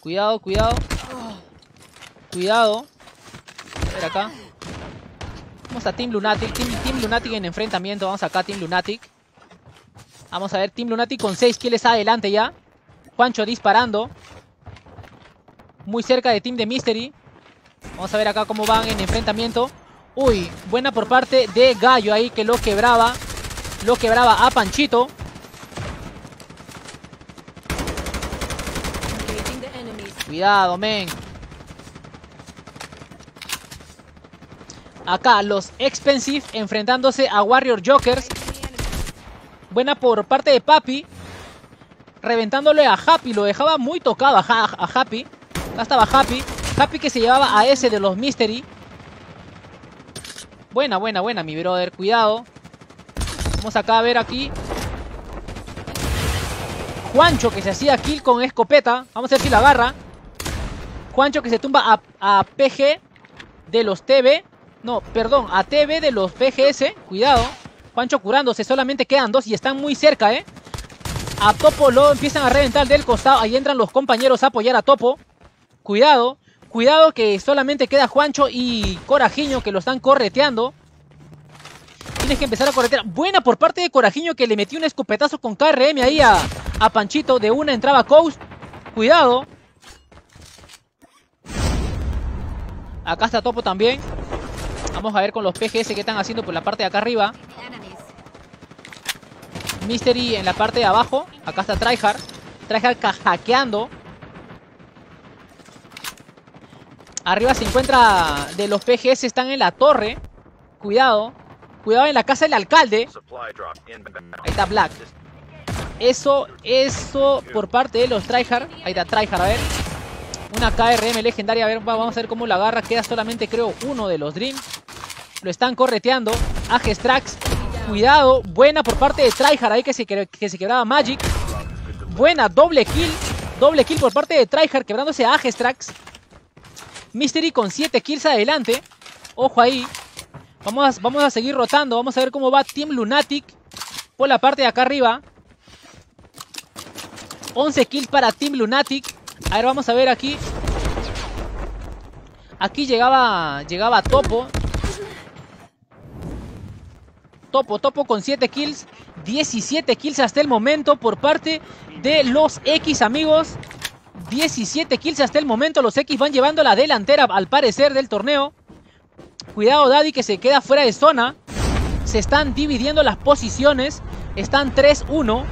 Cuidado, cuidado. Cuidado. A ver acá. Vamos a Team Lunatic. Team, Lunatic en enfrentamiento. Vamos acá, Team Lunatic. Vamos a ver, Team Lunatic con 6 kills adelante ya. Juancho disparando. Muy cerca de Team de Mystery. Vamos a ver acá cómo van en enfrentamiento. Uy, buena por parte de Gallo ahí que lo quebraba. Lo quebraba a Panchito. Cuidado, men. Acá los Expensive enfrentándose a Warrior Jokers. Buena por parte de Papi. Reventándole a Happy. Lo dejaba muy tocado a, Happy. Acá estaba Happy. Happy que se llevaba a ese de los Mystery. Buena, buena, buena, mi brother. Cuidado. Vamos acá a ver aquí. Juancho que se hacía kill con escopeta. Vamos a ver si la agarra. Juancho que se tumba a, a PG de los TV. No, perdón, a TV de los PGS. Cuidado. Juancho curándose, solamente quedan dos y están muy cerca, ¿eh? A Topo lo empiezan a reventar del costado. Ahí entran los compañeros a apoyar a Topo. Cuidado. Cuidado que solamente queda Juancho y Corajiño que lo están correteando. Tienes que empezar a corretear. Buena por parte de Corajiño que le metió un escopetazo con KRM ahí a, a Panchito. De una entraba Coast. Cuidado. Acá está Topo también. Vamos a ver con los PGS que están haciendo por la parte de acá arriba. Mystery en la parte de abajo. Acá está Tryhard. Tryhard hackeando. Arriba se encuentra de los PGS, están en la torre. Cuidado. Cuidado en la casa del alcalde. Ahí está Black. Eso, eso por parte de los Tryhard. Ahí está Tryhard, a ver. Una KRM legendaria. ver, vamos a ver cómo la agarra. Queda solamente, creo, uno de los Dream. Lo están correteando. Agestrax. Cuidado. Buena por parte de Tryhard ahí que se, quebraba Magic. Buena, doble kill. Doble kill por parte de Tryhard quebrándose a Mystery con 7 kills adelante. Ojo ahí. Vamos vamos a seguir rotando. Vamos a ver cómo va Team Lunatic por la parte de acá arriba. 11 kills para Team Lunatic. A ver, vamos a ver aquí. Aquí llegaba, llegaba Topo. Topo, Topo con 7 kills. 17 kills hasta el momento por parte de los X, amigos. 17 kills hasta el momento. Los X van llevando la delantera, al parecer, del torneo. Cuidado, Daddy, que se queda fuera de zona. Se están dividiendo las posiciones. Están 3-1.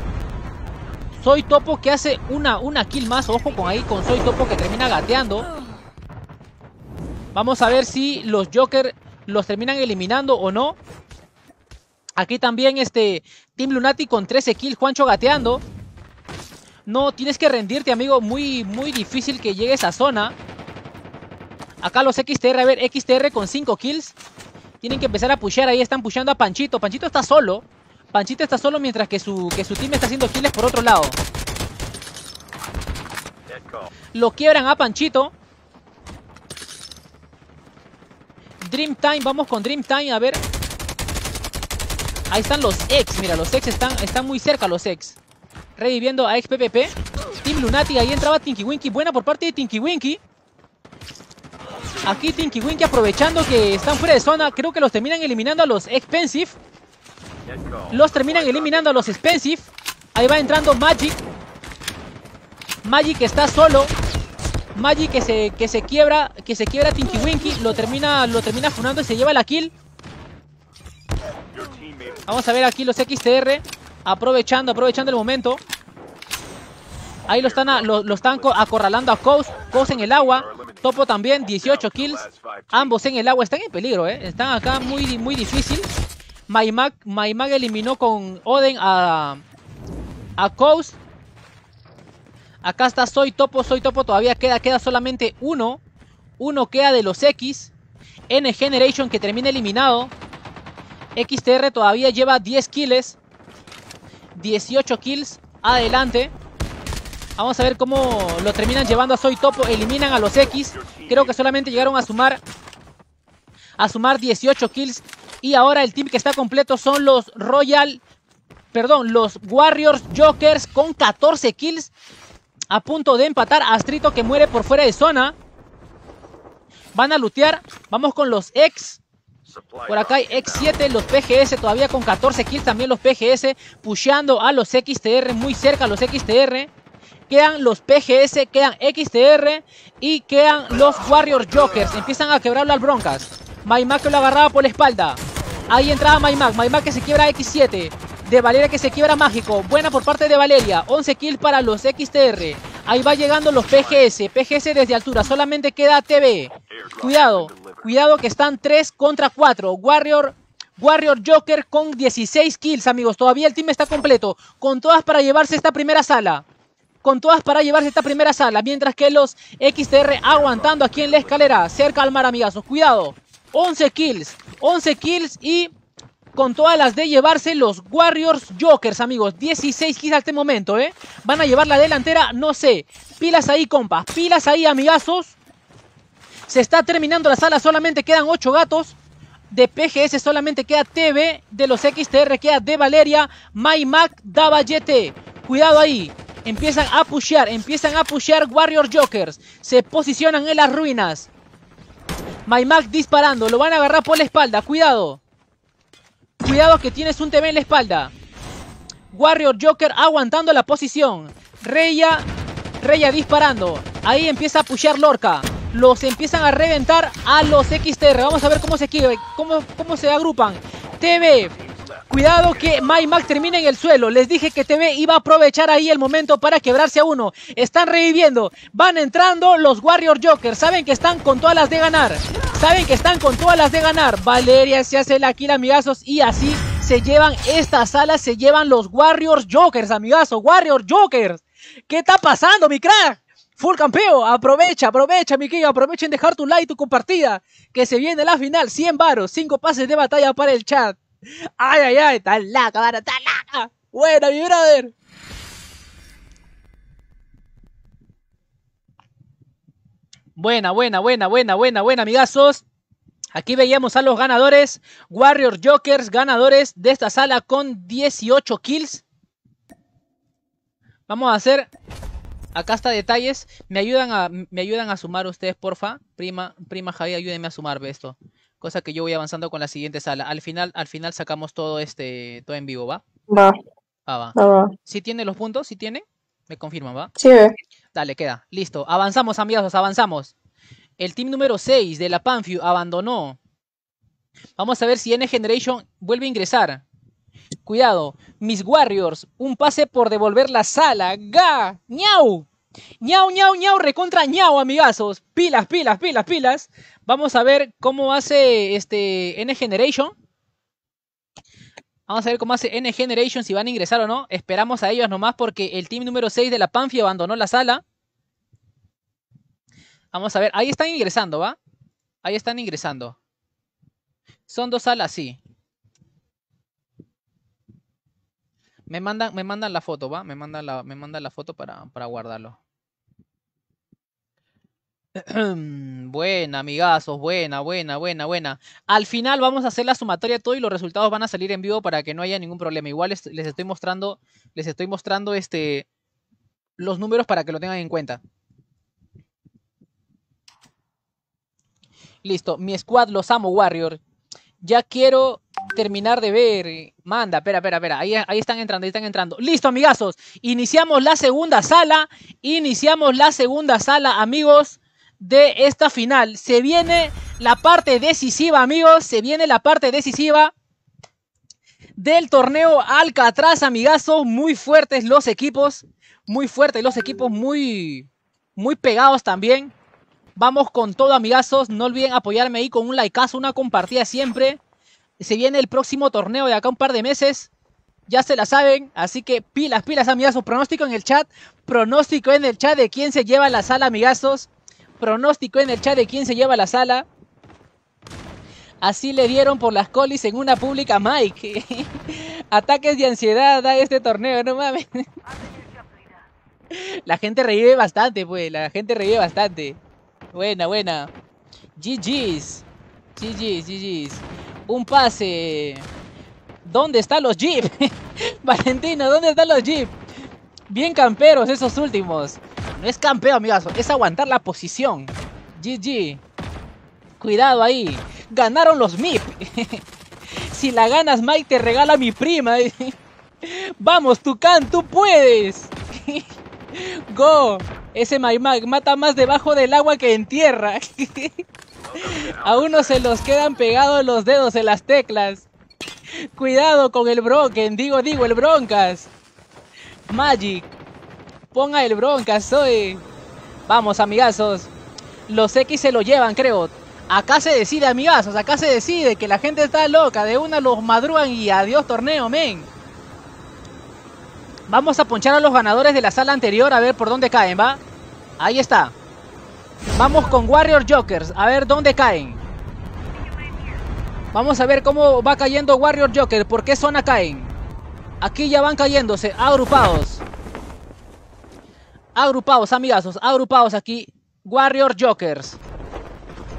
Soy Topo que hace una, una kill más. Ojo con ahí con Soy Topo que termina gateando. Vamos a ver si los Joker los terminan eliminando o no. Aquí también este Team Lunati con 13 kills. Juancho gateando. No, tienes que rendirte, amigo. Muy, muy difícil que llegue a esa zona. Acá los XTR, a ver, XTR con 5 kills. Tienen que empezar a pushear. Ahí están pusheando a Panchito. Panchito está solo. Panchito está solo mientras que su, que su team está haciendo kills por otro lado. Lo quiebran a Panchito. Dreamtime, vamos con Dreamtime, a ver. Ahí están los ex, mira, los ex están, están muy cerca los ex. Reviviendo a XPP. Team Lunati. ahí entraba Tinky Winky, buena por parte de Tinky Winky. Aquí Tinky Winky aprovechando que están fuera de zona, creo que los terminan eliminando a los Expensive. Los terminan eliminando a los Expensive. Ahí va entrando Magic. Magic está solo. Magic que se, que se quiebra, que se quiebra Tinky Winky, lo termina, lo termina funando y se lleva la kill. Vamos a ver aquí los XTR aprovechando, aprovechando el momento. Ahí lo están, están acorralando a Coast, Coast en el agua, Topo también, 18 kills. Ambos en el agua, están en peligro, eh. están acá muy, muy difícil. Maimag, eliminó con Oden a, a Coast. Acá está Soy Topo, Soy Topo todavía queda, queda solamente uno. Uno queda de los X. N Generation que termina eliminado. XTR todavía lleva 10 kills. 18 kills. Adelante. Vamos a ver cómo lo terminan llevando a Soy Topo. Eliminan a los X. Creo que solamente llegaron a sumar. A sumar 18 kills. Y ahora el team que está completo son los Royal, perdón, los Warriors Jokers con 14 kills. A punto de empatar. a Astrito que muere por fuera de zona. Van a lutear. Vamos con los X. Por acá hay X7, los PGS todavía con 14 kills, también los PGS pusheando a los XTR, muy cerca los XTR. Quedan los PGS, quedan XTR y quedan los Warriors Jokers. Empiezan a quebrar las Broncas. Maimac lo agarraba por la espalda. Ahí entraba Maimac. Maimac que se quiebra X7. De Valeria que se quiebra mágico. Buena por parte de Valeria. 11 kills para los XTR. Ahí va llegando los PGS. PGS desde altura. Solamente queda TV. Cuidado. Cuidado que están 3 contra 4. Warrior Warrior Joker con 16 kills, amigos. Todavía el team está completo. Con todas para llevarse esta primera sala. Con todas para llevarse esta primera sala. Mientras que los XTR aguantando aquí en la escalera. Cerca al mar, amigazos. Cuidado. 11 kills, 11 kills y con todas las de llevarse los Warriors Jokers, amigos. 16 kills hasta este momento, ¿eh? Van a llevar la delantera, no sé. Pilas ahí, compa, Pilas ahí, amigazos. Se está terminando la sala, solamente quedan 8 gatos. De PGS solamente queda TV. De los XTR queda De Valeria, MyMac, Davallete. Cuidado ahí. Empiezan a pushear, empiezan a pushear Warriors Jokers. Se posicionan en las ruinas. Maimac disparando. Lo van a agarrar por la espalda. Cuidado. Cuidado que tienes un TV en la espalda. Warrior Joker aguantando la posición. Reya, Reya disparando. Ahí empieza a pushear Lorca. Los empiezan a reventar a los XTR. Vamos a ver cómo se, cómo, cómo se agrupan. TV, Cuidado que MyMac termine en el suelo. Les dije que TV iba a aprovechar ahí el momento para quebrarse a uno. Están reviviendo. Van entrando los Warrior Jokers. Saben que están con todas las de ganar. Saben que están con todas las de ganar. Valeria se hace la kill, amigazos. Y así se llevan estas salas. Se llevan los Warriors Jokers, amigazos. Warrior Jokers. ¿Qué está pasando, mi crack? Full campeo, aprovecha, aprovecha, mi querido, aprovechen dejar tu like, tu compartida, que se viene la final, 100 varos, 5 pases de batalla para el chat. Ay, ay, ay, está laca, está laca. Buena, mi brother. Buena, buena, buena, buena, buena, buena, amigazos. Aquí veíamos a los ganadores. Warrior Jokers, ganadores de esta sala con 18 kills. Vamos a hacer. Acá está detalles. Me ayudan a, me ayudan a sumar ustedes, porfa. Prima, prima Javier, ayúdenme a sumar esto cosa que yo voy avanzando con la siguiente sala. Al final, al final sacamos todo este, todo en vivo, ¿va? Va. Ah, va. va. ¿Sí tiene los puntos? ¿Sí tiene? Me confirma, ¿va? Sí. Dale, queda. Listo. Avanzamos, amigos, avanzamos. El team número 6 de la Panfu abandonó. Vamos a ver si N Generation vuelve a ingresar. Cuidado, mis Warriors, un pase por devolver la sala. ¡Ga! ¡Niau! ñau, ñau, ñau, recontra amigazos. Pilas, pilas, pilas, pilas. Vamos a ver cómo hace este N Generation. Vamos a ver cómo hace N Generation, si van a ingresar o no. Esperamos a ellos nomás porque el team número 6 de la Panfi abandonó la sala. Vamos a ver, ahí están ingresando, ¿va? Ahí están ingresando. Son dos salas, sí. Me mandan, me la foto, ¿va? Me mandan la, me la foto para, guardarlo. buena, amigazos, buena, buena, buena, buena. Al final vamos a hacer la sumatoria todo y los resultados van a salir en vivo para que no haya ningún problema. Igual les, les estoy mostrando, les estoy mostrando este los números para que lo tengan en cuenta. Listo, mi squad, los amo, Warrior. Ya quiero terminar de ver. Eh, manda, espera, espera, espera. Ahí, ahí están entrando, ahí están entrando. Listo, amigazos. Iniciamos la segunda sala. Iniciamos la segunda sala, amigos, de esta final. Se viene la parte decisiva, amigos. Se viene la parte decisiva del torneo Alcatraz, amigazos. Muy fuertes los equipos. Muy fuertes los equipos, muy, muy pegados también. Vamos con todo, amigazos. No olviden apoyarme ahí con un likeazo, una compartida siempre. Se viene el próximo torneo de acá un par de meses. Ya se la saben, así que pilas, pilas, amigazos. Pronóstico en el chat. Pronóstico en el chat de quién se lleva la sala, amigazos. Pronóstico en el chat de quién se lleva la sala. Así le dieron por las colis en una pública Mike. Ataques de ansiedad a este torneo, no mames. La gente revive bastante, pues. La gente revive bastante. Buena, buena. GG's. GG's, GG's un pase. ¿Dónde están los Jeep? Valentino, ¿dónde están los Jeep? Bien camperos esos últimos. No es campeo, amigazo. Es aguantar la posición. GG. Cuidado ahí. Ganaron los MIP. si la ganas, Mike, te regala mi prima. Vamos, Tucán, tú puedes. Go. Ese Mike mata más debajo del agua que en tierra. A uno se los quedan pegados los dedos en las teclas. Cuidado con el Broken, digo, digo, el Broncas. Magic, ponga el Broncas, soy. Vamos, amigazos. Los X se lo llevan, creo. Acá se decide, amigazos, acá se decide que la gente está loca. De una los madrugan y adiós torneo, men. Vamos a ponchar a los ganadores de la sala anterior a ver por dónde caen, ¿va? Ahí está. Vamos con Warrior Jokers. A ver dónde caen. Vamos a ver cómo va cayendo Warrior Joker. ¿Por qué zona caen? Aquí ya van cayéndose. Agrupados. Agrupados, amigazos. Agrupados aquí. Warrior Jokers.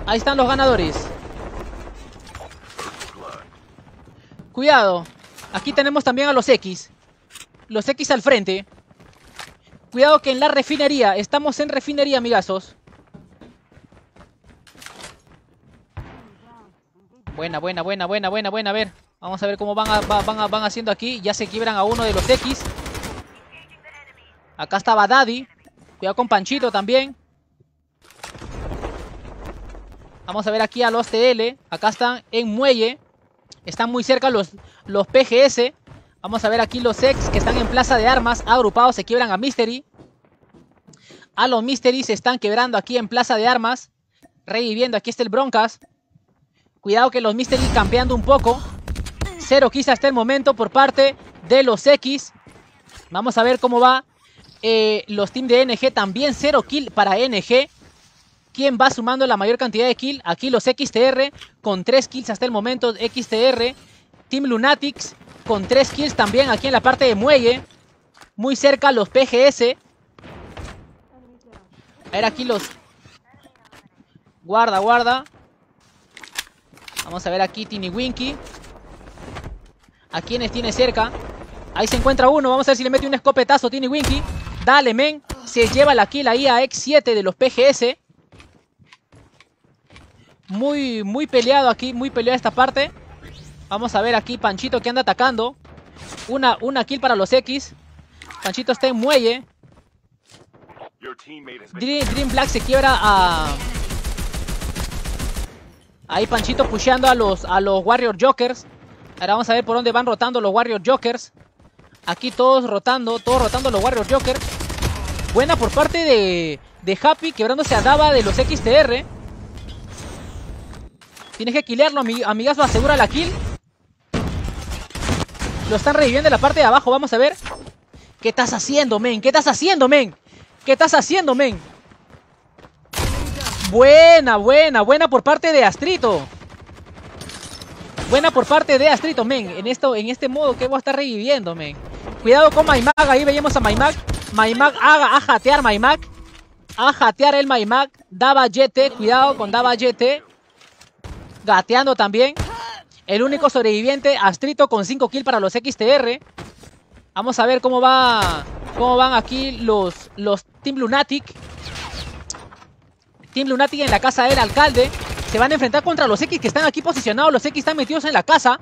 Ahí están los ganadores. Cuidado. Aquí tenemos también a los X. Los X al frente. Cuidado que en la refinería. Estamos en refinería, amigazos. Buena, buena, buena, buena, buena, buena. A ver, vamos a ver cómo van, van, haciendo aquí. Ya se quiebran a uno de los X. Acá estaba Daddy. Cuidado con Panchito también. Vamos a ver aquí a los TL. Acá están en muelle. Están muy cerca los, los PGS. Vamos a ver aquí los X que están en plaza de armas. Agrupados se quiebran a Mystery. A los Mystery se están quebrando aquí en plaza de armas. Reviviendo. Aquí está el Broncas. Cuidado que los Mystery campeando un poco. Cero kills hasta el momento por parte de los X. Vamos a ver cómo va eh, los team de NG. También cero kill para NG. ¿Quién va sumando la mayor cantidad de kill? Aquí los XTR con tres kills hasta el momento. XTR. Team Lunatics con tres kills también aquí en la parte de muelle. Muy cerca los PGS. A ver aquí los... Guarda, guarda. Vamos a ver aquí Tini Winky. A quienes tiene cerca. Ahí se encuentra uno. Vamos a ver si le mete un escopetazo Tini Winky. Dale, men. Se lleva la kill ahí a X7 de los PGS. Muy, muy peleado aquí. Muy peleada esta parte. Vamos a ver aquí Panchito que anda atacando. Una, una kill para los X. Panchito está en muelle. Dream Black se quiebra a... Ahí Panchito pusheando a los, a los Warrior Jokers. Ahora vamos a ver por dónde van rotando los Warrior Jokers. Aquí todos rotando, todos rotando los Warrior Jokers. Buena por parte de, de Happy, quebrándose a Dava de los XTR. Tienes que killarlo, amigas, asegura la kill. Lo están reviviendo en la parte de abajo, vamos a ver. ¿Qué estás haciendo, men? ¿Qué estás haciendo, men? ¿Qué estás haciendo, men? Buena, buena, buena por parte de Astrito. Buena por parte de Astrito, men. En, en este modo que voy a estar reviviendo, men. Cuidado con Maimac. Ahí veíamos a Maimac. Maimac haga a jatear Maimac. A jatear el Maimac. Daba Yete. Cuidado con Daba Yete. Gateando también. El único sobreviviente, Astrito, con 5 kills para los XTR. Vamos a ver cómo va. Cómo van aquí los, los Team Lunatic. Team Lunatic en la casa del alcalde. Se van a enfrentar contra los X que están aquí posicionados. Los X están metidos en la casa.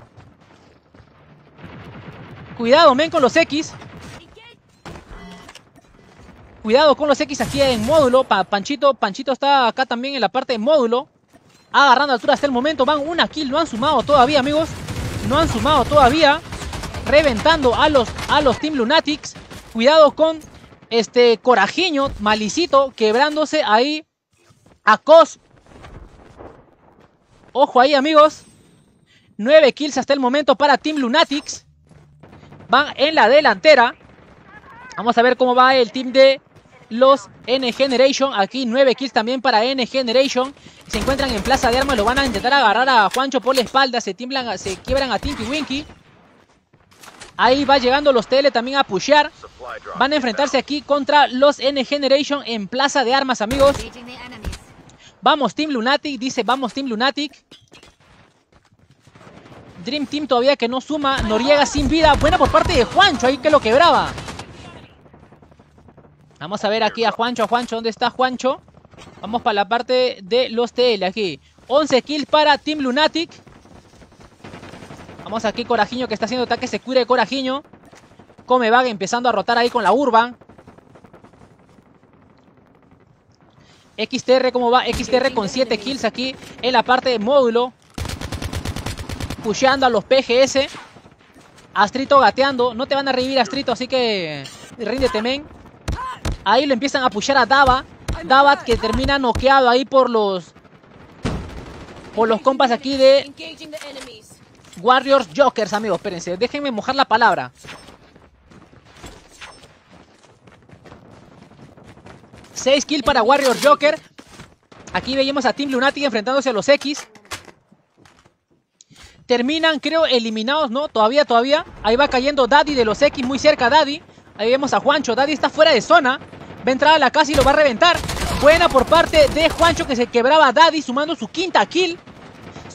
Cuidado, men, con los X. Cuidado con los X aquí en módulo. Panchito, Panchito está acá también en la parte de módulo. Agarrando altura hasta el momento. Van una kill. No han sumado todavía, amigos. No han sumado todavía. Reventando a los, a los Team Lunatics. Cuidado con este Corajiño, Malicito, quebrándose ahí Acos. Ojo ahí, amigos. 9 kills hasta el momento para Team Lunatics. Van en la delantera. Vamos a ver cómo va el team de los N Generation. Aquí 9 kills también para N Generation. Se encuentran en plaza de armas. Lo van a intentar agarrar a Juancho por la espalda. Se, timblan, se quiebran a Tinky Winky. Ahí va llegando los TL también a pushear. Van a enfrentarse aquí contra los N Generation en plaza de armas, amigos. Vamos Team Lunatic, dice vamos Team Lunatic. Dream Team todavía que no suma. Noriega sin vida. Buena por parte de Juancho. Ahí que lo quebraba. Vamos a ver aquí a Juancho. A Juancho. ¿Dónde está Juancho? Vamos para la parte de los TL aquí. 11 kills para Team Lunatic. Vamos aquí Corajiño que está haciendo ataque. Se cura de Corajiño. Come vaga empezando a rotar ahí con la Urban. XTR, ¿cómo va? XTR con 7 kills aquí en la parte de módulo. Pusheando a los PGS. Astrito gateando. No te van a revivir Astrito, así que ríndete, men. Ahí lo empiezan a pushear a Dava. Dava que termina noqueado ahí por los... Por los compas aquí de... Warriors Jokers, amigos. Espérense, déjenme mojar la palabra. 6 kills para Warrior Joker. Aquí veíamos a Team Lunatic enfrentándose a los X. Terminan, creo, eliminados, ¿no? Todavía, todavía. Ahí va cayendo Daddy de los X, muy cerca Daddy. Ahí vemos a Juancho. Daddy está fuera de zona. Va a entrar a la casa y lo va a reventar. Buena por parte de Juancho que se quebraba Daddy sumando su quinta kill.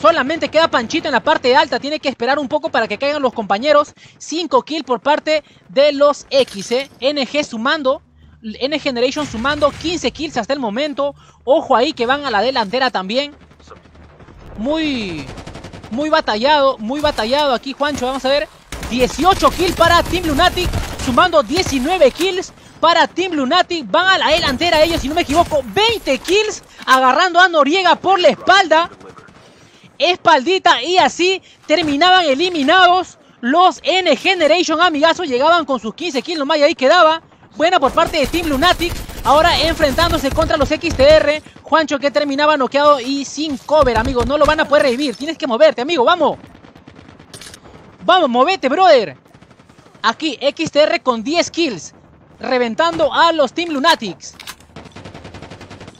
Solamente queda Panchito en la parte alta. Tiene que esperar un poco para que caigan los compañeros. 5 kill por parte de los X. Eh. NG sumando N Generation sumando 15 kills hasta el momento. Ojo ahí que van a la delantera también. Muy, muy batallado, muy batallado aquí Juancho. Vamos a ver. 18 kills para Team Lunatic. Sumando 19 kills para Team Lunatic. Van a la delantera ellos, si no me equivoco. 20 kills agarrando a Noriega por la espalda. Espaldita y así terminaban eliminados. Los N Generation, amigazos, llegaban con sus 15 kills nomás y ahí quedaba buena por parte de Team Lunatic. Ahora enfrentándose contra los XTR. Juancho que terminaba noqueado y sin cover, amigo. No lo van a poder revivir. Tienes que moverte, amigo. Vamos. Vamos, movete, brother. Aquí, XTR con 10 kills. Reventando a los Team Lunatics.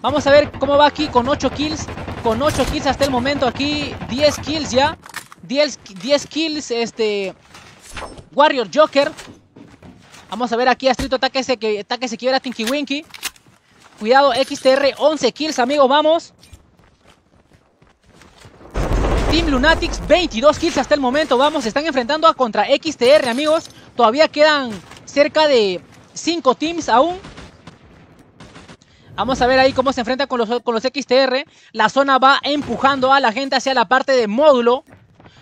Vamos a ver cómo va aquí con 8 kills. Con 8 kills hasta el momento aquí. 10 kills ya. 10, 10 kills este... Warrior Joker. Vamos a ver aquí a Strito, ataque se, se quiebra Tinky Winky. Cuidado, XTR 11 kills, amigos, vamos. Team Lunatics 22 kills hasta el momento, vamos. están enfrentando a contra XTR, amigos. Todavía quedan cerca de 5 teams aún. Vamos a ver ahí cómo se enfrenta con los, XTR. La zona va empujando a la gente hacia la parte de módulo.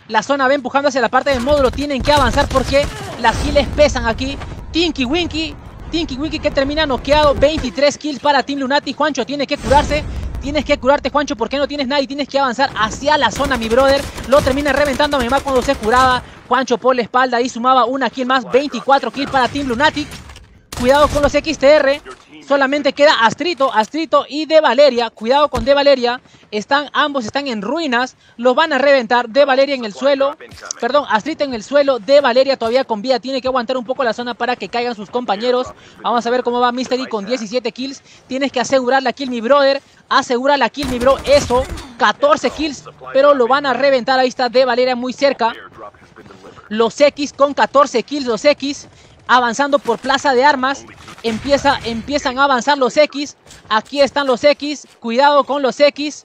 La zona va empujando hacia la parte de módulo. Tienen que avanzar porque las kills pesan aquí. Tinky Winky. Tinky Winky que termina noqueado. 23 kills para Team Lunati. Juancho tiene que curarse. Tienes que curarte, Juancho, porque no tienes y Tienes que avanzar hacia la zona, mi brother. Lo termina reventando a mi mamá cuando se curaba. Juancho por la espalda y sumaba una kill más. 24 kills para Team Lunatic. Cuidado con los XTR. Solamente queda Astrito, Astrito y De Valeria. Cuidado con De Valeria. Están, ambos están en ruinas. Los van a reventar. De Valeria en el suelo. Perdón, Astrito en el suelo. De Valeria todavía con vida. Tiene que aguantar un poco la zona para que caigan sus compañeros. Vamos a ver cómo va Mystery con 17 kills. Tienes que asegurar la kill, mi brother. Asegura la kill, mi bro. Eso. 14 kills. Pero lo van a reventar. Ahí está De Valeria muy cerca. Los X con 14 kills. Los X avanzando por Plaza de Armas. Empieza, empiezan a avanzar los X. Aquí están los X. Cuidado con los X.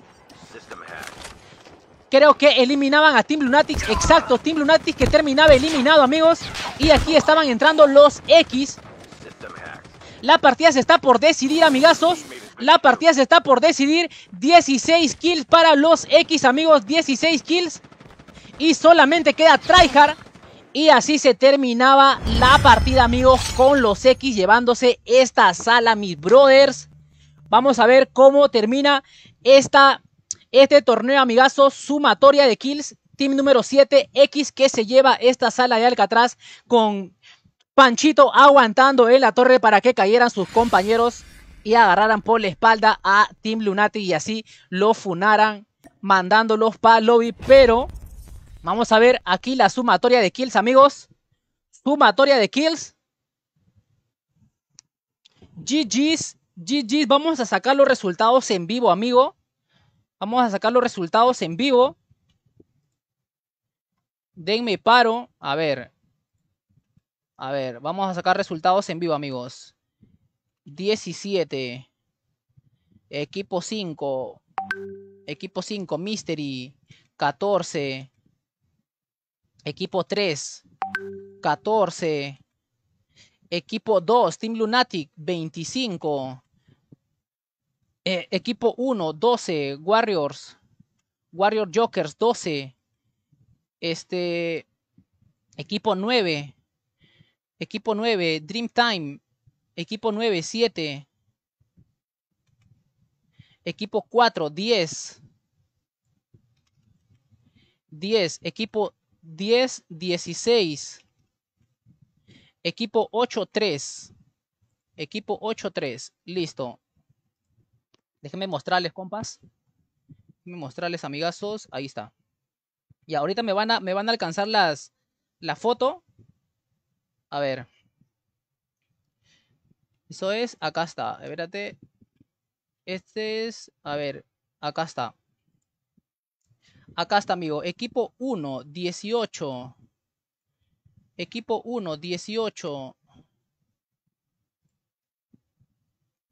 Creo que eliminaban a Team Lunatics Exacto, Team Lunatics que terminaba eliminado, amigos. Y aquí estaban entrando los X. La partida se está por decidir, amigazos. La partida se está por decidir. 16 kills para los X, amigos. 16 kills. Y solamente queda Tryhard y así se terminaba la partida, amigos, con los X llevándose esta sala, mis brothers. Vamos a ver cómo termina esta, este torneo, amigazo, sumatoria de kills. Team número 7, X, que se lleva esta sala de Alcatraz con Panchito aguantando en la torre para que cayeran sus compañeros y agarraran por la espalda a Team Lunati y así lo funaran, mandándolos para lobby, pero Vamos a ver aquí la sumatoria de kills, amigos. Sumatoria de kills. GG's, GG's. Vamos a sacar los resultados en vivo, amigo. Vamos a sacar los resultados en vivo. Denme paro. A ver. A ver, vamos a sacar resultados en vivo, amigos. 17. Equipo 5. Equipo 5, Mystery. 14. Equipo 3, 14. Equipo 2, Team Lunatic, 25. Eh, equipo 1, 12. Warriors, Warrior Jokers, 12. Este, equipo 9. Equipo 9, Dreamtime. Equipo 9, 7. Equipo 4, 10. 10. Equipo 10-16. Equipo 8-3. Equipo 8-3. Listo. Déjenme mostrarles, compas. Déjenme mostrarles, amigazos. Ahí está. Y ahorita me van a, me van a alcanzar las, la foto. A ver. Eso es, acá está. Espérate. Este es, a ver, acá está. Acá está, amigo. Equipo 1, 18. Equipo 1, 18.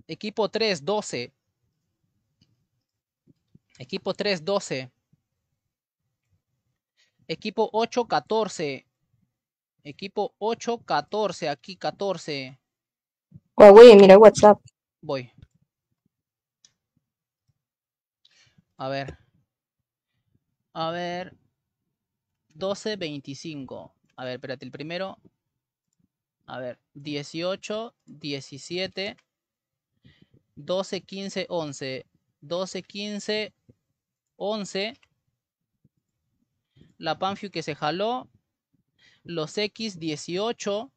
Equipo 3, 12. Equipo 3, 12. Equipo 8, 14. Equipo 8, 14. Aquí 14. Voy, mira WhatsApp. Voy. A ver. A ver. 12, 25. A ver, espérate, el primero. A ver, 18, 17, 12, 15, 11. 12, 15, 11. La Panfiu que se jaló. Los X, 18.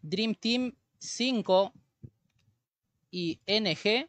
Dream Team, 5. Y NG,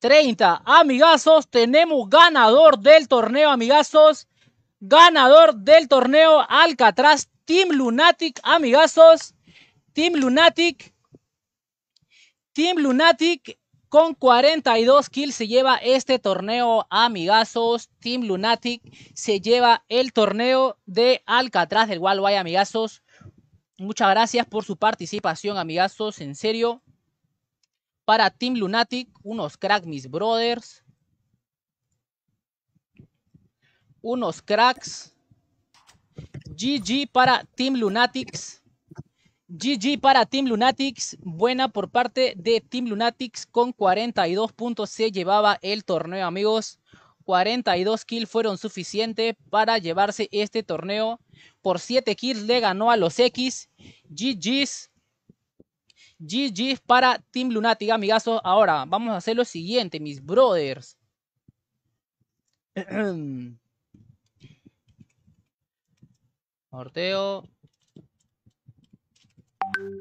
30. Amigazos, tenemos ganador del torneo, amigazos. Ganador del torneo Alcatraz, Team Lunatic, amigazos. Team Lunatic. Team Lunatic con 42 kills se lleva este torneo, amigazos. Team Lunatic se lleva el torneo de Alcatraz del Wild, amigazos. Muchas gracias por su participación, amigazos. En serio, para Team Lunatic, unos crack mis brothers. Unos cracks. GG para Team Lunatics. GG para Team Lunatics. Buena por parte de Team Lunatics. Con 42 puntos se llevaba el torneo, amigos. 42 kills fueron suficientes para llevarse este torneo. Por 7 kills le ganó a los X. GG's GG para Team Lunatic, amigazos. Ahora vamos a hacer lo siguiente, mis brothers. Sorteo.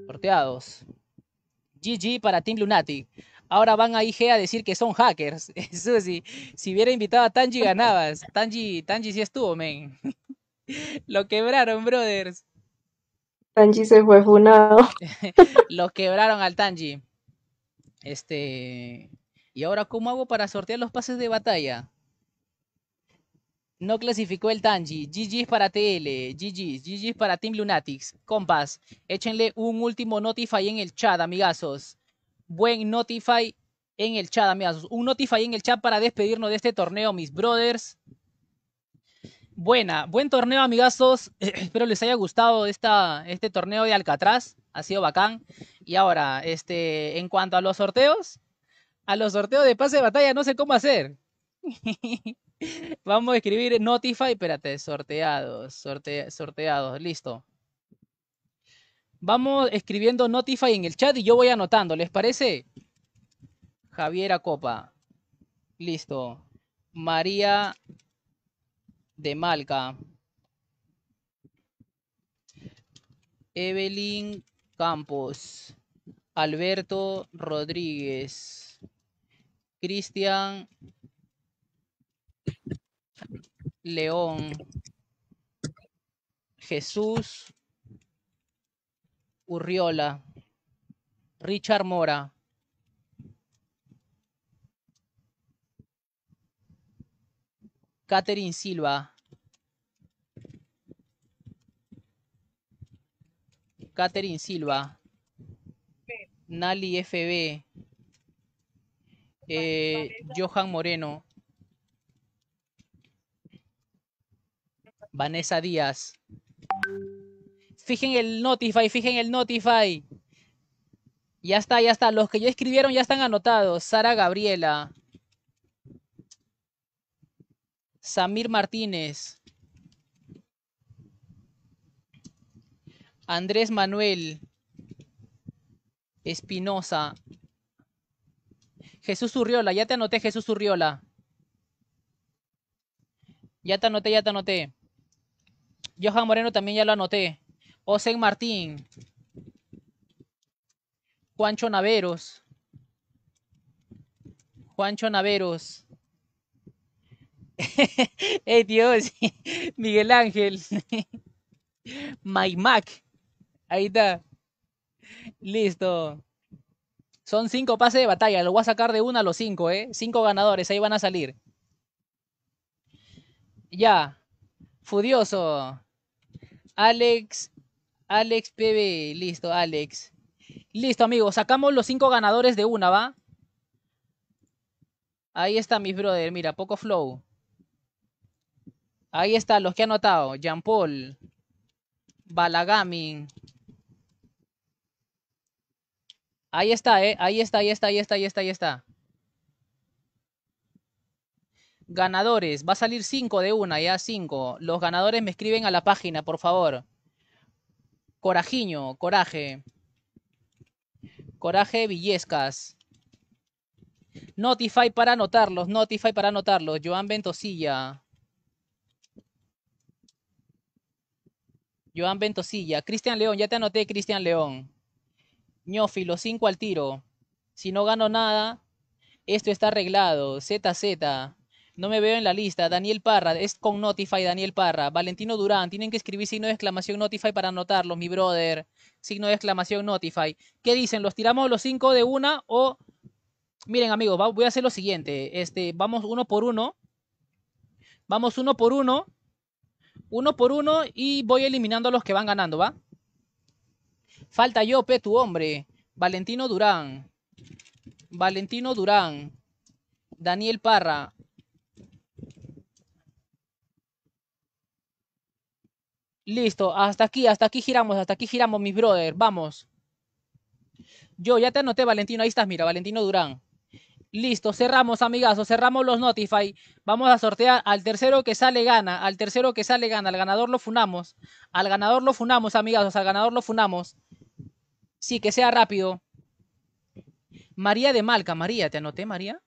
Sorteados. GG para Team Lunatic. Ahora van a IG a decir que son hackers. Eso sí. Si hubiera invitado a Tanji, ganabas. Tanji, Tanji sí estuvo, men. Lo quebraron, brothers. Tanji se fue funado. lo quebraron al Tanji. Este. ¿Y ahora cómo hago para sortear los pases de batalla? No clasificó el Tanji. es para TL. GG. es para Team Lunatics. Compas, échenle un último Notify en el chat, amigazos. Buen Notify en el chat, amigazos. Un Notify en el chat para despedirnos de este torneo, mis brothers. Buena, buen torneo, amigazos. Espero les haya gustado esta, este torneo de Alcatraz. Ha sido bacán. Y ahora, este, en cuanto a los sorteos, a los sorteos de pase de batalla no sé cómo hacer. Vamos a escribir Notify, espérate, sorteados, sorte, sorteados, listo. Vamos escribiendo Notify en el chat y yo voy anotando, ¿les parece? Javier Copa, listo. María de Malca. Evelyn Campos, Alberto Rodríguez, Cristian León, Jesús Urriola, Richard Mora. Catherine Silva. Catherine Silva. Nali FB. Eh, Johan Moreno. Vanessa Díaz. Fijen el Notify, fijen el Notify. Ya está, ya está. Los que ya escribieron ya están anotados. Sara Gabriela. Samir Martínez. Andrés Manuel Espinosa. Jesús Urriola, ya te anoté, Jesús Urriola. Ya te anoté, ya te anoté. Johan Moreno también ya lo anoté. Osen Martín. Juancho Naveros. Juancho Naveros hey eh, Dios, Miguel Ángel, My Mac, ahí está. Listo. Son cinco pases de batalla. Lo voy a sacar de una a los cinco, ¿eh? Cinco ganadores, ahí van a salir. Ya. Fudioso Alex. Alex PB. Listo, Alex. Listo, amigos. Sacamos los cinco ganadores de una, ¿va? Ahí está, mis brother. Mira, poco flow. Ahí está, los que han anotado. Jean Paul, Balagamin. Ahí está, ¿eh? Ahí está, ahí está, ahí está, ahí está, ahí está. Ganadores. Va a salir 5 de una, ya 5. Los ganadores me escriben a la página, por favor. Corajiño, coraje. Coraje Villescas. Notify para anotarlos, Notify para anotarlos. Joan Ventosilla. Joan Ventosilla. Cristian León, ya te anoté, Cristian León. Ñofi, los cinco al tiro. Si no gano nada, esto está arreglado. ZZ. No me veo en la lista. Daniel Parra, es con Notify, Daniel Parra. Valentino Durán, tienen que escribir signo de exclamación Notify para anotarlo, mi brother. Signo de exclamación Notify. ¿Qué dicen? ¿Los tiramos los cinco de una o.? Miren, amigos, voy a hacer lo siguiente. Este, vamos uno por uno. Vamos uno por uno uno por uno y voy eliminando a los que van ganando, ¿va? Falta pe, tu hombre. Valentino Durán. Valentino Durán. Daniel Parra. Listo, hasta aquí, hasta aquí giramos, hasta aquí giramos, mis brother. Vamos. Yo ya te anoté, Valentino. Ahí estás, mira, Valentino Durán. Listo, cerramos, amigazos, cerramos los Notify. Vamos a sortear al tercero que sale gana, al tercero que sale gana, al ganador lo funamos. Al ganador lo funamos, amigazos, al ganador lo funamos. Sí, que sea rápido. María de Malca, María, ¿te anoté, María?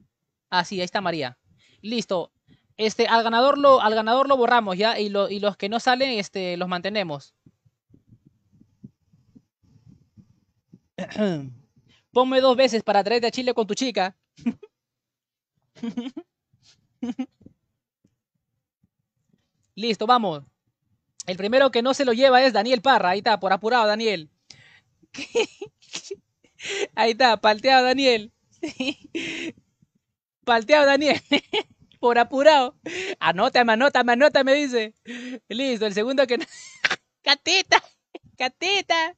Ah, sí, ahí está María. Listo. Este, al ganador lo, al ganador lo borramos ya, y, y los que no salen, este, los mantenemos. Ponme dos veces para traerte a Chile con tu chica. Listo, vamos. El primero que no se lo lleva es Daniel Parra. Ahí está, por apurado, Daniel. Ahí está, palteado, Daniel. Palteado, Daniel. Por apurado. Anótame, anótame, me dice. Listo, el segundo que no. Catita, catita.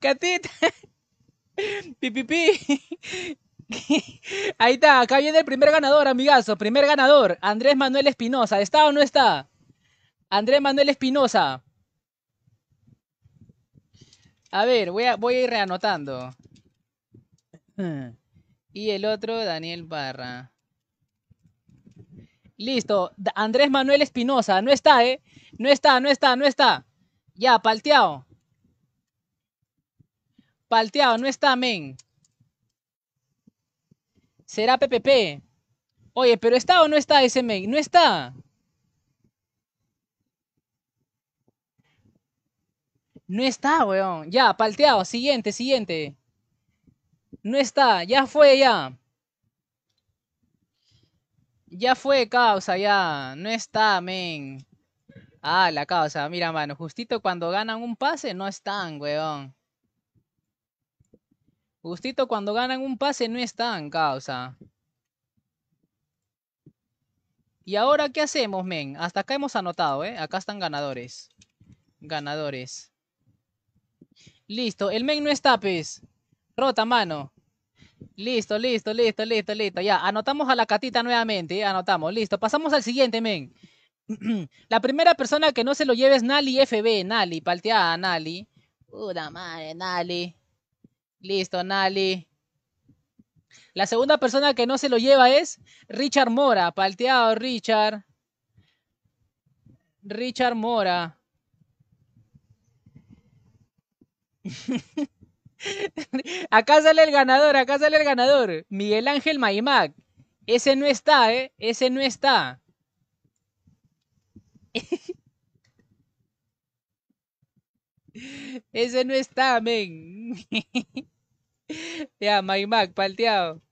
Catita. Pipipi. Ahí está, acá viene el primer ganador, amigazo. Primer ganador, Andrés Manuel Espinosa. ¿Está o no está? Andrés Manuel Espinosa. A ver, voy a, voy a ir reanotando. Y el otro, Daniel Barra. Listo, Andrés Manuel Espinosa. No está, ¿eh? No está, no está, no está. Ya, palteado. Palteado, no está, men. Será PPP. Oye, pero ¿está o no está ese men? No está. No está, weón. Ya, palteado. Siguiente, siguiente. No está. Ya fue, ya. Ya fue, causa, ya. No está, men. Ah, la causa. Mira, mano. Justito cuando ganan un pase, no están, weón. Gustito cuando ganan un pase no están, causa. ¿Y ahora qué hacemos, men? Hasta acá hemos anotado, ¿eh? Acá están ganadores. Ganadores. Listo, el men no está, pues. Rota, mano. Listo, listo, listo, listo, listo. Ya, anotamos a la catita nuevamente, ¿eh? anotamos. Listo, pasamos al siguiente, men. la primera persona que no se lo lleve es Nali FB, Nali, palteada, Nali. Pura madre, Nali. Listo, Nali. La segunda persona que no se lo lleva es Richard Mora. Palteado, Richard. Richard Mora. acá sale el ganador, acá sale el ganador. Miguel Ángel Maimac. Ese no está, ¿eh? Ese no está. Ese no está, men. Ya, Mac, palteado.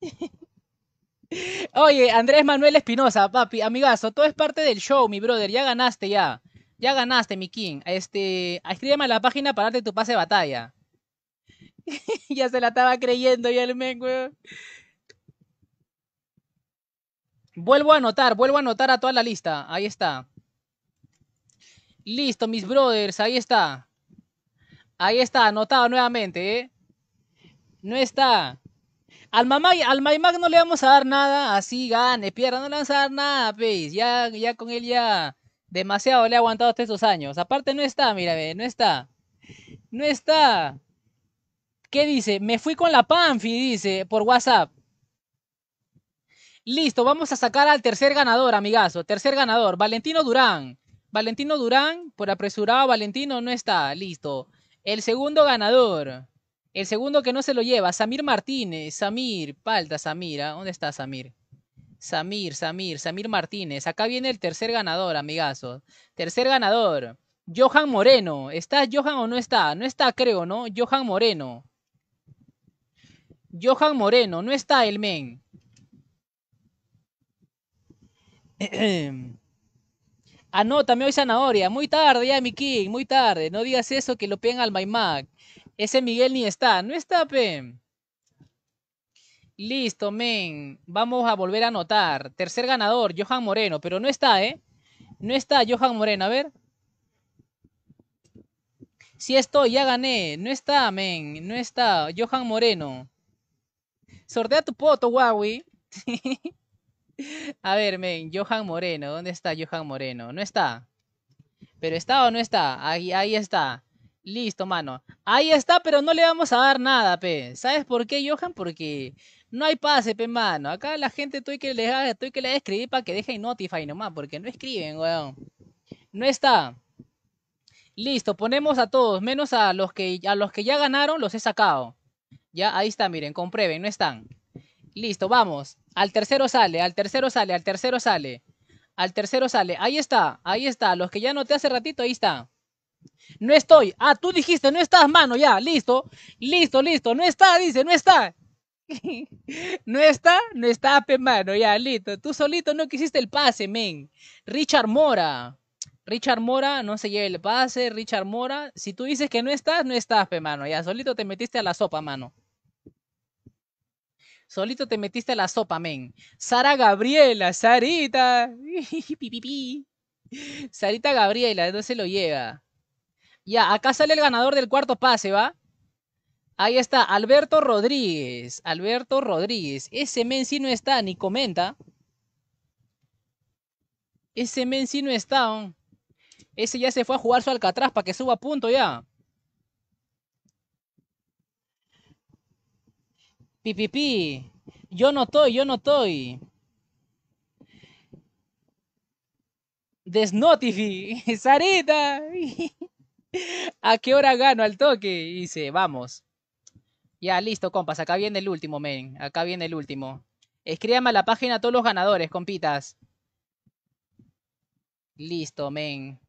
Oye, Andrés Manuel Espinosa, papi, amigazo, todo es parte del show, mi brother. Ya ganaste, ya. Ya ganaste, mi king. Este, escríbeme a la página para darte tu pase de batalla. ya se la estaba creyendo ya el men, weón. Vuelvo a anotar, vuelvo a anotar a toda la lista. Ahí está. Listo, mis brothers, ahí está. Ahí está, anotado nuevamente, ¿eh? No está. Al mamá, al Maimac no le vamos a dar nada, así gane, pierda, no le a dar nada, pues. Ya, ya con él ya demasiado le ha aguantado hasta estos años. Aparte no está, mira, no está. No está. ¿Qué dice? Me fui con la Panfi, dice, por WhatsApp. Listo, vamos a sacar al tercer ganador, amigazo. Tercer ganador, Valentino Durán. Valentino Durán, por apresurado, Valentino no está. Listo. El segundo ganador. El segundo que no se lo lleva, Samir Martínez. Samir, palta Samir. ¿ah? ¿Dónde está Samir? Samir, Samir, Samir Martínez. Acá viene el tercer ganador, amigazo. Tercer ganador. Johan Moreno. ¿Está Johan o no está? No está, creo, ¿no? Johan Moreno. Johan Moreno, no está el men. Eh, eh, em. Anótame ah, hoy zanahoria. Muy tarde ya, mi King, muy tarde. No digas eso que lo pegan al Maimac. Ese Miguel ni está. No está, pe. Listo, men. Vamos a volver a anotar. Tercer ganador, Johan Moreno. Pero no está, ¿eh? No está Johan Moreno. A ver. Si estoy, ya gané. No está, men. No está. Johan Moreno. Sortea tu poto, Huawei. A ver, men, Johan Moreno, ¿dónde está Johan Moreno? No está. ¿Pero está o no está? Ahí, ahí está. Listo, mano. Ahí está, pero no le vamos a dar nada, pe. ¿Sabes por qué, Johan? Porque no hay pase, pe, mano. Acá la gente estoy que le tú estoy que le escribí para que deje Notify nomás, porque no escriben, weón. No está. Listo, ponemos a todos, menos a los que a los que ya ganaron, los he sacado. Ya, ahí está, miren, comprueben, no están. Listo, vamos. Al tercero sale, al tercero sale, al tercero sale. Al tercero sale. Ahí está, ahí está. Los que ya noté hace ratito, ahí está. No estoy. Ah, tú dijiste, no estás, mano, ya. Listo, listo, listo. No está, dice, no está. no está, no está, pe, mano, ya, listo. Tú solito no quisiste el pase, men. Richard Mora. Richard Mora no se lleve el pase. Richard Mora, si tú dices que no estás, no estás, pe, mano. Ya, solito te metiste a la sopa, mano. Solito te metiste a la sopa, men. Sara Gabriela, Sarita. Sarita Gabriela, no se lo llega. Ya, acá sale el ganador del cuarto pase, ¿va? Ahí está, Alberto Rodríguez. Alberto Rodríguez. Ese men sí no está, ni comenta. Ese men sí no está. Ese ya se fue a jugar su Alcatraz para que suba a punto ya. Pipipi, yo no estoy, yo no estoy. Desnotify, Sarita, ¿a qué hora gano al toque? dice, vamos. Ya, listo, compas, acá viene el último, men, acá viene el último. Escríbame a la página a todos los ganadores, compitas. Listo, men.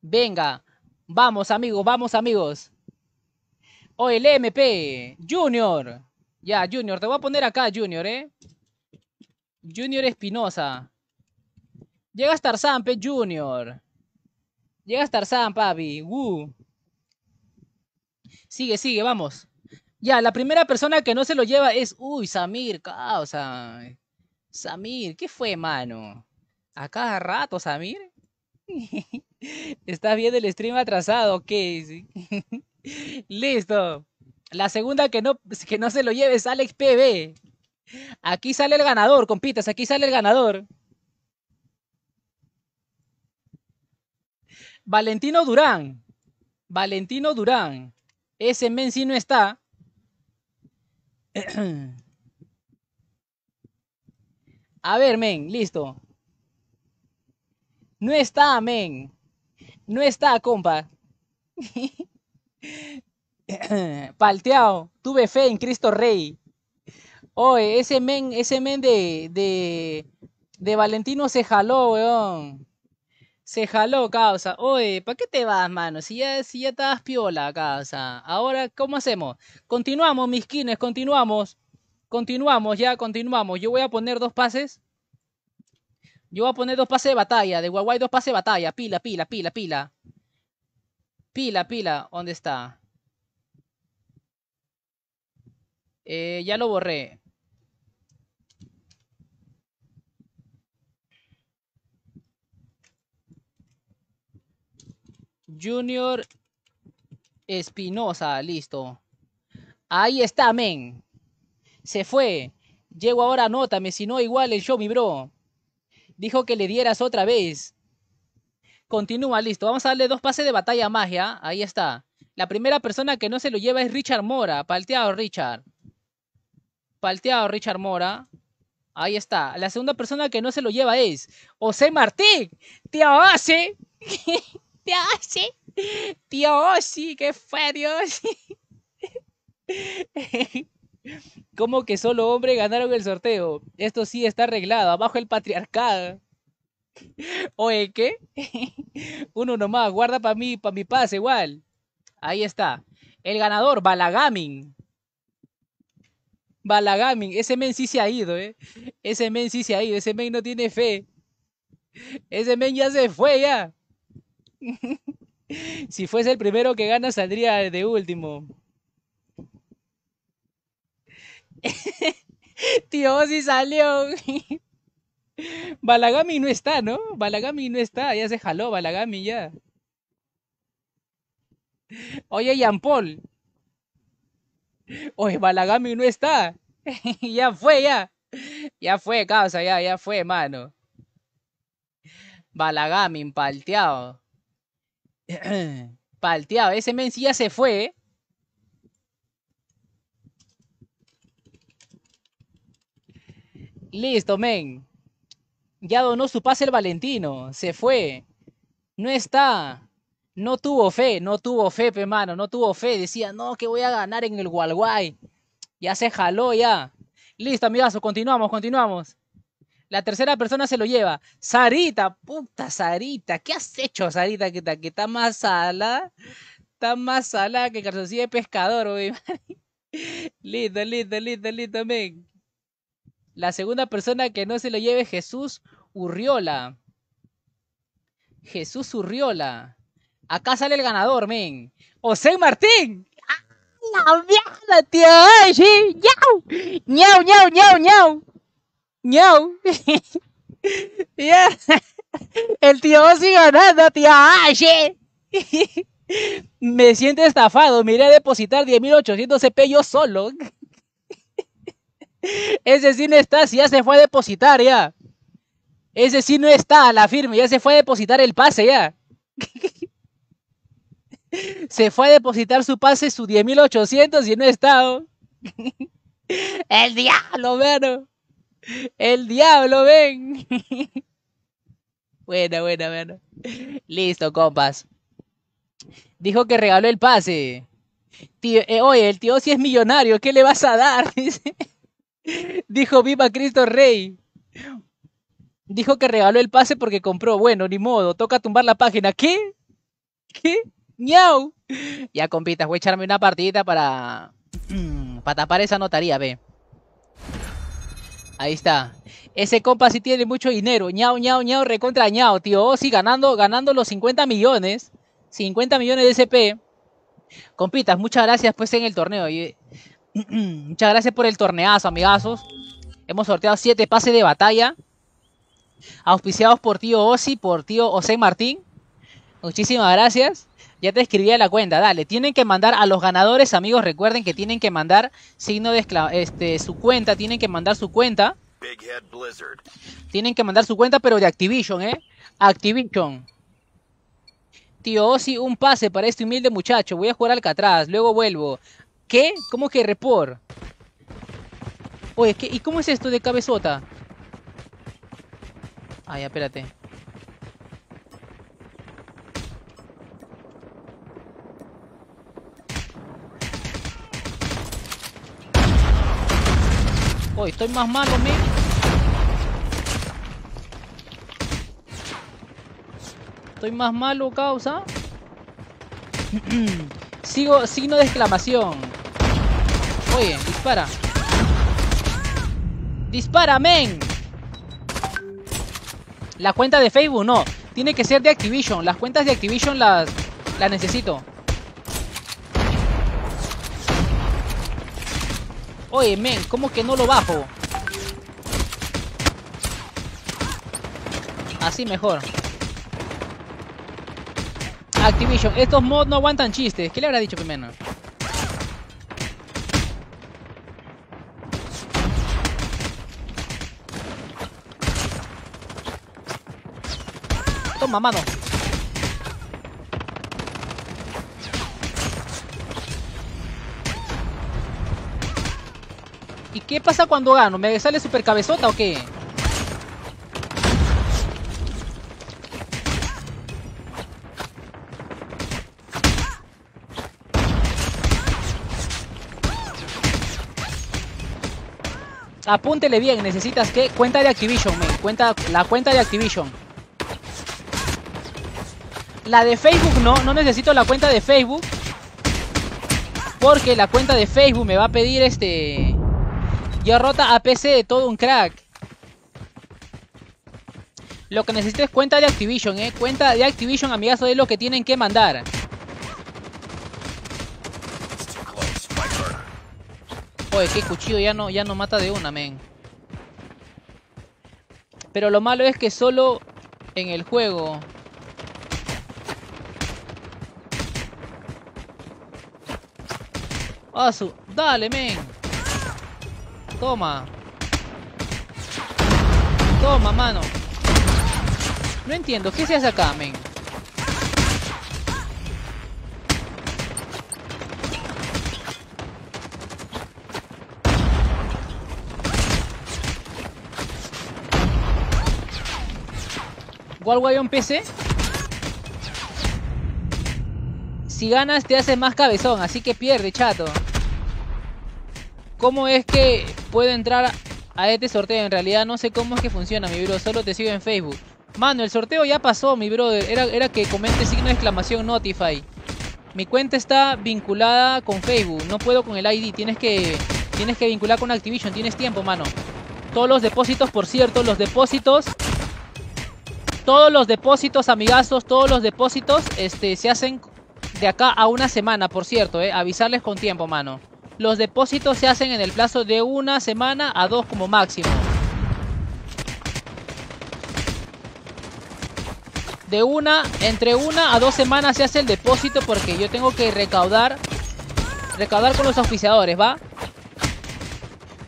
Venga, vamos amigos, vamos amigos. O el MP. Junior. Ya, Junior. Te voy a poner acá, Junior, ¿eh? Junior Espinosa. Llega Tarzán, Sampe Junior. Llega Tarzán, papi. Woo. Sigue, sigue, vamos. Ya, la primera persona que no se lo lleva es. Uy, Samir, causa. Samir, ¿qué fue, mano? A cada rato, Samir. Estás viendo el stream atrasado, ¿qué? Listo. La segunda que no, que no se lo es Alex PB. Aquí sale el ganador, compitas, aquí sale el ganador. Valentino Durán. Valentino Durán. Ese men sí no está. A ver, men, listo. No está, men. No está, compa. Palteado, tuve fe en Cristo Rey. Oye, ese men, ese men de, de, Valentino se jaló, weón. Se jaló, causa. Oye, ¿para qué te vas, mano? Si ya, si ya estabas piola, causa. Ahora, ¿cómo hacemos? Continuamos, mis quines, continuamos. Continuamos, ya, continuamos. Yo voy a poner dos pases. Yo voy a poner dos pases de batalla. De Guaguay, dos pases de batalla. Pila, pila, pila, pila. Pila, pila, ¿dónde está? Eh, ya lo borré. Junior Espinosa, listo. Ahí está, men. Se fue. Llego ahora, anótame, si no, igual el show, mi bro. Dijo que le dieras otra vez. Continúa, listo. Vamos a darle dos pases de batalla magia. Ahí está. La primera persona que no se lo lleva es Richard Mora. Palteado, Richard. Palteado, Richard Mora. Ahí está. La segunda persona que no se lo lleva es José Martín. Tía Ossi! ¡Tío Ossi! Tía sí Qué fue, ¿Cómo que solo hombre ganaron el sorteo? Esto sí está arreglado. Abajo el patriarcado. Oye, ¿qué? Uno nomás, guarda para mí, para mi paz, igual. Ahí está. El ganador, Balagamin. Balagamin, ese men sí se ha ido, ¿eh? Ese men sí se ha ido, ese men no tiene fe. Ese men ya se fue, ya. si fuese el primero que gana, saldría de último. Tío, si salió. Balagami no está, ¿no? Balagami no está, ya se jaló Balagami ya. Oye, Jean Paul. Oye, Balagami no está. ya fue, ya. Ya fue, causa, ya, ya fue, mano. Balagami, palteado. palteado. Ese men sí ya se fue, ¿eh? Listo, men. Ya donó su pase el Valentino, se fue, no está, no tuvo fe, no tuvo fe, pe mano, no tuvo fe. Decía, no, que voy a ganar en el Gualguay. Ya se jaló, ya. Listo, amigazo, continuamos, continuamos. La tercera persona se lo lleva. Sarita, puta Sarita, ¿qué has hecho, Sarita? Que, está más salada, está más salada que calzoncillo de pescador, güey, listo, listo, listo, listo, la segunda persona que no se lo lleve es Jesús Urriola. Jesús Urriola. Acá sale el ganador, men. José Martín. La mierda, tío. Sí, niau, niau! ¡Niau! niau El tío sigue ganando, tío. Me siento estafado. Me iré a depositar 10.800 CP yo solo. Ese sí no está, si ya se fue a depositar ya. Ese sí no está la firma ya se fue a depositar el pase ya. se fue a depositar su pase, su 10.800 y no está. Oh. el diablo, El diablo, ven. Buena, buena, bueno Listo, compas. Dijo que regaló el pase. Eh, oye, el tío sí es millonario, ¿qué le vas a dar? Dice. Dijo, viva Cristo Rey. Dijo que regaló el pase porque compró. Bueno, ni modo, toca tumbar la página. ¿Qué? ¿Qué? ¡Niau! Ya, compitas, voy a echarme una partidita para... Mm, para tapar esa notaría, ve. Ahí está. Ese compa sí tiene mucho dinero. Ñao, ñao, ñao, recontra ñao, tío. Oh, sí, ganando, ganando los 50 millones. 50 millones de SP. Compitas, muchas gracias pues en el torneo. Muchas gracias por el torneazo, amigazos. Hemos sorteado 7 pases de batalla. Auspiciados por tío Osi, por tío José Martín. Muchísimas gracias. Ya te escribí la cuenta, dale. Tienen que mandar a los ganadores, amigos. Recuerden que tienen que mandar signo de este, su cuenta. Tienen que mandar su cuenta. Big Head Blizzard. Tienen que mandar su cuenta, pero de Activision, ¿eh? Activision. Tío Osi, un pase para este humilde muchacho. Voy a jugar al Catrás, luego vuelvo. ¿Qué? ¿Cómo que report? Oye, ¿y cómo es esto de cabezota? Ay, ah, espérate. Oye, estoy más malo, me... Estoy más malo, causa. Sigo signo de exclamación. Oye, dispara. Dispara, men. La cuenta de Facebook, no. Tiene que ser de Activision. Las cuentas de Activision las, las necesito. Oye, men, ¿cómo que no lo bajo? Así mejor. Activision, estos mods no aguantan chistes. ¿Qué le habrá dicho primero? Toma, ¿Y qué pasa cuando gano? ¿Me sale super cabezota o qué? Apúntele bien, necesitas que cuenta de Activision, Cuenta, la cuenta de Activision. La de Facebook no, no necesito la cuenta de Facebook. Porque la cuenta de Facebook me va a pedir este... Yo rota PC de todo un crack. Lo que necesito es cuenta de Activision, eh. Cuenta de Activision, amigazo, es lo que tienen que mandar. Oye, qué cuchillo ya no, ya no mata de una, men. Pero lo malo es que solo en el juego Asu, dale, men. Toma. Toma, mano. No entiendo, ¿qué se hace acá, men? guayón PC? si ganas te haces más cabezón, así que pierde, chato. ¿Cómo es que puedo entrar a este sorteo? En realidad no sé cómo es que funciona, mi bro. Solo te sigo en Facebook. Mano, el sorteo ya pasó, mi bro. Era, era que comente signo de exclamación Notify. Mi cuenta está vinculada con Facebook. No puedo con el ID. Tienes que, tienes que vincular con Activision. Tienes tiempo, mano. Todos los depósitos, por cierto, los depósitos todos los depósitos, amigazos, todos los depósitos este, se hacen de acá a una semana, por cierto, eh, avisarles con tiempo, mano. Los depósitos se hacen en el plazo de una semana a dos como máximo. De una, entre una a dos semanas se hace el depósito porque yo tengo que recaudar, recaudar con los oficiadores, ¿va?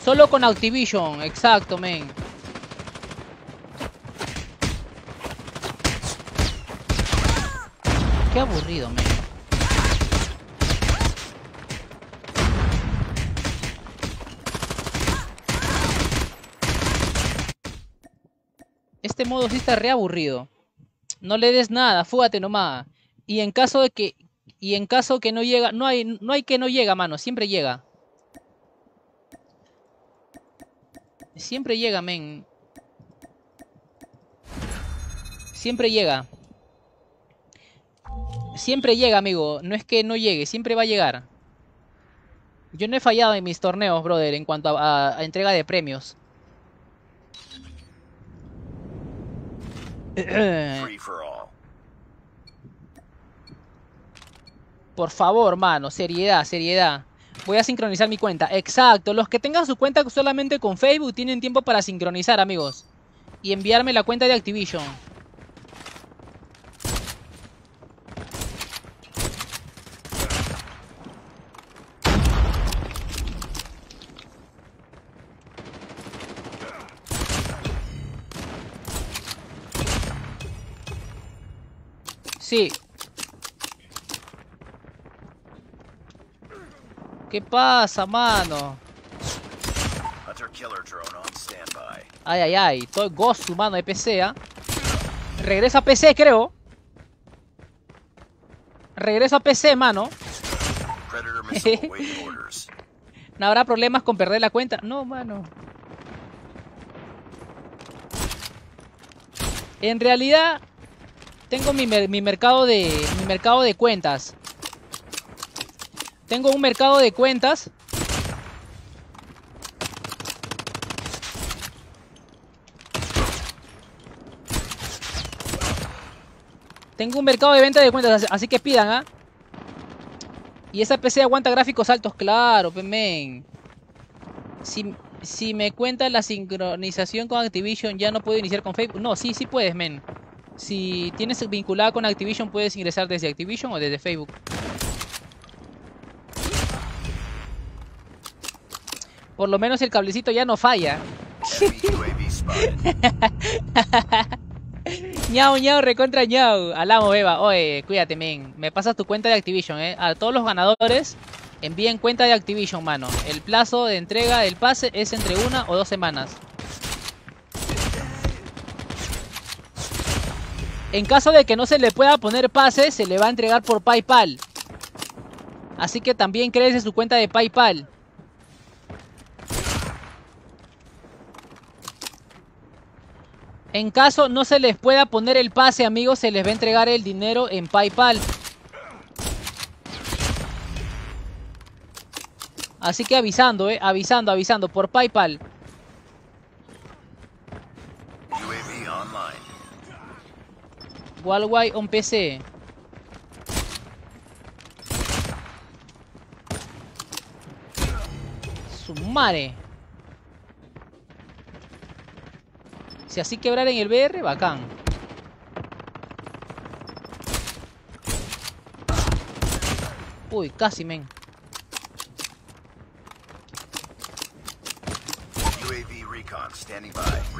Solo con Activision, exacto, men. Qué aburrido, men. Este modo sí está reaburrido. No le des nada, fúgate nomás. Y en caso de que y en caso que no llega, no hay no hay que no llega, mano, siempre llega. Siempre llega, men. Siempre llega. Siempre llega, amigo. No es que no llegue, siempre va a llegar. Yo no he fallado en mis torneos, brother, en cuanto a entrega de premios. Por favor, mano, seriedad, seriedad. Voy a sincronizar mi cuenta. Exacto, los que tengan su cuenta solamente con Facebook tienen tiempo para sincronizar, amigos. Y enviarme la cuenta de Activision. ¿Qué pasa, mano? Ay, ay, ay. Todo su mano, de PC, ¿ah? Regresa a PC, creo. Regresa a PC, mano. ¿No habrá problemas con perder la cuenta? No, mano. En realidad, tengo mi, mercado de, mercado de cuentas. Tengo un mercado de cuentas. Tengo un mercado de venta de cuentas, así que pidan, ¿ah? Y esa PC aguanta gráficos altos, claro, men. Si, si me cuenta la sincronización con Activision, ya no puedo iniciar con Facebook. No, sí, sí puedes, men. Si tienes vinculada con Activision, puedes ingresar desde Activision o desde Facebook. Por lo menos el cablecito ya no falla. Ñao, Ñao, recontra Ñao Alamo, Beba. Oye, cuídate, men. Me pasas tu cuenta de Activision, eh. A todos los ganadores, envíen cuenta de Activision, mano. El plazo de entrega del pase es entre una o dos semanas. En caso de que no se le pueda poner pase, se le va a entregar por PayPal. Así que también créese su cuenta de PayPal. En caso no se les pueda poner el pase, amigos, se les va a entregar el dinero en PayPal. Así que avisando, eh, avisando, avisando por PayPal. o on PC. Su madre. Si así quebrar en el BR, bacán. Uy, casi, men. UAV recon standing by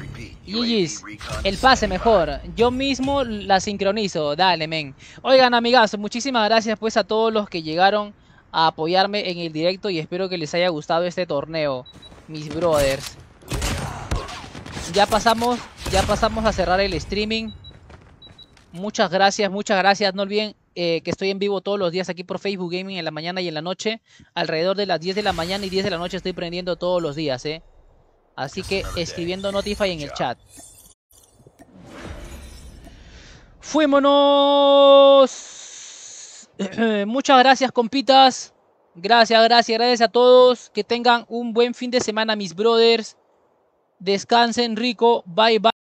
el pase mejor. Yo mismo la sincronizo. Dale, men. Oigan, amigas, muchísimas gracias pues a todos los que llegaron a apoyarme en el directo y espero que les haya gustado este torneo, mis brothers. Ya pasamos, ya pasamos a cerrar el streaming. Muchas gracias, muchas gracias. No olviden eh, que estoy en vivo todos los días aquí por Facebook Gaming en la mañana y en la noche. Alrededor de las 10 de la mañana y 10 de la noche estoy prendiendo todos los días, ¿eh? Así que escribiendo Notify en el chat. Fuémonos. Muchas gracias, compitas. Gracias, gracias, gracias a todos. Que tengan un buen fin de semana, mis brothers. Descansen rico. Bye, bye.